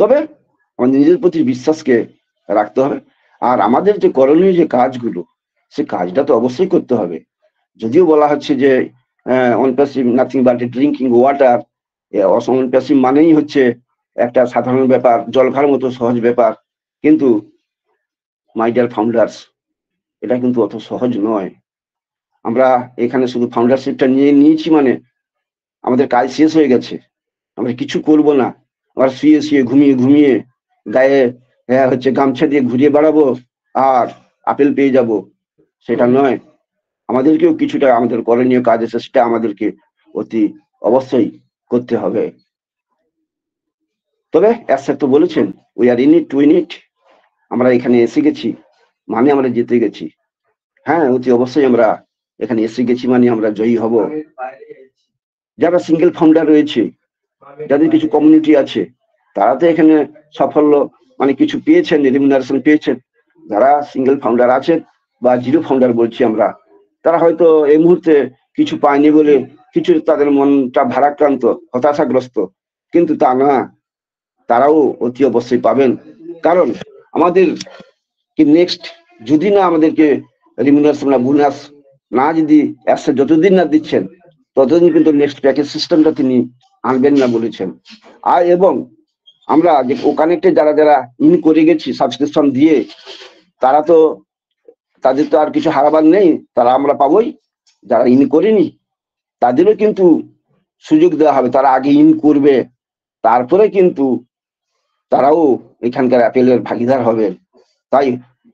তবে আমাদের নিজের প্রতি বিশ্বাসকে রাখতে হবে আর আমাদের যে করণীয় যে কাজগুলো সে কাজটা তো অবশ্যই করতে হবে যদিও বলা হচ্ছে যে OnPassive nothing but drinking water OnPassive মানেই হচ্ছে একটা সাধারণ ব্যাপার জল খাওয়ার মতো সহজ ব্যাপার কিন্তু মাই ফাউন্ডার্স এটা কিন্তু অত সহজ নয় আমরা এখানে শুধু ফাউন্ডারশিপটা নিয়ে নিয়েছি মানে আমাদের কাজ শেষ হয়ে গেছে আমরা কিছু করব না আমরা শুয়ে শুয়ে ঘুমিয়ে ঘুমিয়ে গায়ে হ্যাঁ হচ্ছে গামছা দিয়ে ঘুরিয়ে বেড়াবো আর আপেল পেয়ে যাব সেটা নয় আমাদেরকেও কিছুটা আমাদের করণীয় কাজ আছে সেটা আমাদেরকে অতি অবশ্যই করতে হবে তবে স্যার তো বলেছেন we are in it to in it আমরা এখানে এসে গেছি মানে আমরা জিতে গেছি হ্যাঁ অতি অবশ্যই আমরা এখানে এসে গেছি মানে আমরা জয়ী হব যারা সিঙ্গেল ফাউন্ডার রয়েছে যাদের কিছু কমিউনিটি আছে তারা তো এখানে সাফল্য মানে কিছু পেয়েছেন রিমিনারেশন পেয়েছেন যারা সিঙ্গেল ফাউন্ডার আছেন বা জিরো ফাউন্ডার বলছি আমরা তারা হয়তো এই মুহূর্তে কিছু পায়নি বলে কিছু তাদের মনটা ভারাক্রান্ত হতাশাগ্রস্ত কিন্তু তা না তারাও অতি অবশ্যই পাবেন কারণ আমাদের কি নেক্সট যদি না আমাদেরকে রিমুনাসনা বোনাস না যদি অ্যাসে যতদিন না দিচ্ছেন ততদিন কিন্তু নেক্সট প্যাকেজ সিস্টেমটা তিনি আনবেন না বলেছেন আর এবং আমরা যে ও কানেক্টে যারা যারা ইন করে গেছি সাবস্ক্রিপশন দিয়ে তারা তো তাদের তো আর কিছু হারাবার নেই তারা আমরা পাবোই যারা ইন করেনি তাদেরও কিন্তু সুযোগ দেওয়া হবে তারা আগে ইন করবে তারপরে কিন্তু তারাও এখানকার অ্যাপেলের ভাগিদার হবে তাই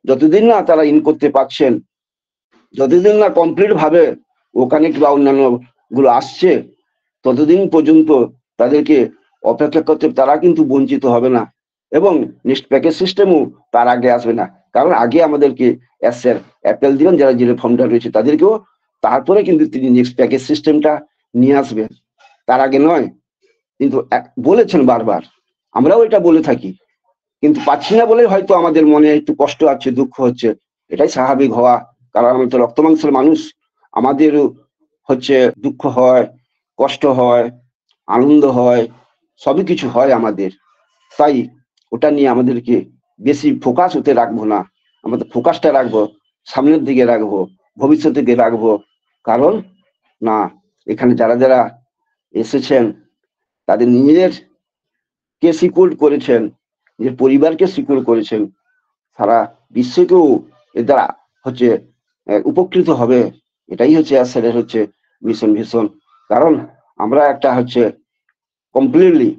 যতদিন না তারা ইন করতে পারছেন যতদিন না কমপ্লিট ভাবে ওখানে বা অন্যান্য গুলো আসছে ততদিন পর্যন্ত তাদেরকে অপেক্ষা করতে তারা কিন্তু বঞ্চিত হবে না এবং নেক্সট প্যাকেজ সিস্টেমও তার আগে আসবে না কারণ আগে আমাদেরকে অ্যাসের অ্যাপেল দিবেন যারা যে ফর্মটা রয়েছে তাদেরকেও তারপরে কিন্তু তিনি নেক্সট প্যাকেজ সিস্টেমটা নিয়ে আসবেন তার আগে নয় কিন্তু বলেছেন বারবার আমরাও এটা বলে থাকি কিন্তু পাচ্ছি না বলে হয়তো আমাদের মনে একটু কষ্ট আছে দুঃখ হচ্ছে এটাই স্বাভাবিক হওয়া কারণ আমরা তো রক্ত মাংসের মানুষ আমাদের হচ্ছে দুঃখ হয় কষ্ট হয় আনন্দ হয় সবই কিছু হয় আমাদের তাই ওটা নিয়ে আমাদেরকে বেশি ফোকাস হতে রাখবো না আমাদের ফোকাসটা রাখবো সামনের দিকে রাখবো ভবিষ্যতের দিকে রাখবো কারণ না এখানে যারা যারা এসেছেন তাদের নিজেদের কে সিকিউর করেছেন নিজের পরিবারকে সিকিউর করেছেন সারা বিশ্বকেও এর দ্বারা হচ্ছে উপকৃত হবে এটাই হচ্ছে অ্যাসেলের হচ্ছে মিশন ভীষণ কারণ আমরা একটা হচ্ছে কমপ্লিটলি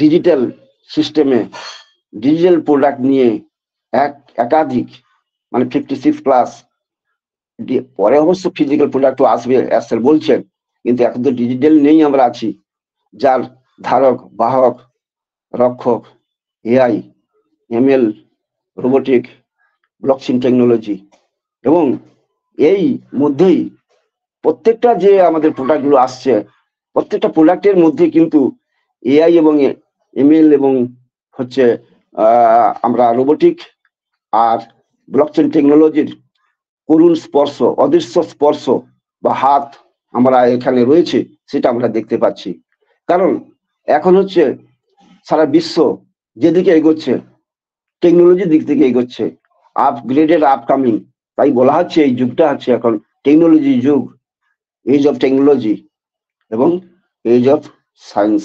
ডিজিটাল সিস্টেমে ডিজিটাল প্রোডাক্ট নিয়ে এক একাধিক মানে ফিফটি সিক্স প্লাস পরে অবশ্য ফিজিক্যাল প্রোডাক্টও আসবে অ্যাসেল বলছেন কিন্তু এখন তো ডিজিটাল নেই আমরা আছি যার ধারক বাহক রক্ষক AI ML robotic blockchain technology এবং এই মধ্যেই প্রত্যেকটা যে আমাদের প্রোডাক্টগুলো আসছে প্রত্যেকটা প্রোডাক্টের মধ্যে কিন্তু এআই এবং এমএল এবং হচ্ছে আমরা রোবোটিক আর ব্লকচেন টেকনোলজির করুণ স্পর্শ অদৃশ্য স্পর্শ বা হাত আমরা এখানে রয়েছে সেটা আমরা দেখতে পাচ্ছি কারণ এখন হচ্ছে সারা বিশ্ব যেদিকে এগোচ্ছে টেকনোলজির দিক থেকে এগোচ্ছে আপগ্রেডেড আপকামিং তাই বলা হচ্ছে এই যুগটা হচ্ছে এখন টেকনোলজি যুগ এজ অফ টেকনোলজি এবং এজ অফ সায়েন্স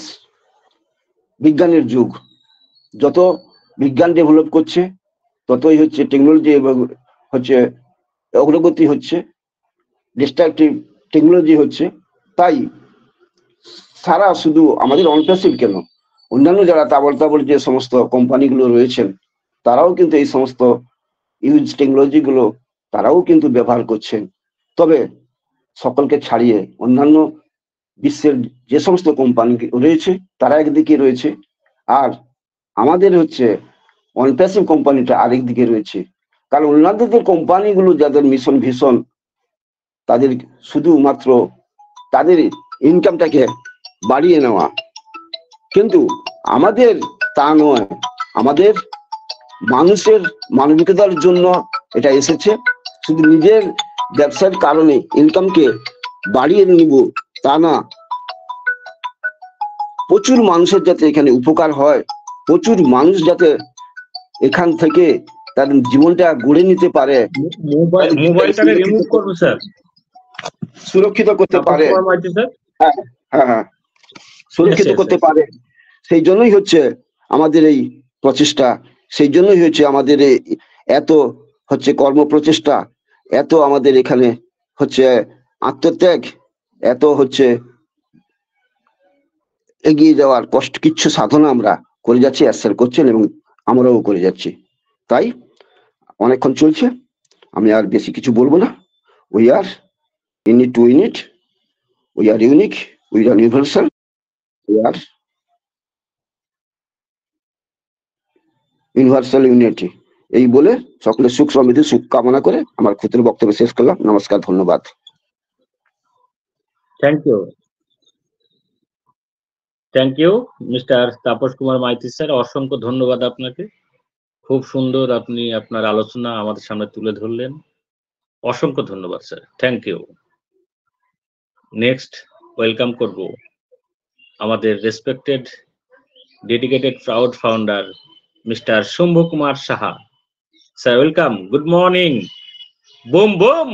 বিজ্ঞানের যুগ যত বিজ্ঞান ডেভেলপ করছে ততই হচ্ছে টেকনোলজি এবং হচ্ছে অগ্রগতি হচ্ছে ডিস্ট্রাকটিভ টেকনোলজি হচ্ছে তাই সারা শুধু আমাদের অনপ্যাসিভ কেন অন্যান্য যারা তাবল তাবল যে সমস্ত কোম্পানিগুলো রয়েছেন তারাও কিন্তু এই সমস্ত ইউজ টেকনোলজিগুলো তারাও কিন্তু ব্যবহার করছেন তবে সকলকে ছাড়িয়ে অন্যান্য বিশ্বের যে সমস্ত কোম্পানি রয়েছে তারা একদিকে রয়েছে আর আমাদের হচ্ছে অনপ্যাসিভ কোম্পানিটা আরেক দিকে রয়েছে কারণ অন্যান্য যে কোম্পানিগুলো যাদের মিশন ভীষণ তাদের শুধুমাত্র তাদের ইনকামটাকে বাড়িয়ে নেওয়া কিন্তু আমাদের তা নয় আমাদের মানুষের মানবিকতার জন্য এটা এসেছে শুধু নিজের ব্যবসার কারণে ইনকামকে বাড়িয়ে নিব তা না প্রচুর মানুষের যাতে এখানে উপকার হয় প্রচুর মানুষ যাতে এখান থেকে তার জীবনটা গড়ে নিতে পারে সুরক্ষিত করতে পারে হ্যাঁ হ্যাঁ, হ্যাঁ। সুরক্ষিত করতে পারে সেই জন্যই হচ্ছে আমাদের এই প্রচেষ্টা সেই জন্যই হচ্ছে আমাদের এই এত হচ্ছে কর্ম প্রচেষ্টা এত আমাদের এখানে হচ্ছে আত্মত্যাগ এত হচ্ছে এগিয়ে যাওয়ার কষ্ট কিচ্ছু সাধনা আমরা করে যাচ্ছি অ্যাসার করছেন এবং আমরাও করে যাচ্ছি তাই অনেকক্ষণ চলছে আমি আর বেশি কিছু বলবো না we are unit to unit we are unique we are universal we are universal unity এই বলে সকলের সুখ সমৃদ্ধি সুখ কামনা করে আমার ক্ষুদ্র বক্তব্য শেষ করলাম নমস্কার ধন্যবাদ thank you thank you mister Tapas Kumar Maity sir অসংখ্য ধন্যবাদ আপনাকে খুব সুন্দর আপনি আপনার আলোচনা আমাদের সামনে তুলে ধরলেন অসংখ্য ধন্যবাদ sir thank you next welcome করব আমাদের respected dedicated proud founder mister Shambhu Kumar Saha sir welcome good morning boom boom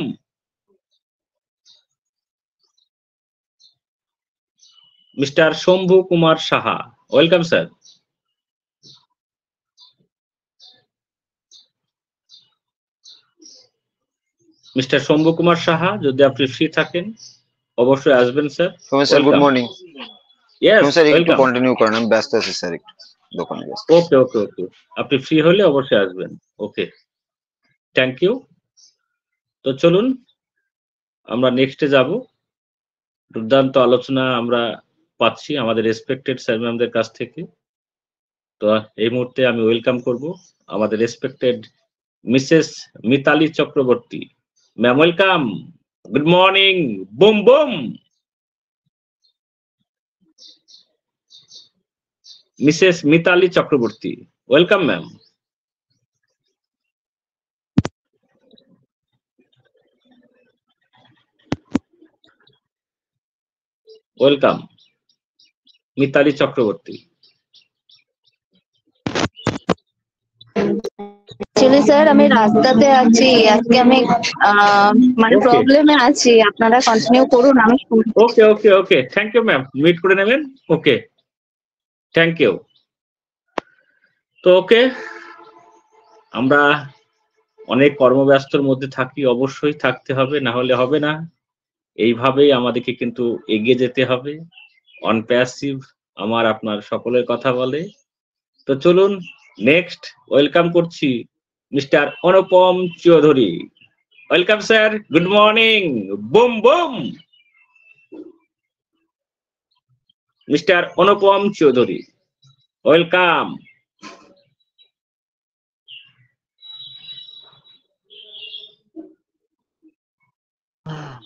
mister Shambhu Kumar Saha welcome sir mister Shambhu Kumar Saha যদি আপনি ফ্রি থাকেন অবশ্যই আসবেন sir sir good morning yes sir একটু কন্টিনিউ করেন আমি ব্যস্ত আছি স্যার একটু দোকানে ওকে ওকে ওকে আপনি ফ্রি হলে অবশ্যই আসবেন ওকে থ্যাংক ইউ তো চলুন আমরা নেক্সটে যাব দুর্দান্ত আলোচনা আমরা পাচ্ছি আমাদের রেসপেক্টেড স্যার ম্যামদের কাছ থেকে তো এই মুহূর্তে আমি ওয়েলকাম করব আমাদের respected Mrs Mitali Chakraborty ma'am welcome good morning boom boom Mrs Mitali Chakraborty welcome ma'am welcome Mitali Chakraborty actually sir আমি রাস্তাতে আছি আজকে আমি মানে প্রবলেমে আছি আপনারা কন্টিনিউ করুন আমি okay okay okay thank you ma'am meet করে নেবেন ওকে থ্যাংক ইউ তো ওকে আমরা অনেক কর্মব্যস্তর মধ্যে থাকি অবশ্যই থাকতে হবে না হলে হবে না এইভাবেই আমাদেরকে কিন্তু এগিয়ে যেতে হবে অন প্যাসিভ আমার আপনার সকলের কথা বলে তো চলুন নেক্সট ওয়েলকাম করছি mister Anupam Chowdhury welcome sir good morning boom boom mister Anupam Chowdhury welcome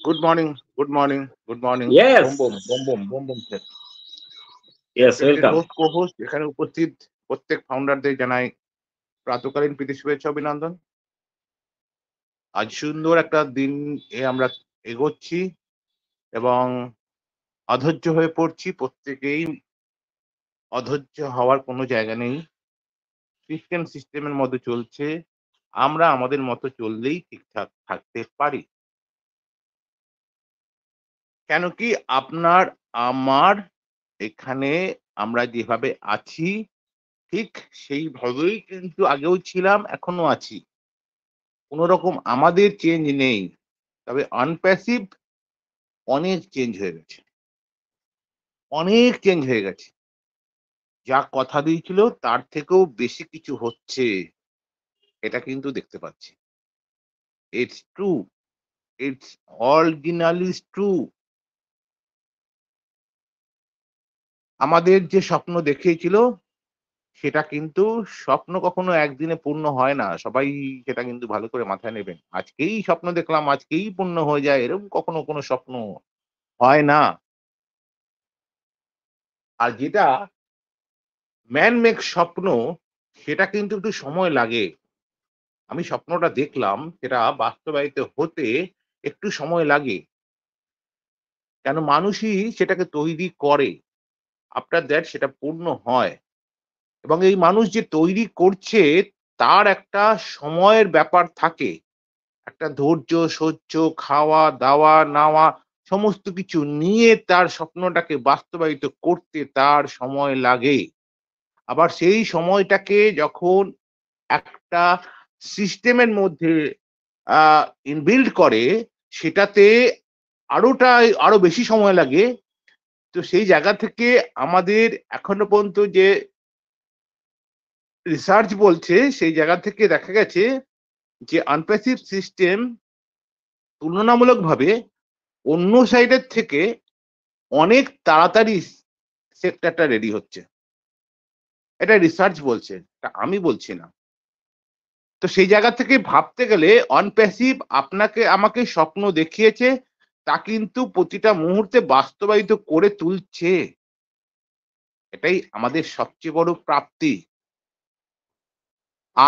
good morning good morning good morning yes boom boom boom boom boom sir yes welcome host এখানে উপস্থিত প্রত্যেক ফাউন্ডারদের জানাই প্রাতকালীন প্রীতি শুভেচ্ছা অভিনন্দন আজ সুন্দর একটা দিন এ আমরা এগোচ্ছি এবং অধৈর্য হয়ে পড়ছি প্রত্যেকেই অধৈর্য হওয়ার কোনো জায়গা নেই সিস্টেম সিস্টেমের মতো চলছে আমরা আমাদের মতো চললেই ঠিকঠাক থাকতে পারি কেন কি আপনার আমার এখানে আমরা যেভাবে আছি ঠিক সেইভাবেই কিন্তু আগেও ছিলাম এখনো আছি কোনোরকম রকম আমাদের চেঞ্জ নেই তবে আনপ্যাসিভ অনেক চেঞ্জ হয়ে গেছে অনেক চেঞ্জ হয়ে গেছে যা কথা দিয়েছিল তার থেকেও বেশি কিছু হচ্ছে এটা কিন্তু দেখতে পাচ্ছি it's true it's is true আমাদের যে স্বপ্ন দেখিয়েছিল সেটা কিন্তু স্বপ্ন কখনো একদিনে পূর্ণ হয় না সবাই সেটা কিন্তু ভালো করে মাথায় নেবেন আজকেই স্বপ্ন দেখলাম আজকেই পূর্ণ হয়ে যায় এরকম কখনো কোনো স্বপ্ন হয় না আর যেটা ম্যান মেক স্বপ্ন সেটা কিন্তু একটু সময় লাগে আমি স্বপ্নটা দেখলাম সেটা বাস্তবায়িত হতে একটু সময় লাগে কেন মানুষই সেটাকে তৈরি করে আফটার দ্যাট সেটা পূর্ণ হয় এবং এই মানুষ যে তৈরি করছে তার একটা সময়ের ব্যাপার থাকে একটা ধৈর্য সহ্য খাওয়া দাওয়া নাওয়া সমস্ত কিছু নিয়ে তার স্বপ্নটাকে বাস্তবায়িত করতে তার সময় লাগে আবার সেই সময়টাকে যখন একটা সিস্টেমের মধ্যে ইনবিল্ড করে সেটাতে আরোটা আরো বেশি সময় লাগে তো সেই জায়গা থেকে আমাদের এখনো পর্যন্ত যে রিসার্চ বলছে সেই জায়গা থেকে দেখা গেছে যে আনপ্যাসিভ সিস্টেম তুলনামূলকভাবে অন্য সাইডের থেকে অনেক তাড়াতাড়ি সেক্টরটা রেডি হচ্ছে এটা রিসার্চ বলছে আমি বলছি না তো সেই জায়গা থেকে ভাবতে গেলে অনপ্যাসিভ আপনাকে আমাকে স্বপ্ন দেখিয়েছে তা কিন্তু প্রতিটা মুহূর্তে বাস্তবায়িত করে তুলছে এটাই আমাদের সবচেয়ে বড় প্রাপ্তি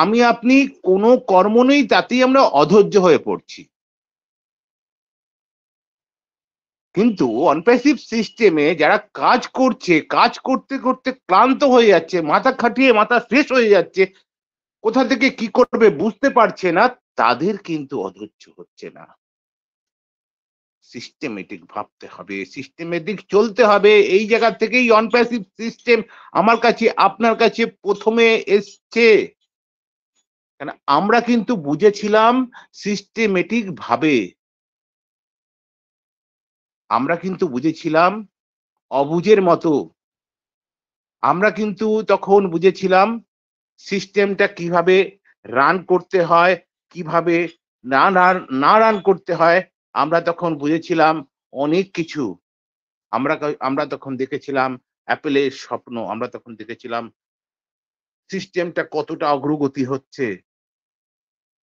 আমি আপনি কোনো কর্ম নেই তাতেই আমরা অধৈর্য হয়ে পড়ছি কিন্তু অনপ্যাসিভ সিস্টেমে যারা কাজ করছে কাজ করতে করতে ক্লান্ত হয়ে যাচ্ছে মাথা খাটিয়ে মাথা শেষ হয়ে যাচ্ছে কোথা থেকে কি করবে বুঝতে পারছে না তাদের কিন্তু অধৈর্য হচ্ছে না সিস্টেমেটিক ভাবতে হবে সিস্টেমেটিক চলতে হবে এই জায়গা থেকেই অনপ্যাসিভ সিস্টেম আমার কাছে আপনার কাছে প্রথমে এসছে আমরা কিন্তু বুঝেছিলাম সিস্টেমেটিক ভাবে আমরা কিন্তু বুঝেছিলাম অবুজের মতো আমরা কিন্তু তখন বুঝেছিলাম সিস্টেমটা কিভাবে রান করতে হয় কিভাবে না না রান করতে হয় আমরা তখন বুঝেছিলাম অনেক কিছু আমরা আমরা তখন দেখেছিলাম অ্যাপেলের স্বপ্ন আমরা তখন দেখেছিলাম সিস্টেমটা কতটা অগ্রগতি হচ্ছে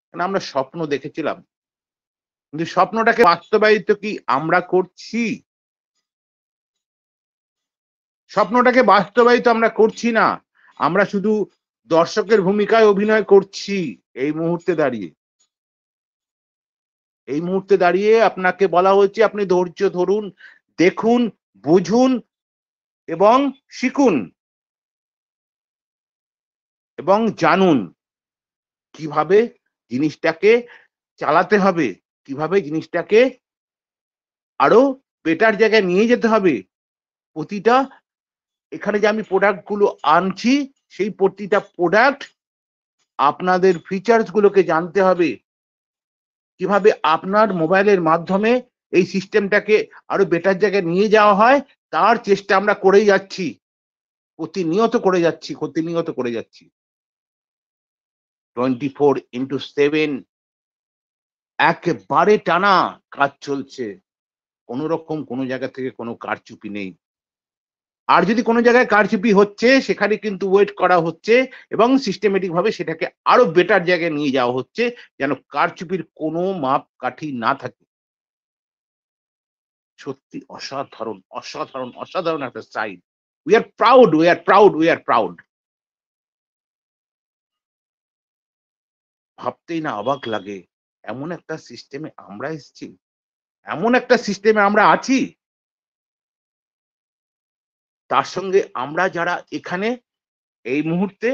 মানে আমরা স্বপ্ন দেখেছিলাম কিন্তু স্বপ্নটাকে বাস্তবায়িত কি আমরা করছি স্বপ্নটাকে বাস্তবায়িত আমরা করছি না আমরা শুধু দর্শকের ভূমিকায় অভিনয় করছি এই মুহূর্তে দাঁড়িয়ে এই মুহূর্তে দাঁড়িয়ে আপনাকে বলা হয়েছে আপনি ধৈর্য ধরুন দেখুন বুঝুন এবং শিখুন এবং জানুন কিভাবে জিনিসটাকে চালাতে হবে কিভাবে জিনিসটাকে আরো বেটার জায়গায় নিয়ে যেতে হবে প্রতিটা এখানে যে আমি প্রোডাক্টগুলো আনছি সেই প্রতিটা প্রোডাক্ট আপনাদের ফিচার্সগুলোকে জানতে হবে কিভাবে আপনার মোবাইলের মাধ্যমে এই সিস্টেমটাকে আরো বেটার জায়গায় নিয়ে যাওয়া হয় তার চেষ্টা আমরা করেই যাচ্ছি প্রতিনিয়ত করে যাচ্ছি প্রতিনিয়ত করে যাচ্ছি টোয়েন্টি ফোর ইন্টু সেভেন একেবারে টানা কাজ চলছে কোনো রকম কোনো জায়গা থেকে কোনো কারচুপি নেই আর যদি কোনো জায়গায় কারচুপি হচ্ছে সেখানে কিন্তু ওয়েট করা হচ্ছে এবং সিস্টেমেটিক ভাবে সেটাকে আরো বেটার জায়গায় নিয়ে যাওয়া হচ্ছে যেন কারচুপির কোনো মাপ কাঠি না থাকে সত্যি অসাধারণ অসাধারণ অসাধারণ একটা side we are proud we are proud we are proud ভাবতেই না অবাক লাগে এমন একটা সিস্টেমে আমরা এসছি এমন একটা সিস্টেমে আমরা আছি তার সঙ্গে আমরা যারা এখানে এই মুহূর্তে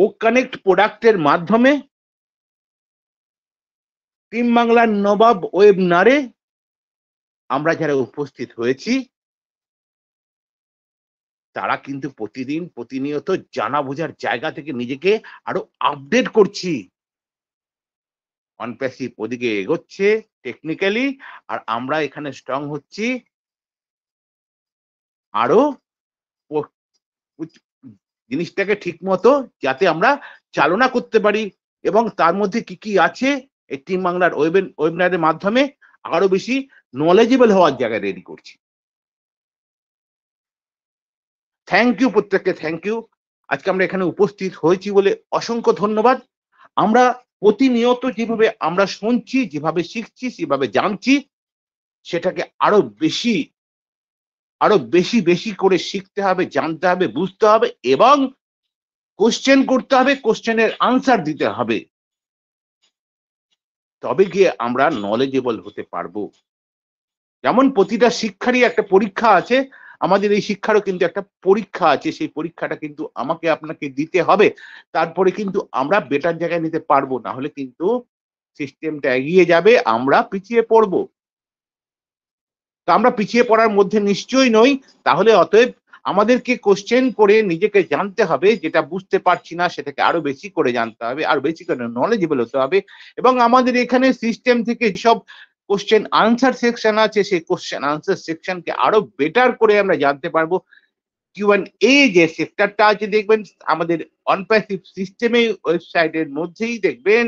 ও কানেক্ট প্রোডাক্টের মাধ্যমে টিম বাংলার নবাব ওয়েবনারে আমরা যারা উপস্থিত হয়েছি তারা কিন্তু প্রতিদিন প্রতিনিয়ত জানা বোঝার জায়গা থেকে নিজেকে আরো আপডেট করছি অন প্যাসিভ ওদিকে এগোচ্ছে টেকনিক্যালি আর আমরা এখানে স্ট্রং হচ্ছি আরো জিনিসটাকে ঠিক মতো যাতে আমরা চালনা করতে পারি এবং তার মধ্যে কি কি আছে এই টিম বাংলার ওয়েবিনারের মাধ্যমে আরো বেশি নলেজেবল হওয়ার জায়গায় রেডি করছি থ্যাংক ইউ প্রত্যেককে থ্যাংক ইউ আজকে আমরা এখানে উপস্থিত হয়েছি বলে অসংখ্য ধন্যবাদ আমরা প্রতিনিয়ত যেভাবে আমরা শুনছি যেভাবে শিখছি সেভাবে জানছি সেটাকে আরো বেশি আরো বেশি বেশি করে শিখতে হবে জানতে হবে বুঝতে হবে এবং কোশ্চেন করতে হবে কোশ্চেনের আনসার দিতে হবে তবে গিয়ে আমরা নলেজেবল হতে পারবো যেমন প্রতিটা শিক্ষারই একটা পরীক্ষা আছে আমাদের এই শিক্ষারও কিন্তু একটা পরীক্ষা আছে সেই পরীক্ষাটা কিন্তু আমাকে আপনাকে দিতে হবে তারপরে কিন্তু আমরা বেটার জায়গায় নিতে পারবো না হলে কিন্তু সিস্টেমটা এগিয়ে যাবে আমরা পিছিয়ে পড়ব তা আমরা পিছিয়ে পড়ার মধ্যে নিশ্চয়ই নই তাহলে অতএব আমাদেরকে কোশ্চেন করে নিজেকে জানতে হবে যেটা বুঝতে পারছি না সেটাকে আরো বেশি করে জানতে হবে আরো বেশি করে নলেজেবল হতে হবে এবং আমাদের এখানে সিস্টেম থেকে সব কোশ্চেন আনসার সেকশন আছে সেই কোশ্চেন আনসার সেকশনকে আরো বেটার করে আমরা জানতে পারবো কিউএন এ যে সেক্টরটা আছে দেখবেন আমাদের অনপ্যাসিভ সিস্টেমে ওয়েবসাইটের মধ্যেই দেখবেন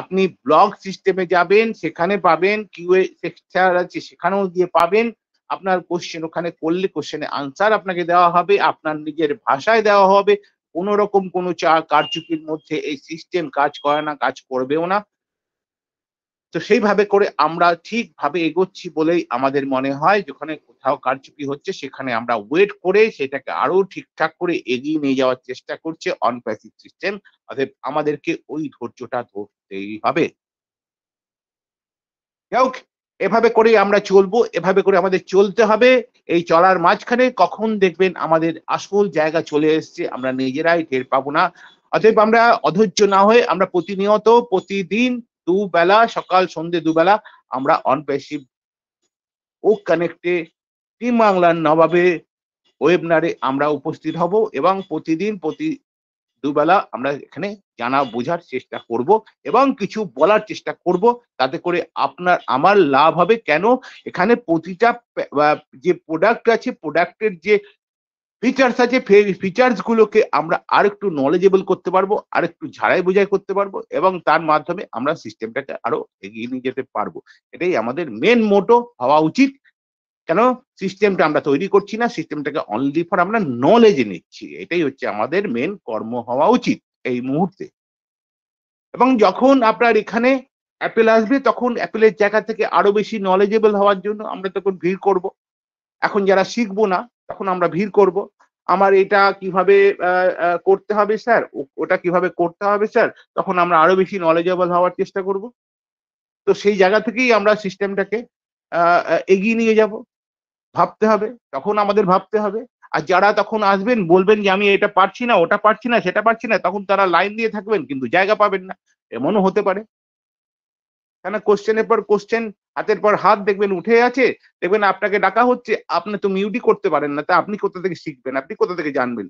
আপনি ব্লগ সিস্টেমে যাবেন সেখানে পাবেন কিউএ সেকশন আছে সেখানেও গিয়ে পাবেন আপনার কোশ্চেন ওখানে করলে কোশ্চেনের আনসার আপনাকে দেওয়া হবে আপনার নিজের ভাষায় দেওয়া হবে কোনো রকম কোনো চা কারচুপির মধ্যে এই সিস্টেম কাজ করে না কাজ করবেও না তো সেইভাবে করে আমরা ঠিকভাবে এগোচ্ছি বলেই আমাদের মনে হয় যেখানে কোথাও কারচুপি হচ্ছে সেখানে আমরা ওয়েট করে সেটাকে আরো ঠিকঠাক করে এগিয়ে নিয়ে যাওয়ার চেষ্টা করছে অন সিস্টেম অর্থাৎ আমাদেরকে ওই ধৈর্যটা ধরতেই হবে যাই হোক এভাবে করেই আমরা চলবো এভাবে করে আমাদের চলতে হবে এই চলার মাঝখানে কখন দেখবেন আমাদের আসল জায়গা চলে এসছে আমরা নিজেরাই টের পাবো না অতএব আমরা অধৈর্য না হয়ে আমরা প্রতিনিয়ত প্রতিদিন দুবেলা সকাল সন্ধে দুবেলা আমরা অনপেসিভ ও কানেক্টে টিম বাংলার নবাবে ওয়েবনারে আমরা উপস্থিত হব এবং প্রতিদিন প্রতি দুবেলা আমরা এখানে জানা বোঝার চেষ্টা করব এবং কিছু বলার চেষ্টা করব তাতে করে আপনার আমার লাভ হবে কেন এখানে প্রতিটা যে প্রোডাক্ট আছে প্রোডাক্টের যে ফিচার্স আছে ফিচার্স গুলোকে আমরা আর একটু নলেজেবল করতে পারবো আর একটু ঝাড়াই বোঝাই করতে পারবো এবং তার মাধ্যমে আমরা সিস্টেমটাকে আরো এগিয়ে নিয়ে যেতে পারবো এটাই আমাদের মেন মোটো হওয়া উচিত কেন সিস্টেমটা আমরা তৈরি করছি না সিস্টেমটাকে অনলি ফর আমরা নলেজ নিচ্ছি এটাই হচ্ছে আমাদের মেন কর্ম হওয়া উচিত এই মুহূর্তে এবং যখন আপনার এখানে অ্যাপেল আসবে তখন অ্যাপেলের জায়গা থেকে আরো বেশি নলেজেবল হওয়ার জন্য আমরা তখন ভিড় করব এখন যারা শিখবো না তখন আমরা ভিড় করব আমার এটা কিভাবে করতে হবে স্যার ওটা কিভাবে করতে হবে স্যার তখন আমরা আরো বেশি নলেজেবল হওয়ার চেষ্টা করব তো সেই জায়গা থেকেই আমরা সিস্টেমটাকে এগিয়ে নিয়ে যাব ভাবতে হবে তখন আমাদের ভাবতে হবে আর যারা তখন আসবেন বলবেন যে আমি এটা পারছি না ওটা পারছি না সেটা পারছি না তখন তারা লাইন দিয়ে থাকবেন কিন্তু জায়গা পাবেন না এমনও হতে পারে কেন কোশ্চেনের পর কোশ্চেন হাতের পর হাত দেখবেন উঠে আছে দেখবেন আপনাকে ডাকা হচ্ছে আপনি তো মিউটই করতে পারেন না তা আপনি কোথা থেকে শিখবেন আপনি কোথা থেকে জানবেন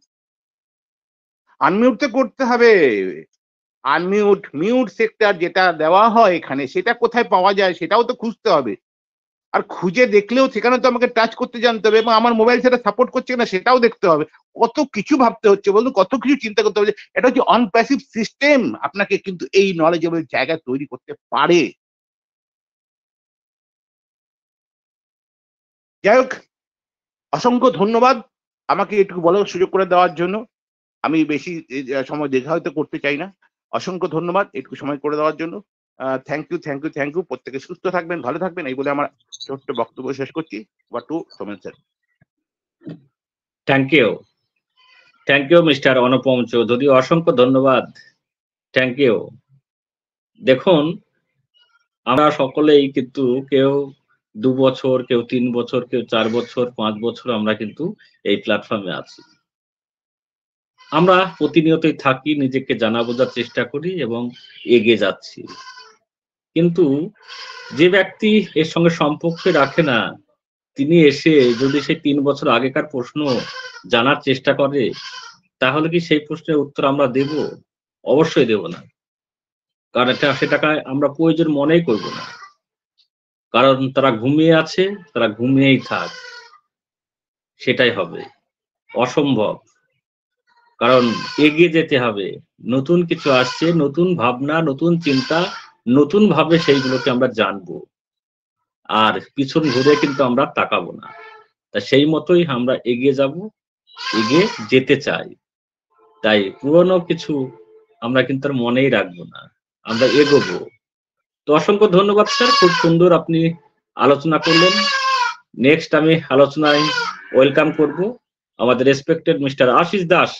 আনমিউট তো করতে হবে আনমিউট মিউট সেক্টর যেটা দেওয়া হয় এখানে সেটা কোথায় পাওয়া যায় সেটাও তো খুঁজতে হবে আর খুঁজে দেখলেও সেখানে তো আমাকে টাচ করতে জানতে হবে এবং আমার মোবাইল সেটা সাপোর্ট করছে কিনা সেটাও দেখতে হবে কত কিছু ভাবতে হচ্ছে বলুন কত কিছু চিন্তা করতে হবে এটা হচ্ছে অনপ্যাসিভ সিস্টেম আপনাকে কিন্তু এই নলেজেবল জায়গা তৈরি করতে পারে যাই হোক অসংখ্য ধন্যবাদ আমাকে একটু বলার সুযোগ করে দেওয়ার জন্য আমি বেশি সময় দেখা হয়তো করতে চাই না অসংখ্য ধন্যবাদ একটু সময় করে দেওয়ার জন্য thank you thank you thank you প্রত্যেকে সুস্থ থাকবেন ভালো থাকবেন এই বলে আমার ছোট্ট বক্তব্য শেষ করছি বা to Soumen sir thank you thank you mister Anupam Chowdhury অসংখ্য ধন্যবাদ থ্যাংক ইউ দেখুন আমরা সকলেই কিন্তু কেউ দু বছর কেউ তিন বছর কেউ চার বছর পাঁচ বছর আমরা কিন্তু এই প্ল্যাটফর্মে আছি আমরা প্রতিনিয়তই থাকি নিজেকে জানা বোঝার চেষ্টা করি এবং এগিয়ে যাচ্ছি কিন্তু যে ব্যক্তি এর সঙ্গে সম্পর্ক রাখে না তিনি এসে যদি সেই তিন বছর আগেকার প্রশ্ন জানার চেষ্টা করে তাহলে কি সেই প্রশ্নের উত্তর আমরা দেব অবশ্যই দেব না কারণ সেটাকে আমরা প্রয়োজন মনেই করব না কারণ তারা ঘুমিয়ে আছে তারা ঘুমিয়েই থাক সেটাই হবে অসম্ভব কারণ এগিয়ে যেতে হবে নতুন কিছু আসছে নতুন ভাবনা নতুন চিন্তা নতুন ভাবে সেইগুলোকে আমরা জানবো আর পিছন ঘুরে কিন্তু আমরা তাকাবো না তা সেই মতোই আমরা এগিয়ে যাব এগিয়ে যেতে চাই তাই পুরনো কিছু আমরা কিন্তু মনেই রাখবো না আমরা এগোবো তো অসংখ্য ধন্যবাদ স্যার খুব সুন্দর আপনি আলোচনা করলেন নেক্সট আমি আলোচনায় ওয়েলকাম করব আমাদের respected mister Ashis Das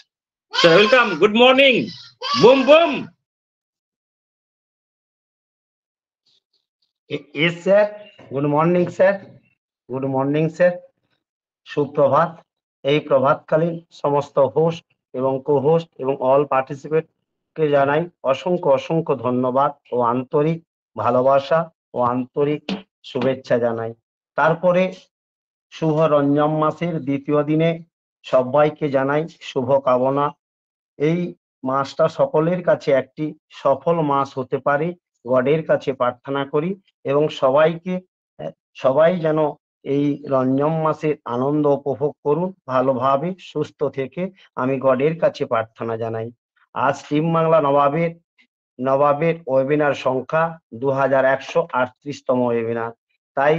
sir welcome good morning boom boom yes sir good morning sir good morning sir সুপ্রভাত এই প্রভাতকালীন সমস্ত হোস্ট এবং কো হোস্ট এবং অল পার্টিসিপেট কে জানাই অসংখ্য অসংখ্য ধন্যবাদ ও আন্তরিক ভালোবাসা ও আন্তরিক শুভেচ্ছা জানাই তারপরে শুভ রঞ্জম মাসের দ্বিতীয় দিনে সবাইকে জানাই শুভ কামনা এই মাসটা সকলের কাছে একটি সফল মাস হতে পারে গডের কাছে প্রার্থনা করি এবং সবাইকে সবাই যেন এই রঞ্জম মাসের আনন্দ উপভোগ করুন ভালোভাবে সুস্থ থেকে আমি গডের কাছে প্রার্থনা জানাই আজ টিম বাংলা নবাবের নবাবের ওয়েবিনার সংখ্যা দু হাজার একশো আটত্রিশতম ওয়েবিনার তাই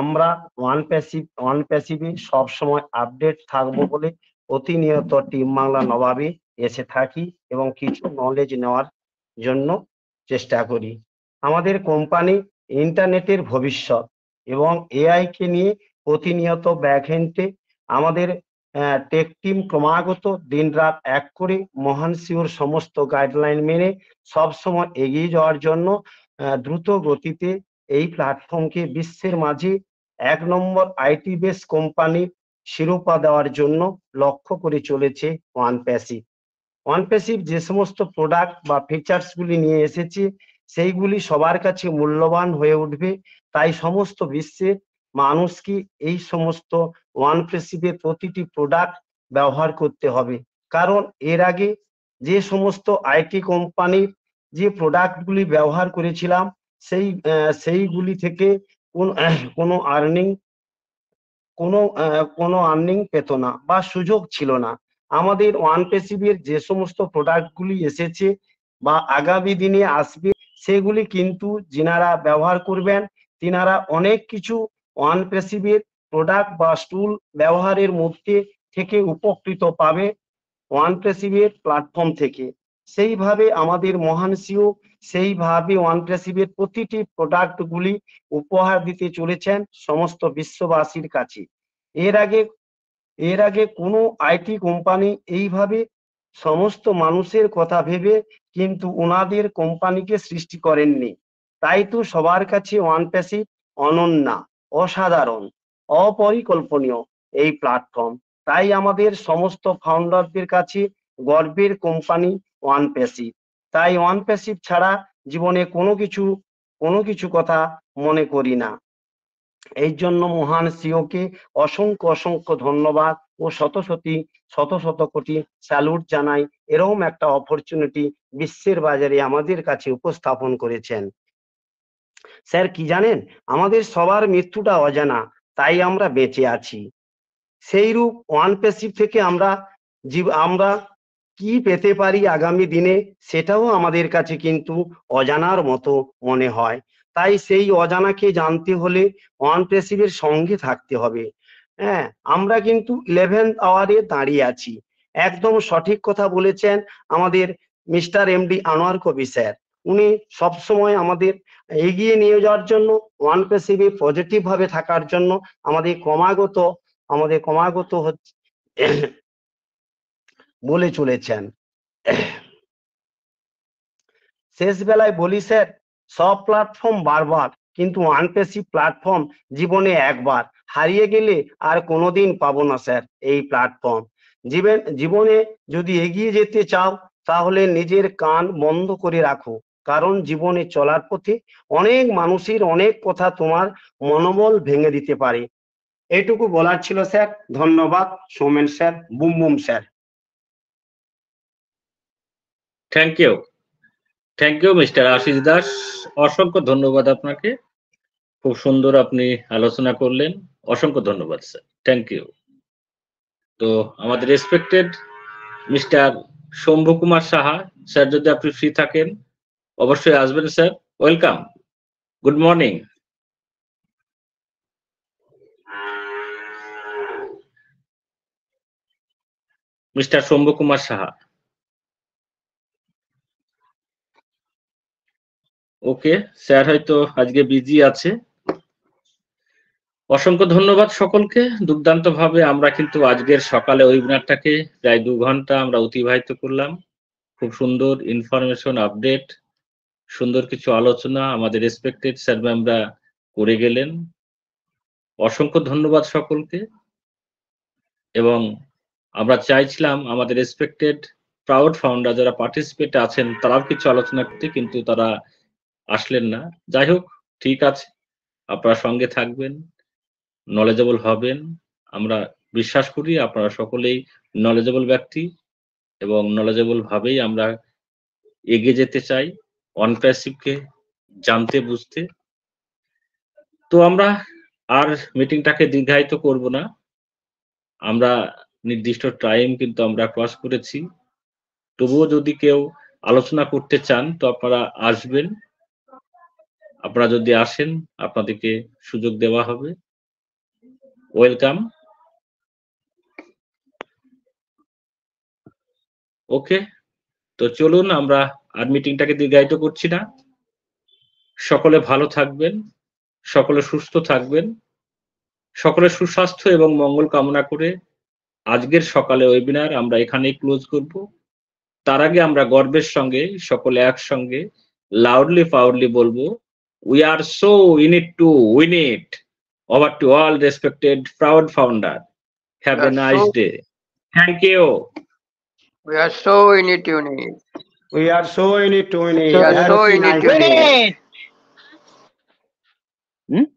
আমরা ওয়ান প্যাসিভ ওয়ান প্যাসিভে সবসময় আপডেট থাকবো বলে প্রতিনিয়ত টিম বাংলা নবাবে এসে থাকি এবং কিছু নলেজ নেওয়ার জন্য চেষ্টা করি আমাদের কোম্পানি ইন্টারনেটের ভবিষ্যৎ এবং এআইকে নিয়ে প্রতিনিয়ত ব্যাকহেন্টে আমাদের টেক টিম ক্রমাগত দিন রাত এক করে মহান সিওর সমস্ত গাইডলাইন মেনে সবসময় এগিয়ে যাওয়ার জন্য দ্রুত গতিতে এই প্ল্যাটফর্মকে বিশ্বের মাঝে এক নম্বর আইটি বেস কোম্পানির শিরোপা দেওয়ার জন্য লক্ষ্য করে চলেছে ওয়ান প্যাসিভ ওয়ান প্যাসিভ যে সমস্ত প্রোডাক্ট বা ফিচার্সগুলি নিয়ে এসেছে সেইগুলি সবার কাছে মূল্যবান হয়ে উঠবে তাই সমস্ত বিশ্বের মানুষ কি এই সমস্ত ওয়ান প্রেসিপের প্রতিটি প্রোডাক্ট ব্যবহার করতে হবে কারণ এর আগে যে সমস্ত আইটি কোম্পানির যে প্রোডাক্টগুলি ব্যবহার করেছিলাম সেই সেইগুলি থেকে কোন কোনো আর্নিং কোনো কোনো আর্নিং পেত না বা সুযোগ ছিল না আমাদের ওয়ান পেসিভের যে সমস্ত প্রোডাক্টগুলি এসেছে বা আগামী দিনে আসবে সেগুলি কিন্তু যিনারা ব্যবহার করবেন তিনারা অনেক কিছু ওয়ান প্রোডাক্ট বা স্টুল ব্যবহারের মধ্যে থেকে উপকৃত পাবে ওয়ান প্যাসিভের প্ল্যাটফর্ম থেকে সেইভাবে আমাদের মহান সিও সেইভাবে ওয়ান প্যাসিভের প্রতিটি প্রোডাক্টগুলি উপহার দিতে চলেছেন সমস্ত বিশ্ববাসীর কাছে এর আগে এর আগে কোনো আইটি কোম্পানি এইভাবে সমস্ত মানুষের কথা ভেবে কিন্তু ওনাদের কোম্পানিকে সৃষ্টি করেননি তাই তো সবার কাছে ওয়ান প্যাসিভ অনন্যা অসাধারণ অপরিকল্পনীয় এই প্ল্যাটফর্ম তাই আমাদের সমস্ত ফাউন্ডারদের কাছে গর্বের কোম্পানি ওয়ান প্যাসিভ তাই ওয়ান প্যাসিভ ছাড়া জীবনে কোনো কিছু কোনো কিছু কথা মনে করি না এই জন্য মহান সিওকে e অসংখ্য অসংখ্য ধন্যবাদ ও শত শতী শত শত কোটি স্যালুট জানাই এরকম একটা অপরচুনিটি বিশ্বের বাজারে আমাদের কাছে উপস্থাপন করেছেন স্যার কি জানেন আমাদের সবার মৃত্যুটা অজানা তাই আমরা বেঁচে আছি সেই রূপ ওয়ান প্যাসিভ থেকে আমরা জীব আমরা কি পেতে পারি আগামী দিনে সেটাও আমাদের কাছে কিন্তু অজানার মতো মনে হয় তাই সেই অজানাকে জানতে হলে ওয়ান প্যাসিভের সঙ্গে থাকতে হবে হ্যাঁ আমরা কিন্তু ইলেভেন্থ আওয়ারে দাঁড়িয়ে আছি একদম সঠিক কথা বলেছেন আমাদের মিস্টার এমডি আনোয়ার কবি স্যার উনি সবসময় আমাদের এগিয়ে নিয়ে যাওয়ার জন্য ওয়ান পেসিভে পজিটিভ ভাবে থাকার জন্য আমাদের ক্রমাগত আমাদের ক্রমাগত হচ্ছে বলে চলেছেন শেষ বেলায় বলি স্যার সব প্ল্যাটফর্ম বারবার কিন্তু আনপেসি প্ল্যাটফর্ম জীবনে একবার হারিয়ে গেলে আর কোনোদিন পাবো না স্যার এই প্ল্যাটফর্ম জীবনে যদি এগিয়ে যেতে চাও তাহলে নিজের কান বন্ধ করে রাখো কারণ জীবনে চলার পথে অনেক মানুষের অনেক কথা তোমার মনোবল ভেঙে দিতে পারে এটুকু বলার ছিল স্যার ধন্যবাদ Soumen sir boom boom sir thank you thank you mister Ashis Das অসংখ্য ধন্যবাদ আপনাকে খুব সুন্দর আপনি আলোচনা করলেন অসংখ্য ধন্যবাদ স্যার থ্যাংক ইউ তো আমাদের respected mister Shambhu Kumar Saha sir যদি আপনি ফ্রি থাকেন অবশ্যই আসবেন sir welcome good morning mister Shambhu Kumar Saha okay sir হয়তো আজকে বিজি আছে অসংখ্য ধন্যবাদ সকলকে দুর্দান্ত ভাবে আমরা কিন্তু আজকের সকালে ওয়েবিনারটাকে প্রায় দু ঘন্টা আমরা অতিবাহিত করলাম খুব সুন্দর ইনফরমেশন আপডেট সুন্দর কিছু আলোচনা আমাদের রেসপেক্টেড স্যার ম্যামরা করে গেলেন অসংখ্য ধন্যবাদ সকলকে এবং আমরা চাইছিলাম আমাদের রেসপেক্টেড প্রাউড ফাউন্ডার যারা পার্টিসিপেট আছেন তারাও কিছু আলোচনা করতে কিন্তু তারা আসলেন না যাই হোক ঠিক আছে আপনারা সঙ্গে থাকবেন নলেজেবল হবেন আমরা বিশ্বাস করি আপনারা সকলেই নলেজেবল ব্যক্তি এবং নলেজেবল ভাবেই আমরা এগিয়ে যেতে চাই অনপ্যাসিভকে জানতে বুঝতে তো আমরা আর মিটিংটাকে দীর্ঘায়িত করব না আমরা নির্দিষ্ট টাইম কিন্তু আমরা ক্রস করেছি তবুও যদি কেউ আলোচনা করতে চান তো আপনারা আসবেন আপনারা যদি আসেন আপনাদেরকে সুযোগ দেওয়া হবে ওয়েলকাম ওকে তো চলুন আমরা আর মিটিংটাকে দীর্ঘায়িত করছি না সকলে ভালো থাকবেন সকলে সুস্থ থাকবেন সকলে সুস্বাস্থ্য এবং মঙ্গল কামনা করে আজকের সকালে ওয়েবিনার আমরা এখানেই ক্লোজ করব তার আগে আমরা গর্বের সঙ্গে সকলে একসঙ্গে লাউডলি পাউডলি বলবো we are so in it to win it over to all respected proud founder have a nice day thank you We are so in it, unit. We are so in it, unit. We are so in it, unit. Hmm?